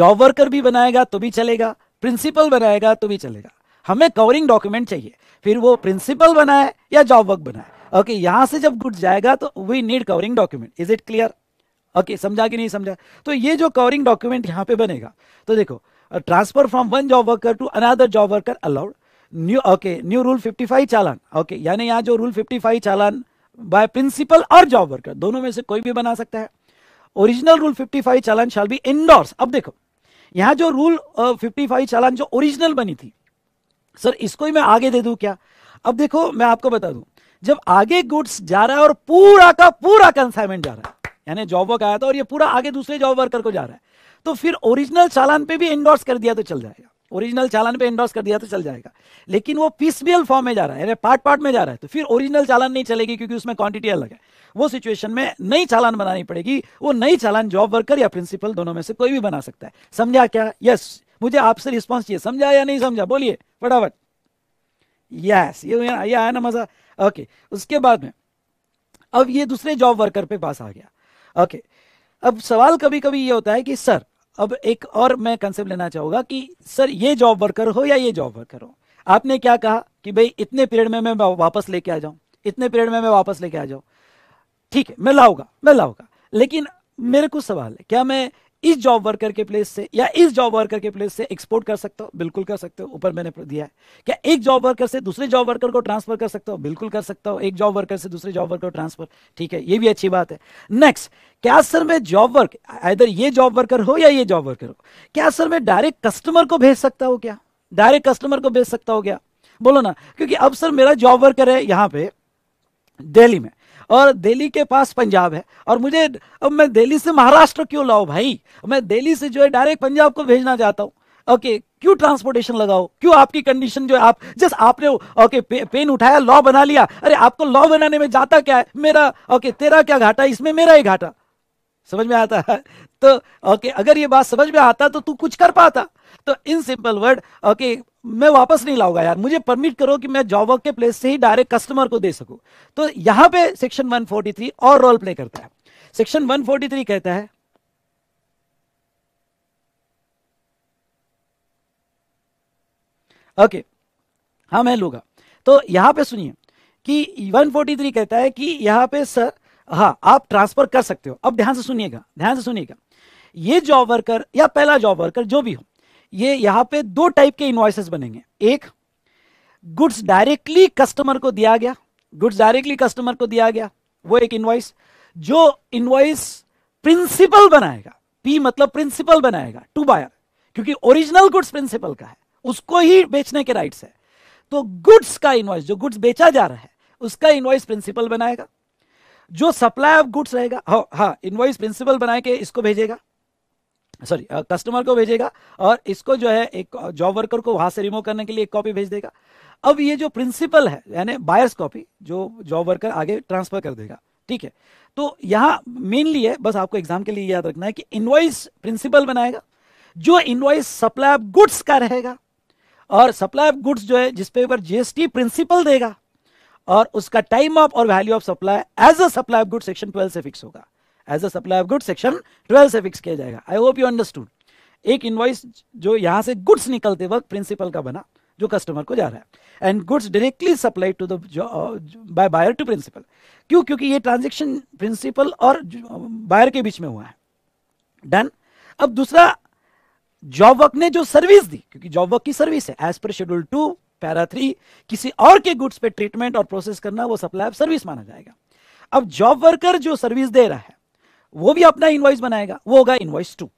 जॉब वर्कर भी बनाएगा तो भी चलेगा प्रिंसिपल बनाएगा तो भी चलेगा हमें कवरिंग डॉक्यूमेंट चाहिए फिर वो प्रिंसिपल बनाए या जॉब वर्क बनाए ओके okay, यहां से जब गुड जाएगा तो we need covering document is it clear okay समझा कि नहीं समझा तो ये जो कवरिंग डॉक्यूमेंट यहां पे बनेगा तो देखो transfer from one job worker to another job worker allowed new okay new rule 55 challan okay okay, यानी यहां जो रूल 55 चालान बाय प्रिंसिपल और जॉब वर्कर दोनों में से कोई भी बना सकता है original rule five challan shall be endorse अब देखो यहां जो रूल फिफ्टी uh, चालान जो ओरिजिनल बनी थी सर इसको ही मैं आगे दे दू क्या अब देखो मैं आपको बता दू जब आगे गुड्स जा रहा है और पूरा का पूरा कंसाइनमेंट जा रहा है यानी जॉब वर्क आया था और ये पूरा आगे दूसरे जॉब वर्कर को जा रहा है तो फिर ओरिजिनल चालान पे भी एंडोर्स कर दिया तो चल जाएगा ओरिजिनल चालान पे एंडोर्स कर दिया तो चल जाएगा लेकिन वो पीसबीएल फॉर्म में जा रहा है पार्ट पार्ट में जा रहा है तो फिर ओरिजिनल चालान नहीं चलेगी क्योंकि उसमें क्वांटिटी अलग है वो सिचुएशन में नई चालान बनानी पड़ेगी वो नई चालान जॉब वर्कर या प्रिंसिपल दोनों में से कोई भी बना सकता है समझा क्या यस मुझे आपसे रिस्पॉन्स चाहिए समझा या नहीं समझा बोलिए फटाफट यस ये आया ना मजा ओके उसके बाद में अब ये दूसरे जॉब वर्कर पे पास आ गया ओके अब सवाल कभी कभी ये होता है कि सर अब एक और मैं कंसेप्ट लेना चाहूंगा कि सर ये जॉब वर्कर हो या ये जॉब वर्कर हो आपने क्या कहा कि भाई इतने पीरियड में मैं वापस लेके आ जाऊं इतने पीरियड में मैं वापस लेके आ जाऊं ठीक है मैं लाऊंगा मैं लाऊंगा लेकिन मेरे कुछ सवाल है क्या मैं इस जॉब वर्कर के प्लेस से या इस जॉब वर्कर के प्लेस से एक्सपोर्ट कर सकते हो बिल्कुल कर सकते हो ऊपर मैंने दिया है क्या एक जॉब वर्कर से दूसरे जॉब वर्कर को ट्रांसफर कर सकते हो बिल्कुल कर सकता हो एक जॉब वर्कर से दूसरे जॉब वर्कर को ट्रांसफर ठीक है ये भी अच्छी बात है नेक्स्ट क्या सर मैं जॉब वर्क इधर ये जॉब वर्कर हो या ये जॉब वर्कर हो क्या सर मैं डायरेक्ट कस्टमर को भेज सकता हो क्या डायरेक्ट कस्टमर को भेज सकता हो क्या बोलो ना क्योंकि अब सर मेरा जॉब वर्कर है यहाँ पे दिल्ली में और दिल्ली के पास पंजाब है और मुझे अब मैं दिल्ली से महाराष्ट्र क्यों लाओ भाई मैं दिल्ली से जो है डायरेक्ट पंजाब को भेजना चाहता हूँ ओके क्यों ट्रांसपोर्टेशन लगाओ क्यों आपकी कंडीशन जो है आप जस्ट आपने ओके पे, पेन उठाया लॉ बना लिया अरे आपको लॉ बनाने में जाता क्या है मेरा ओके तेरा क्या घाटा इसमें मेरा ही घाटा समझ में आता है तो ओके अगर ये बात समझ में आता तो तू कुछ कर पाता तो इन सिंपल वर्ड ओके मैं वापस नहीं लाऊंगा यार मुझे परमिट करो कि मैं जॉब वर्क के प्लेस से ही डायरेक्ट कस्टमर को दे सकूं तो यहां पे सेक्शन 143 और रोल प्ले करता है सेक्शन 143 कहता है ओके हाँ मैं लूंगा तो यहां पे सुनिए कि 143 कहता है कि यहां पे सर हाँ आप ट्रांसफर कर सकते हो अब ध्यान से सुनिएगा ध्यान से सुनिएगा ये जॉब वर्कर या पहला जॉब वर्कर जो भी हो ये यहां पे दो टाइप के इन्वाइसेस बनेंगे एक गुड्स डायरेक्टली कस्टमर को दिया गया गुड्स डायरेक्टली कस्टमर को दिया गया वो एक इन्वाइस जो इन्वाइस प्रिंसिपल बनाएगा पी मतलब प्रिंसिपल बनाएगा टू बायर क्योंकि ओरिजिनल गुड्स प्रिंसिपल का है उसको ही बेचने के राइट्स है तो गुड्स का इन्वाइस जो गुड्स बेचा जा रहा है उसका इन्वाइस प्रिंसिपल बनाएगा जो सप्लाई ऑफ गुड्स रहेगा हाँ हाँ इन्वाइस प्रिंसिपल बना के इसको भेजेगा सॉरी कस्टमर को भेजेगा और इसको जो है एक जॉब वर्कर को वहां से रिमूव करने के लिए एक कॉपी भेज देगा अब ये जो प्रिंसिपल है यानी बायर्स कॉपी जो जॉब वर्कर आगे ट्रांसफर कर देगा ठीक है तो यहाँ मेनली है बस आपको एग्जाम के लिए याद रखना है कि इनवॉइस प्रिंसिपल बनाएगा जो इनवॉइस सप्लाई ऑफ गुड्स का रहेगा और सप्लाई ऑफ गुड्स जो है जिसपे ऊपर जीएसटी प्रिंसिपल देगा और उसका टाइम ऑफ और value of supply as a supply of goods section 12 से फिक्स होगा as a supply of good section twelve से फिक्स किया जाएगा आई होप यू अंडरस्टूड एक इन्वॉइस जो यहाँ से गुड्स निकलते वक्त प्रिंसिपल का बना जो कस्टमर को जा रहा है and goods directly supply to the buy buyer to principal क्यों क्योंकि ये ट्रांजेक्शन प्रिंसिपल और बायर uh, के बीच में हुआ है डन अब दूसरा जॉब वर्क ने जो सर्विस दी क्योंकि जॉब वर्क की सर्विस है as per schedule two para three किसी और के गुड्स पे ट्रीटमेंट और प्रोसेस करना वो सप्लाई ऑफ सर्विस माना जाएगा अब जॉब वर्कर जो सर्विस दे रहा है वो भी अपना इन्वॉइस बनाएगा वो होगा इन्वॉइस टू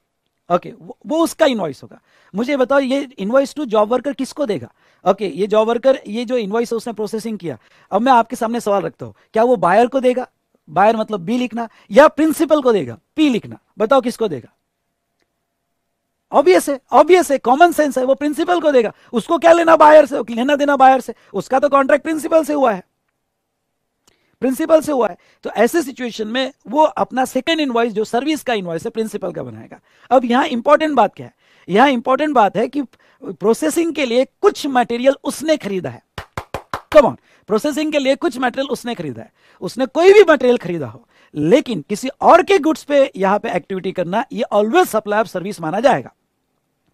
ओके वो उसका इन्वॉइस होगा मुझे बताओ ये इन्वॉइस टू जॉब वर्कर किसको देगा ओके ये जॉब वर्कर ये जो है उसने प्रोसेसिंग किया अब मैं आपके सामने सवाल रखता हूँ क्या वो बायर को देगा बायर मतलब बी लिखना या प्रिंसिपल को देगा पी लिखना बताओ किसको देगा ऑब्वियस है ऑब्वियस है कॉमन सेंस है वो प्रिंसिपल को देगा उसको क्या लेना बायर से लेना देना बायर से उसका तो कॉन्ट्रैक्ट प्रिंसिपल से हुआ है प्रिंसिपल से हुआ है तो ऐसे सिचुएशन में वो अपना सेकेंड इन्वाइस जो सर्विस का इन्वाइस है प्रिंसिपल का बनाएगा अब यहाँ इंपॉर्टेंट बात क्या है यहाँ इंपॉर्टेंट बात है कि प्रोसेसिंग के लिए कुछ मटेरियल उसने खरीदा है कम ऑन प्रोसेसिंग के लिए कुछ मटेरियल उसने खरीदा है उसने कोई भी मटेरियल खरीदा हो लेकिन किसी और के गुड्स पे यहां पे एक्टिविटी करना ये ऑलवेज सप्लाई ऑफ सर्विस माना जाएगा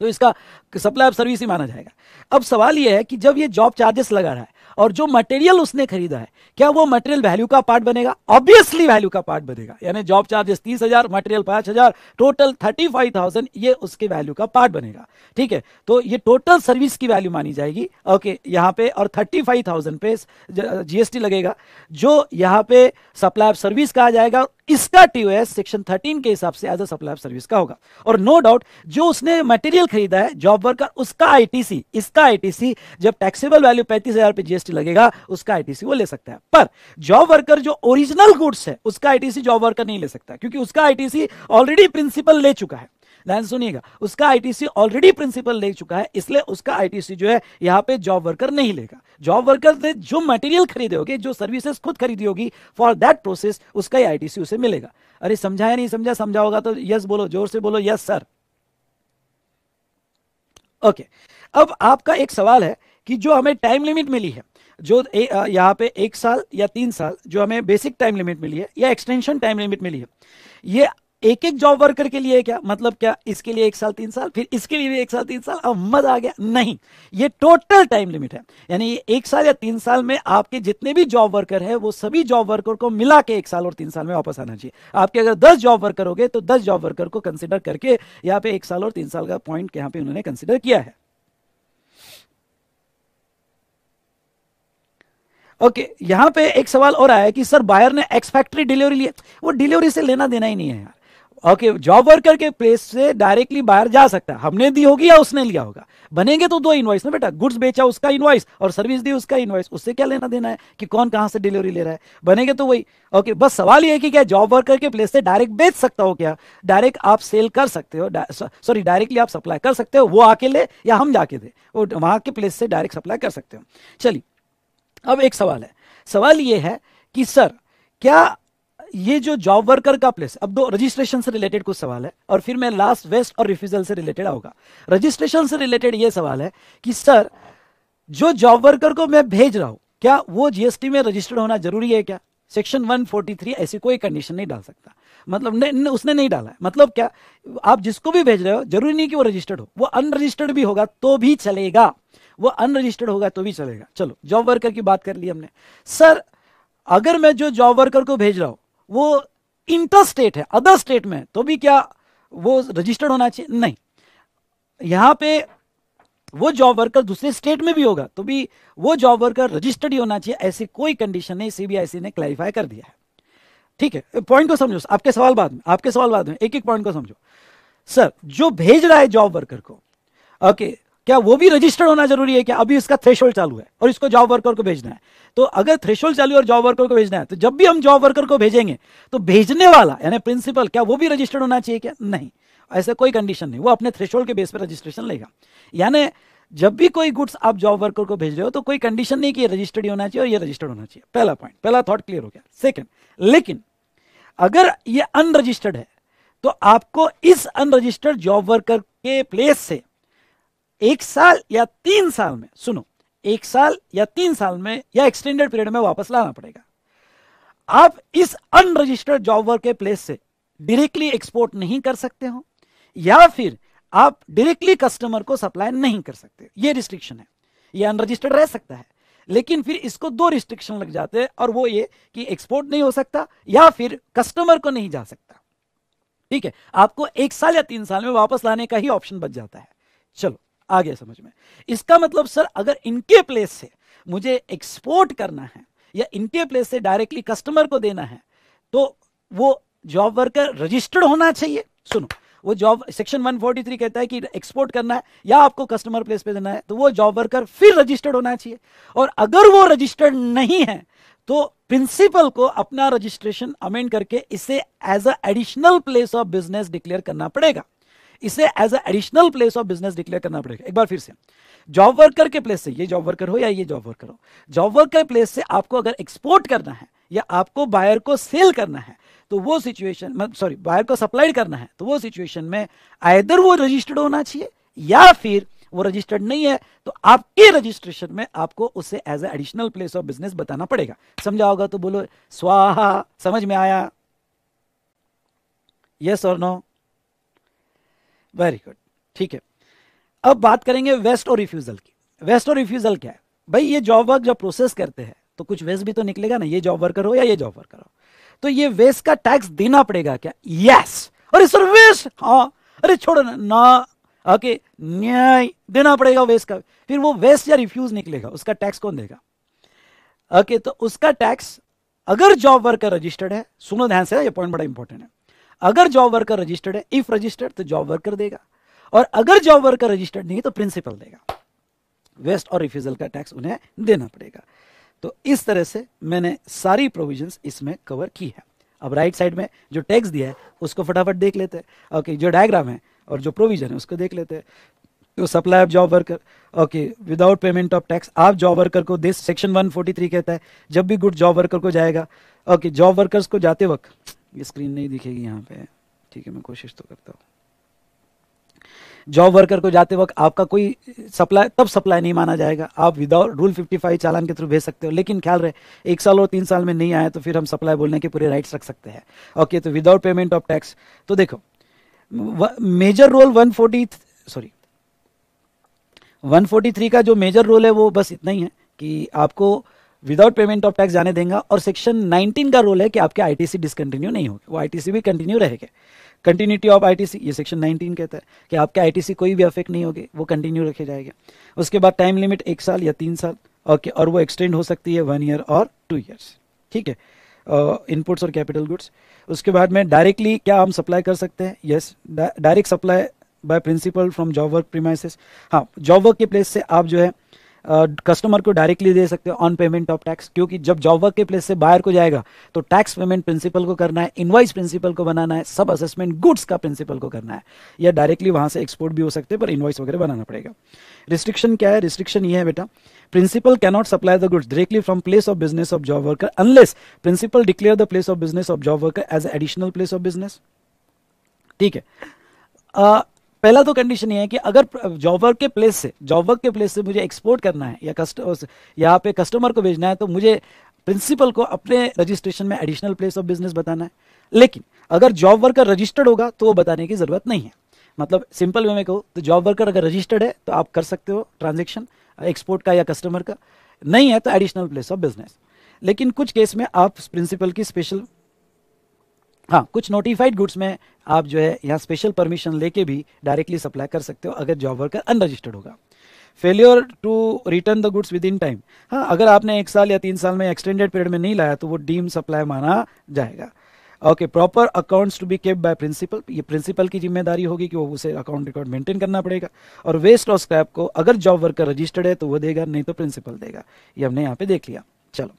तो इसका सप्लाई ऑफ सर्विस ही माना जाएगा अब सवाल यह है कि जब ये जॉब चार्जेस लगा रहा है और जो मटेरियल उसने खरीदा है क्या वो मटेरियल वैल्यू का पार्ट बनेगा ऑब्वियसली वैल्यू का पार्ट बनेगा यानी जॉब चार्जेस तीस हजार मटेरियल पांच हजार टोटल थर्टी फाइव थाउजेंड ये उसके वैल्यू का पार्ट बनेगा ठीक है तो ये टोटल सर्विस की वैल्यू मानी जाएगी ओके यहाँ पे और थर्टी फाइव थाउजेंड पे जीएसटी लगेगा जो यहाँ पे सप्लाई ऑफ सर्विस कहा जाएगा इसका टीओएस सेक्शन 13 के हिसाब से एज अ सप्लाई सर्विस का होगा और नो डाउट जो उसने मटेरियल खरीदा है जॉब वर्कर उसका आईटीसी इसका आईटीसी जब टैक्सेबल वैल्यू पैंतीस हजार जीएसटी लगेगा उसका आईटीसी वो ले सकता है पर जॉब वर्कर जो ओरिजिनल गुड्स है उसका आईटीसी जॉब वर्कर नहीं ले सकता क्योंकि उसका आईटीसी ऑलरेडी प्रिंसिपल ले चुका है ध्यान सुनिएगा उसका आईटीसी ऑलरेडी प्रिंसिपल ले चुका है इसलिए उसका आईटीसी जो है यहाँ पे जॉब वर्कर नहीं लेगा जॉब वर्कर ने जो मटेरियल खरीदे होगी जो सर्विसेज खुद खरीदी होगी फॉर दैट प्रोसेस उसका ही आईटीसी उसे मिलेगा अरे समझाया नहीं समझा समझा होगा तो यस बोलो जोर से बोलो यस सर ओके अब आपका एक सवाल है कि जो हमें टाइम लिमिट मिली है जो ए, आ, यहाँ पे एक साल या तीन साल जो हमें बेसिक टाइम लिमिट मिली है या एक्सटेंशन टाइम लिमिट मिली है ये एक एक जॉब वर्कर के लिए क्या मतलब क्या इसके लिए एक साल तीन साल फिर इसके लिए भी एक साल तीन साल अब मजा आ गया नहीं ये टोटल टाइम लिमिट है यानी ये एक साल या तीन साल में आपके जितने भी जॉब वर्कर है वो सभी जॉब वर्कर को मिला के एक साल और तीन साल में वापस आना चाहिए आपके अगर दस जॉब वर्कर हो गए तो दस जॉब वर्कर को कंसिडर करके यहाँ पे एक साल और तीन साल का पॉइंट यहाँ पे उन्होंने कंसिडर किया है ओके okay, यहां पे एक सवाल और आया कि सर बायर ने एक्स फैक्ट्री डिलीवरी लिया वो डिलीवरी से लेना देना ही नहीं है यार ओके जॉब वर्कर के प्लेस से डायरेक्टली बाहर जा सकता है हमने दी होगी या उसने लिया होगा बनेंगे तो दो इनवाइस ना बेटा गुड्स बेचा उसका इनवाइस और सर्विस दी उसका इनवाइस उससे क्या लेना देना है कि कौन कहां से डिलीवरी ले रहा है बनेंगे तो वही ओके बस सवाल ये है कि क्या जॉब वर्कर के प्लेस से डायरेक्ट बेच सकता हो क्या डायरेक्ट आप सेल कर सकते हो सॉरी डायरेक्टली आप सप्लाई कर सकते हो वो आके ले या हम जाके दे वो वहां के प्लेस से डायरेक्ट सप्लाई कर सकते हो चलिए अब एक सवाल है सवाल ये है कि सर क्या ये जो जॉब वर्कर का प्लेस अब दो रजिस्ट्रेशन से रिलेटेड कुछ सवाल है और फिर मैं लास्ट वेस्ट और रिफ्यूजल से रिलेटेड आऊंगा रजिस्ट्रेशन से रिलेटेड ये सवाल है कि सर जो जॉब वर्कर को मैं भेज रहा हूं क्या वो जीएसटी में रजिस्टर्ड होना जरूरी है क्या सेक्शन 143 ऐसी कोई कंडीशन नहीं डाल सकता मतलब न, न, उसने नहीं डाला है मतलब क्या आप जिसको भी भेज रहे हो जरूरी नहीं कि वो रजिस्टर्ड हो वो अनरजिस्टर्ड भी होगा तो भी चलेगा वो अनरजिस्टर्ड होगा तो भी चलेगा चलो जॉब वर्कर की बात कर ली हमने सर अगर मैं जो जॉब वर्कर को भेज रहा हूं वो इंटर स्टेट है अदर स्टेट में तो भी क्या वो रजिस्टर्ड होना चाहिए नहीं यहां पे वो जॉब वर्कर दूसरे स्टेट में भी होगा तो भी वो जॉब वर्कर रजिस्टर्ड ही होना चाहिए ऐसी कोई कंडीशन नहीं सीबीआईसी ने क्लैरिफाई कर दिया है ठीक है पॉइंट को समझो आपके सवाल बाद में आपके सवाल बाद में एक एक पॉइंट को समझो सर जो भेज रहा है जॉब वर्कर को ओके क्या वो भी रजिस्टर्ड होना जरूरी है क्या अभी इसका थ्रेशोल्ड चालू है और इसको जॉब वर्कर को भेजना है तो अगर थ्रेशोल्ड चालू और जॉब वर्कर को भेजना है तो जब भी हम जॉब वर्कर को भेजेंगे तो भेजने वाला यानी प्रिंसिपल क्या वो भी रजिस्टर्ड होना चाहिए क्या नहीं ऐसा कोई कंडीशन नहीं वो अपने थ्रेशोल्ड के बेस पर रजिस्ट्रेशन लेगा यानी जब भी कोई गुड्स आप जॉब वर्कर को भेज रहे हो तो कोई कंडीशन नहीं कि ये रजिस्टर्ड होना चाहिए और ये रजिस्टर्ड होना चाहिए पहला पॉइंट पहला थॉट क्लियर हो गया सेकंड लेकिन अगर ये अनरजिस्टर्ड है तो आपको इस अनरजिस्टर्ड जॉब वर्कर के प्लेस से एक साल या तीन साल में सुनो एक साल या तीन साल में या एक्सटेंडेड पीरियड में वापस लाना पड़ेगा आप इस अनरजिस्टर्ड जॉब वर्क के प्लेस से डायरेक्टली एक्सपोर्ट नहीं कर सकते हो या फिर आप डायरेक्टली कस्टमर को सप्लाई नहीं कर सकते ये रिस्ट्रिक्शन है ये अनरजिस्टर्ड रह सकता है लेकिन फिर इसको दो रिस्ट्रिक्शन लग जाते हैं और वो ये कि एक्सपोर्ट नहीं हो सकता या फिर कस्टमर को नहीं जा सकता ठीक है आपको एक साल या तीन साल में वापस लाने का ही ऑप्शन बच जाता है चलो आ गया समझ में इसका मतलब सर अगर इनके प्लेस से मुझे एक्सपोर्ट करना है या इनके प्लेस से डायरेक्टली कस्टमर को देना है तो वो जॉब वर्कर रजिस्टर्ड होना चाहिए सुनो वो जॉब सेक्शन 143 कहता है कि एक्सपोर्ट करना है या आपको कस्टमर प्लेस पे देना है तो वो जॉब वर्कर फिर रजिस्टर्ड होना चाहिए और अगर वो रजिस्टर्ड नहीं है तो प्रिंसिपल को अपना रजिस्ट्रेशन अमेंड करके इसे as a additional place of business declare करना पड़ेगा इसे as a additional place of business declare करना पड़ेगा एक बार फिर से जॉब वर्कर के प्लेस से ये जॉब वर्कर हो या ये जॉब वर्कर हो जॉब वर्कर प्लेस से आपको अगर एक्सपोर्ट करना है या आपको बायर को सेल करना है तो वो सिचुएशन सॉरी बायर को सप्लाइड करना है तो वो सिचुएशन में आयदर वो रजिस्टर्ड होना चाहिए या फिर वो रजिस्टर्ड नहीं है तो आपके रजिस्ट्रेशन में आपको उसे as a additional place of business बताना पड़ेगा समझा होगा तो बोलो स्वाहा समझ में आया यस और नो वेरी गुड ठीक है अब बात करेंगे वेस्ट और रिफ्यूजल की वेस्ट और रिफ्यूजल क्या है भाई ये जॉब वर्क जब प्रोसेस करते हैं तो कुछ वेस्ट भी तो निकलेगा ना ये जॉब वर्कर हो या ये जॉब वर्कर हो तो ये वेस्ट का टैक्स देना पड़ेगा क्या यस अरे सर वेस्ट हाँ अरे छोड़ो ना, ओके न्याय देना पड़ेगा वेस्ट का फिर वो वेस्ट या रिफ्यूज निकलेगा उसका टैक्स कौन देगा ओके तो उसका टैक्स अगर जॉब वर्कर रजिस्टर्ड है सुनो ध्यान से ये पॉइंट बड़ा इंपॉर्टेंट है अगर जॉब वर्कर रजिस्टर्ड है इफ रजिस्टर्ड तो जॉब वर्कर देगा और अगर जॉब वर्कर रजिस्टर्ड नहीं तो प्रिंसिपल देगा वेस्ट और रिफ्यूजल का टैक्स उन्हें देना पड़ेगा तो इस तरह से मैंने सारी प्रोविजंस इसमें कवर की है अब राइट साइड में जो टैक्स दिया है उसको फटाफट देख लेते हैं ओके जो डायग्राम है और जो प्रोविजन है उसको देख लेते हैं तो supply of job worker okay without payment of tax आप जॉब वर्कर को दिस सेक्शन 143 कहता है जब भी गुड जॉब वर्कर को जाएगा ओके जॉब वर्कर्स को जाते वक्त ये स्क्रीन नहीं दिखेगी यहाँ पे ठीक है मैं कोशिश तो करता हूँ जॉब वर्कर को जाते वक्त आपका कोई सप्लाई तब सप्लाई नहीं माना जाएगा आप विदाउट रूल 55 चालान के थ्रू भेज सकते हो लेकिन ख्याल रहे एक साल और तीन साल में नहीं आया तो फिर हम सप्लाई बोलने के पूरे राइट्स रख सकते हैं ओके तो विदाउट पेमेंट ऑफ टैक्स तो देखो major role one sorry one का जो मेजर रोल है वो बस इतना ही है कि आपको विदाउट पेमेंट ऑफ टैक्स जाने देंगे और सेक्शन 19 का रोल है कि आपके आईटीसी डिसकंटिन्यू नहीं होगी वो आईटीसी भी कंटिन्यू रहेगा कंटिन्यूटी ऑफ आईटीसी ये सेक्शन 19 कहता है कि आपके आईटीसी कोई भी अफेक्ट नहीं होगी वो कंटिन्यू रखे जाएगा उसके बाद टाइम लिमिट एक साल या तीन साल ओके और वो एक्सटेंड हो सकती है वन ईयर और टू ईयर्स ठीक है इनपुट्स और कैपिटल गुड्स उसके बाद में डायरेक्टली क्या हम सप्लाई कर सकते हैं yes direct supply by principal from job work premises हाँ जॉब वर्क के प्लेस से आप जो है कस्टमर को डायरेक्टली दे सकते हो ऑन पेमेंट ऑफ टैक्स क्योंकि जब जॉब वर्क के प्लेस से बाहर को जाएगा तो टैक्स पेमेंट प्रिंसिपल को करना है इनवाइस प्रिंसिपल को बनाना है सब असेसमेंट गुड्स का प्रिंसिपल को करना है या डायरेक्टली वहां से एक्सपोर्ट भी हो सकते हैं पर इन्वाइस वगैरह बनाना पड़ेगा रिस्ट्रिक्शन क्या है रिस्ट्रिक्शन ये है बेटा principal cannot supply the goods directly from place of business of job worker unless principal declare the place of business of job worker as additional place of business ठीक है uh, पहला तो condition ये है कि अगर जॉब वर्क के place से जॉब वर्क के प्लेस से मुझे एक्सपोर्ट करना है या कस्ट यहाँ पे कस्टमर को भेजना है तो मुझे प्रिंसिपल को अपने रजिस्ट्रेशन में एडिशनल प्लेस ऑफ बिजनेस बताना है लेकिन अगर जॉब वर्कर रजिस्टर्ड होगा तो वो बताने की ज़रूरत नहीं है मतलब सिंपल वे में कहूँ तो जॉब वर्कर अगर रजिस्टर्ड है तो आप कर सकते हो ट्रांजेक्शन एक्सपोर्ट का या कस्टमर का नहीं है तो एडिशनल प्लेस ऑफ बिजनेस लेकिन कुछ केस में आप प्रिंसिपल की स्पेशल हाँ कुछ नोटिफाइड गुड्स में आप जो है यहाँ स्पेशल परमिशन लेके भी डायरेक्टली सप्लाई कर सकते हो अगर जॉब वर्कर अनरजिस्टर्ड होगा failure to return the goods within time हाँ अगर आपने एक साल या तीन साल में एक्सटेंडेड पीरियड में नहीं लाया तो वो डीम सप्लाई माना जाएगा okay proper accounts to be kept by principal ये प्रिंसिपल की जिम्मेदारी होगी कि वो उसे अकाउंट रिकॉर्ड मेंटेन करना पड़ेगा और वेस्ट और स्क्रैप को अगर जॉब वर्कर रजिस्टर्ड है तो वो देगा नहीं तो प्रिंसिपल देगा ये हमने यहाँ पे देख लिया चलो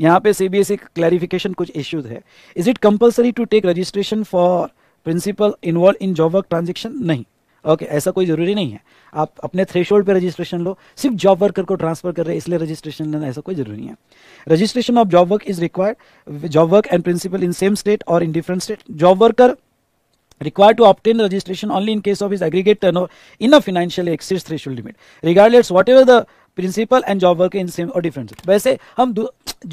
यहाँ पे सीबीएसई e क्लैरिफिकेशन कुछ इश्यूज है is it compulsory to take registration for principal involve in job work transaction नहीं ओके okay, ऐसा कोई ज़रूरी नहीं है आप अपने थ्रेशोल्ड पे रजिस्ट्रेशन लो सिर्फ जॉब वर्कर को ट्रांसफर कर रहे हैं इसलिए रजिस्ट्रेशन लेना ऐसा कोई जरूरी नहीं है registration of job work is required job work and principal in same state और in different state job worker required to obtain registration only in case of his aggregate turnover in a financially exceeds threshold limit regardless whatever the principal and job worker in same और difference वैसे हम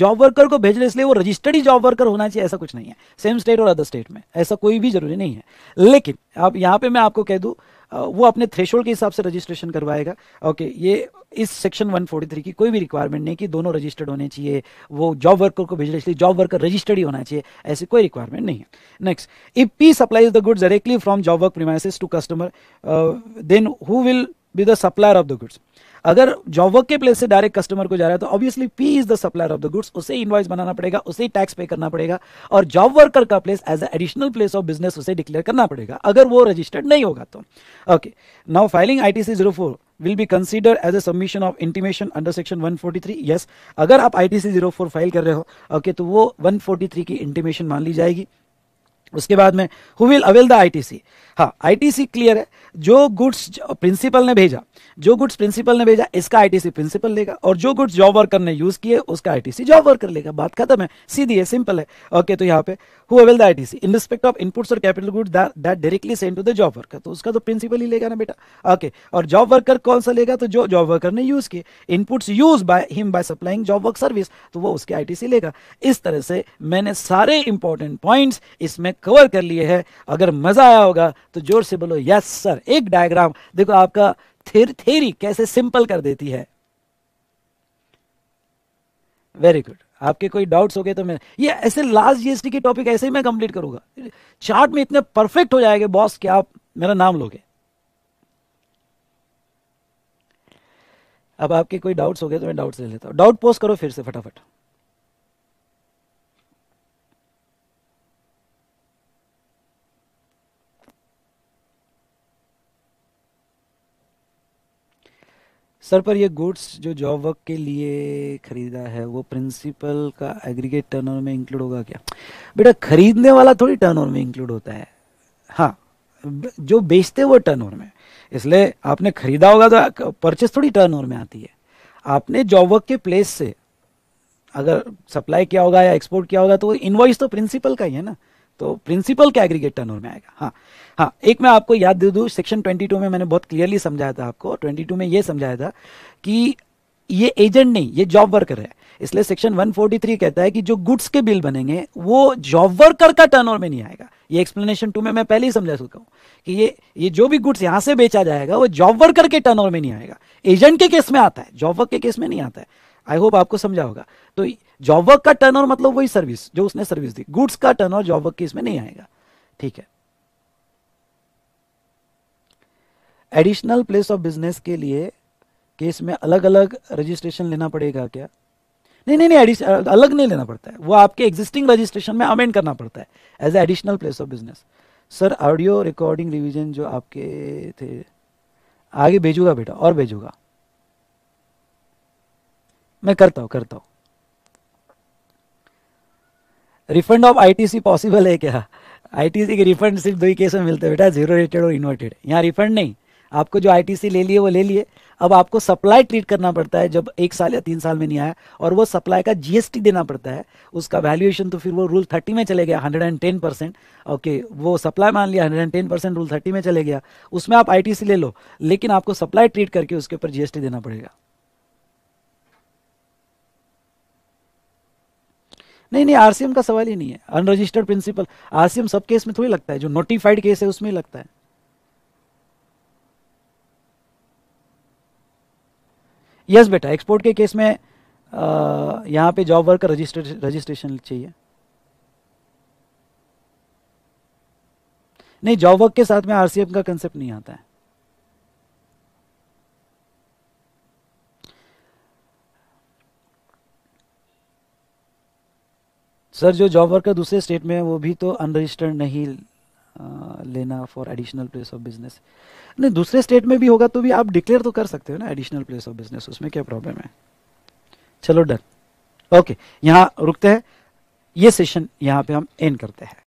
job worker को भेज रहे इसलिए वो registered ही job worker होना चाहिए ऐसा कुछ नहीं है सेम स्टेट और अदर स्टेट में ऐसा कोई भी जरूरी नहीं है लेकिन अब यहाँ पे मैं आपको कह दूँ वो अपने थ्रेशोल्ड के हिसाब से रजिस्ट्रेशन करवाएगा ओके ये इस सेक्शन 143 की कोई भी रिक्वायरमेंट नहीं कि दोनों रजिस्टर्ड होने चाहिए वो जॉब वर्कर को भेज रहे इसलिए जॉब वर्कर रजिस्टर्ड ही होना चाहिए ऐसी कोई रिक्वायरमेंट नहीं है next if P supplies the goods directly from job work premises to customer then who will be the supplier of the goods अगर जॉब वर्क के प्लेस से डायरेक्ट कस्टमर को जा रहा है तो obviously P is the supplier of the goods उसे invoice बनाना पड़ेगा उसे टैक्स पे करना पड़ेगा और जॉब वर्कर का place as additional place of business उसे डिक्लेयर करना पड़ेगा अगर वो रजिस्टर्ड नहीं होगा तो okay now filing I T zero four will be considered as a submission of intimation under section 143 yes अगर आप ITC 04 फाइल कर रहे हो ओके okay, तो वो 143 की इंटीमेशन मान ली जाएगी उसके बाद में who will avail the ITC हाँ आईटीसी क्लियर है जो गुड्स प्रिंसिपल ने भेजा जो गुड्स प्रिंसिपल ने भेजा इसका आईटीसी प्रिंसिपल लेगा और जो गुड्स जॉब वर्कर ने यूज किए उसका आईटीसी जॉब वर्कर लेगा बात खत्म है सीधी है सिंपल है ओके okay, तो यहाँ पे who avail the ITC in respect of inputs और capital good that directly send to the job worker तो उसका तो प्रिंसिपल ही लेगा ना बेटा ओके okay, और जॉब वर्कर कौन सा लेगा तो जो जॉब वर्कर ने यूज किए inputs used by him by supplying job work service तो वो उसके आईटीसी लेगा इस तरह से मैंने सारे इंपॉर्टेंट पॉइंट्स इसमें कवर कर लिए है अगर मजा आया होगा तो जोर से बोलो यस सर एक डायग्राम देखो आपका थेर, थेरी कैसे सिंपल कर देती है वेरी गुड आपके कोई डाउट्स हो गए तो मैं ये ऐसे लास्ट जीएसटी की टॉपिक ऐसे ही मैं कंप्लीट करूंगा चार्ट में इतने परफेक्ट हो जाएंगे बॉस कि आप मेरा नाम लोगे अब आपके कोई डाउट्स हो गए तो मैं डाउट्स ले लेता हूं डाउट पोस्ट करो फिर से फटाफट सर पर ये गुड्स जो जॉब वर्क के लिए खरीदा है वो प्रिंसिपल का एग्रीगेट टर्नओवर में इंक्लूड होगा क्या बेटा खरीदने वाला थोड़ी टर्नओवर में इंक्लूड होता है हाँ जो बेचते वो टर्नओवर में इसलिए आपने खरीदा होगा तो परचेस थोड़ी टर्नओवर में आती है आपने जॉब वर्क के प्लेस से अगर सप्लाई किया होगा या एक्सपोर्ट किया होगा तो इन्वॉइस तो प्रिंसिपल का ही है ना तो प्रिंसिपल का एग्रीगेट टर्नओवर में आएगा हाँ हाँ एक मैं आपको याद दे दूँ सेक्शन 22 में मैंने बहुत क्लियरली समझाया था आपको 22 में ये समझाया था कि ये एजेंट नहीं ये जॉब वर्कर है इसलिए सेक्शन 143 कहता है कि जो गुड्स के बिल बनेंगे वो जॉब वर्कर का टर्न में नहीं आएगा ये एक्सप्लेनेशन टू में मैं पहले ही समझा चुका हूँ कि ये ये जो भी गुड्स यहाँ से बेचा जाएगा वो जॉब वर्कर के टर्न में नहीं आएगा एजेंट के केस में आता है जॉब वर्क के केस में नहीं आता है आई होप आपको समझा होगा तो जॉब वर्क का टर्न मतलब वही सर्विस जो उसने सर्विस दी गुड्स का टर्न जॉब वर्क की इसमें नहीं आएगा ठीक है एडिशनल प्लेस ऑफ बिजनेस के लिए केस में अलग अलग रजिस्ट्रेशन लेना पड़ेगा क्या नहीं नहीं नहीं अलग नहीं लेना पड़ता है वो आपके एग्जिस्टिंग रजिस्ट्रेशन में अमेंड करना पड़ता है as a additional place of business sir audio recording revision जो आपके थे आगे भेजूंगा बेटा और भेजूंगा मैं करता हूँ करता हूँ रिफंड ऑफ आईटीसी पॉसिबल है क्या आईटीसी के रिफंड सिर्फ दो ही केस में मिलते हैं बेटा जीरो रेटेड और इन्वर्टेड यहाँ रिफंड नहीं आपको जो आईटीसी ले लिए वो ले लिए अब आपको सप्लाई ट्रीट करना पड़ता है जब एक साल या तीन साल में नहीं आया और वो सप्लाई का जीएसटी देना पड़ता है उसका वैल्यूएशन तो फिर वो रूल थर्टी में चले गया hundred and ten percent okay वो सप्लाई मान लिया hundred and ten percent rule thirty में चले गया उसमें आप आईटीसी ले लो लेकिन आपको सप्लाई ट्रीट करके उसके ऊपर जीएसटी देना पड़ेगा नहीं नहीं आरसीएम का सवाल ही नहीं है अनरजिस्टर्ड प्रिंसिपल आरसीएम सब केस में थोड़ी लगता है जो नोटिफाइड केस है उसमें लगता है यस बेटा एक्सपोर्ट के केस में यहां पे जॉब वर्क का रजिस्ट्रेशन चाहिए नहीं जॉब वर्क के साथ में आरसीएम का कंसेप्ट नहीं आता है सर जो जॉब वर्कर दूसरे स्टेट में है वो भी तो अनरजिस्टर्ड नहीं लेना for additional place of business नहीं दूसरे स्टेट में भी होगा तो भी आप डिक्लेयर तो कर सकते हो ना एडिशनल प्लेस ऑफ बिजनेस उसमें क्या प्रॉब्लम है चलो डन ओके यहाँ रुकते हैं ये सेशन यहाँ पे हम एंड करते हैं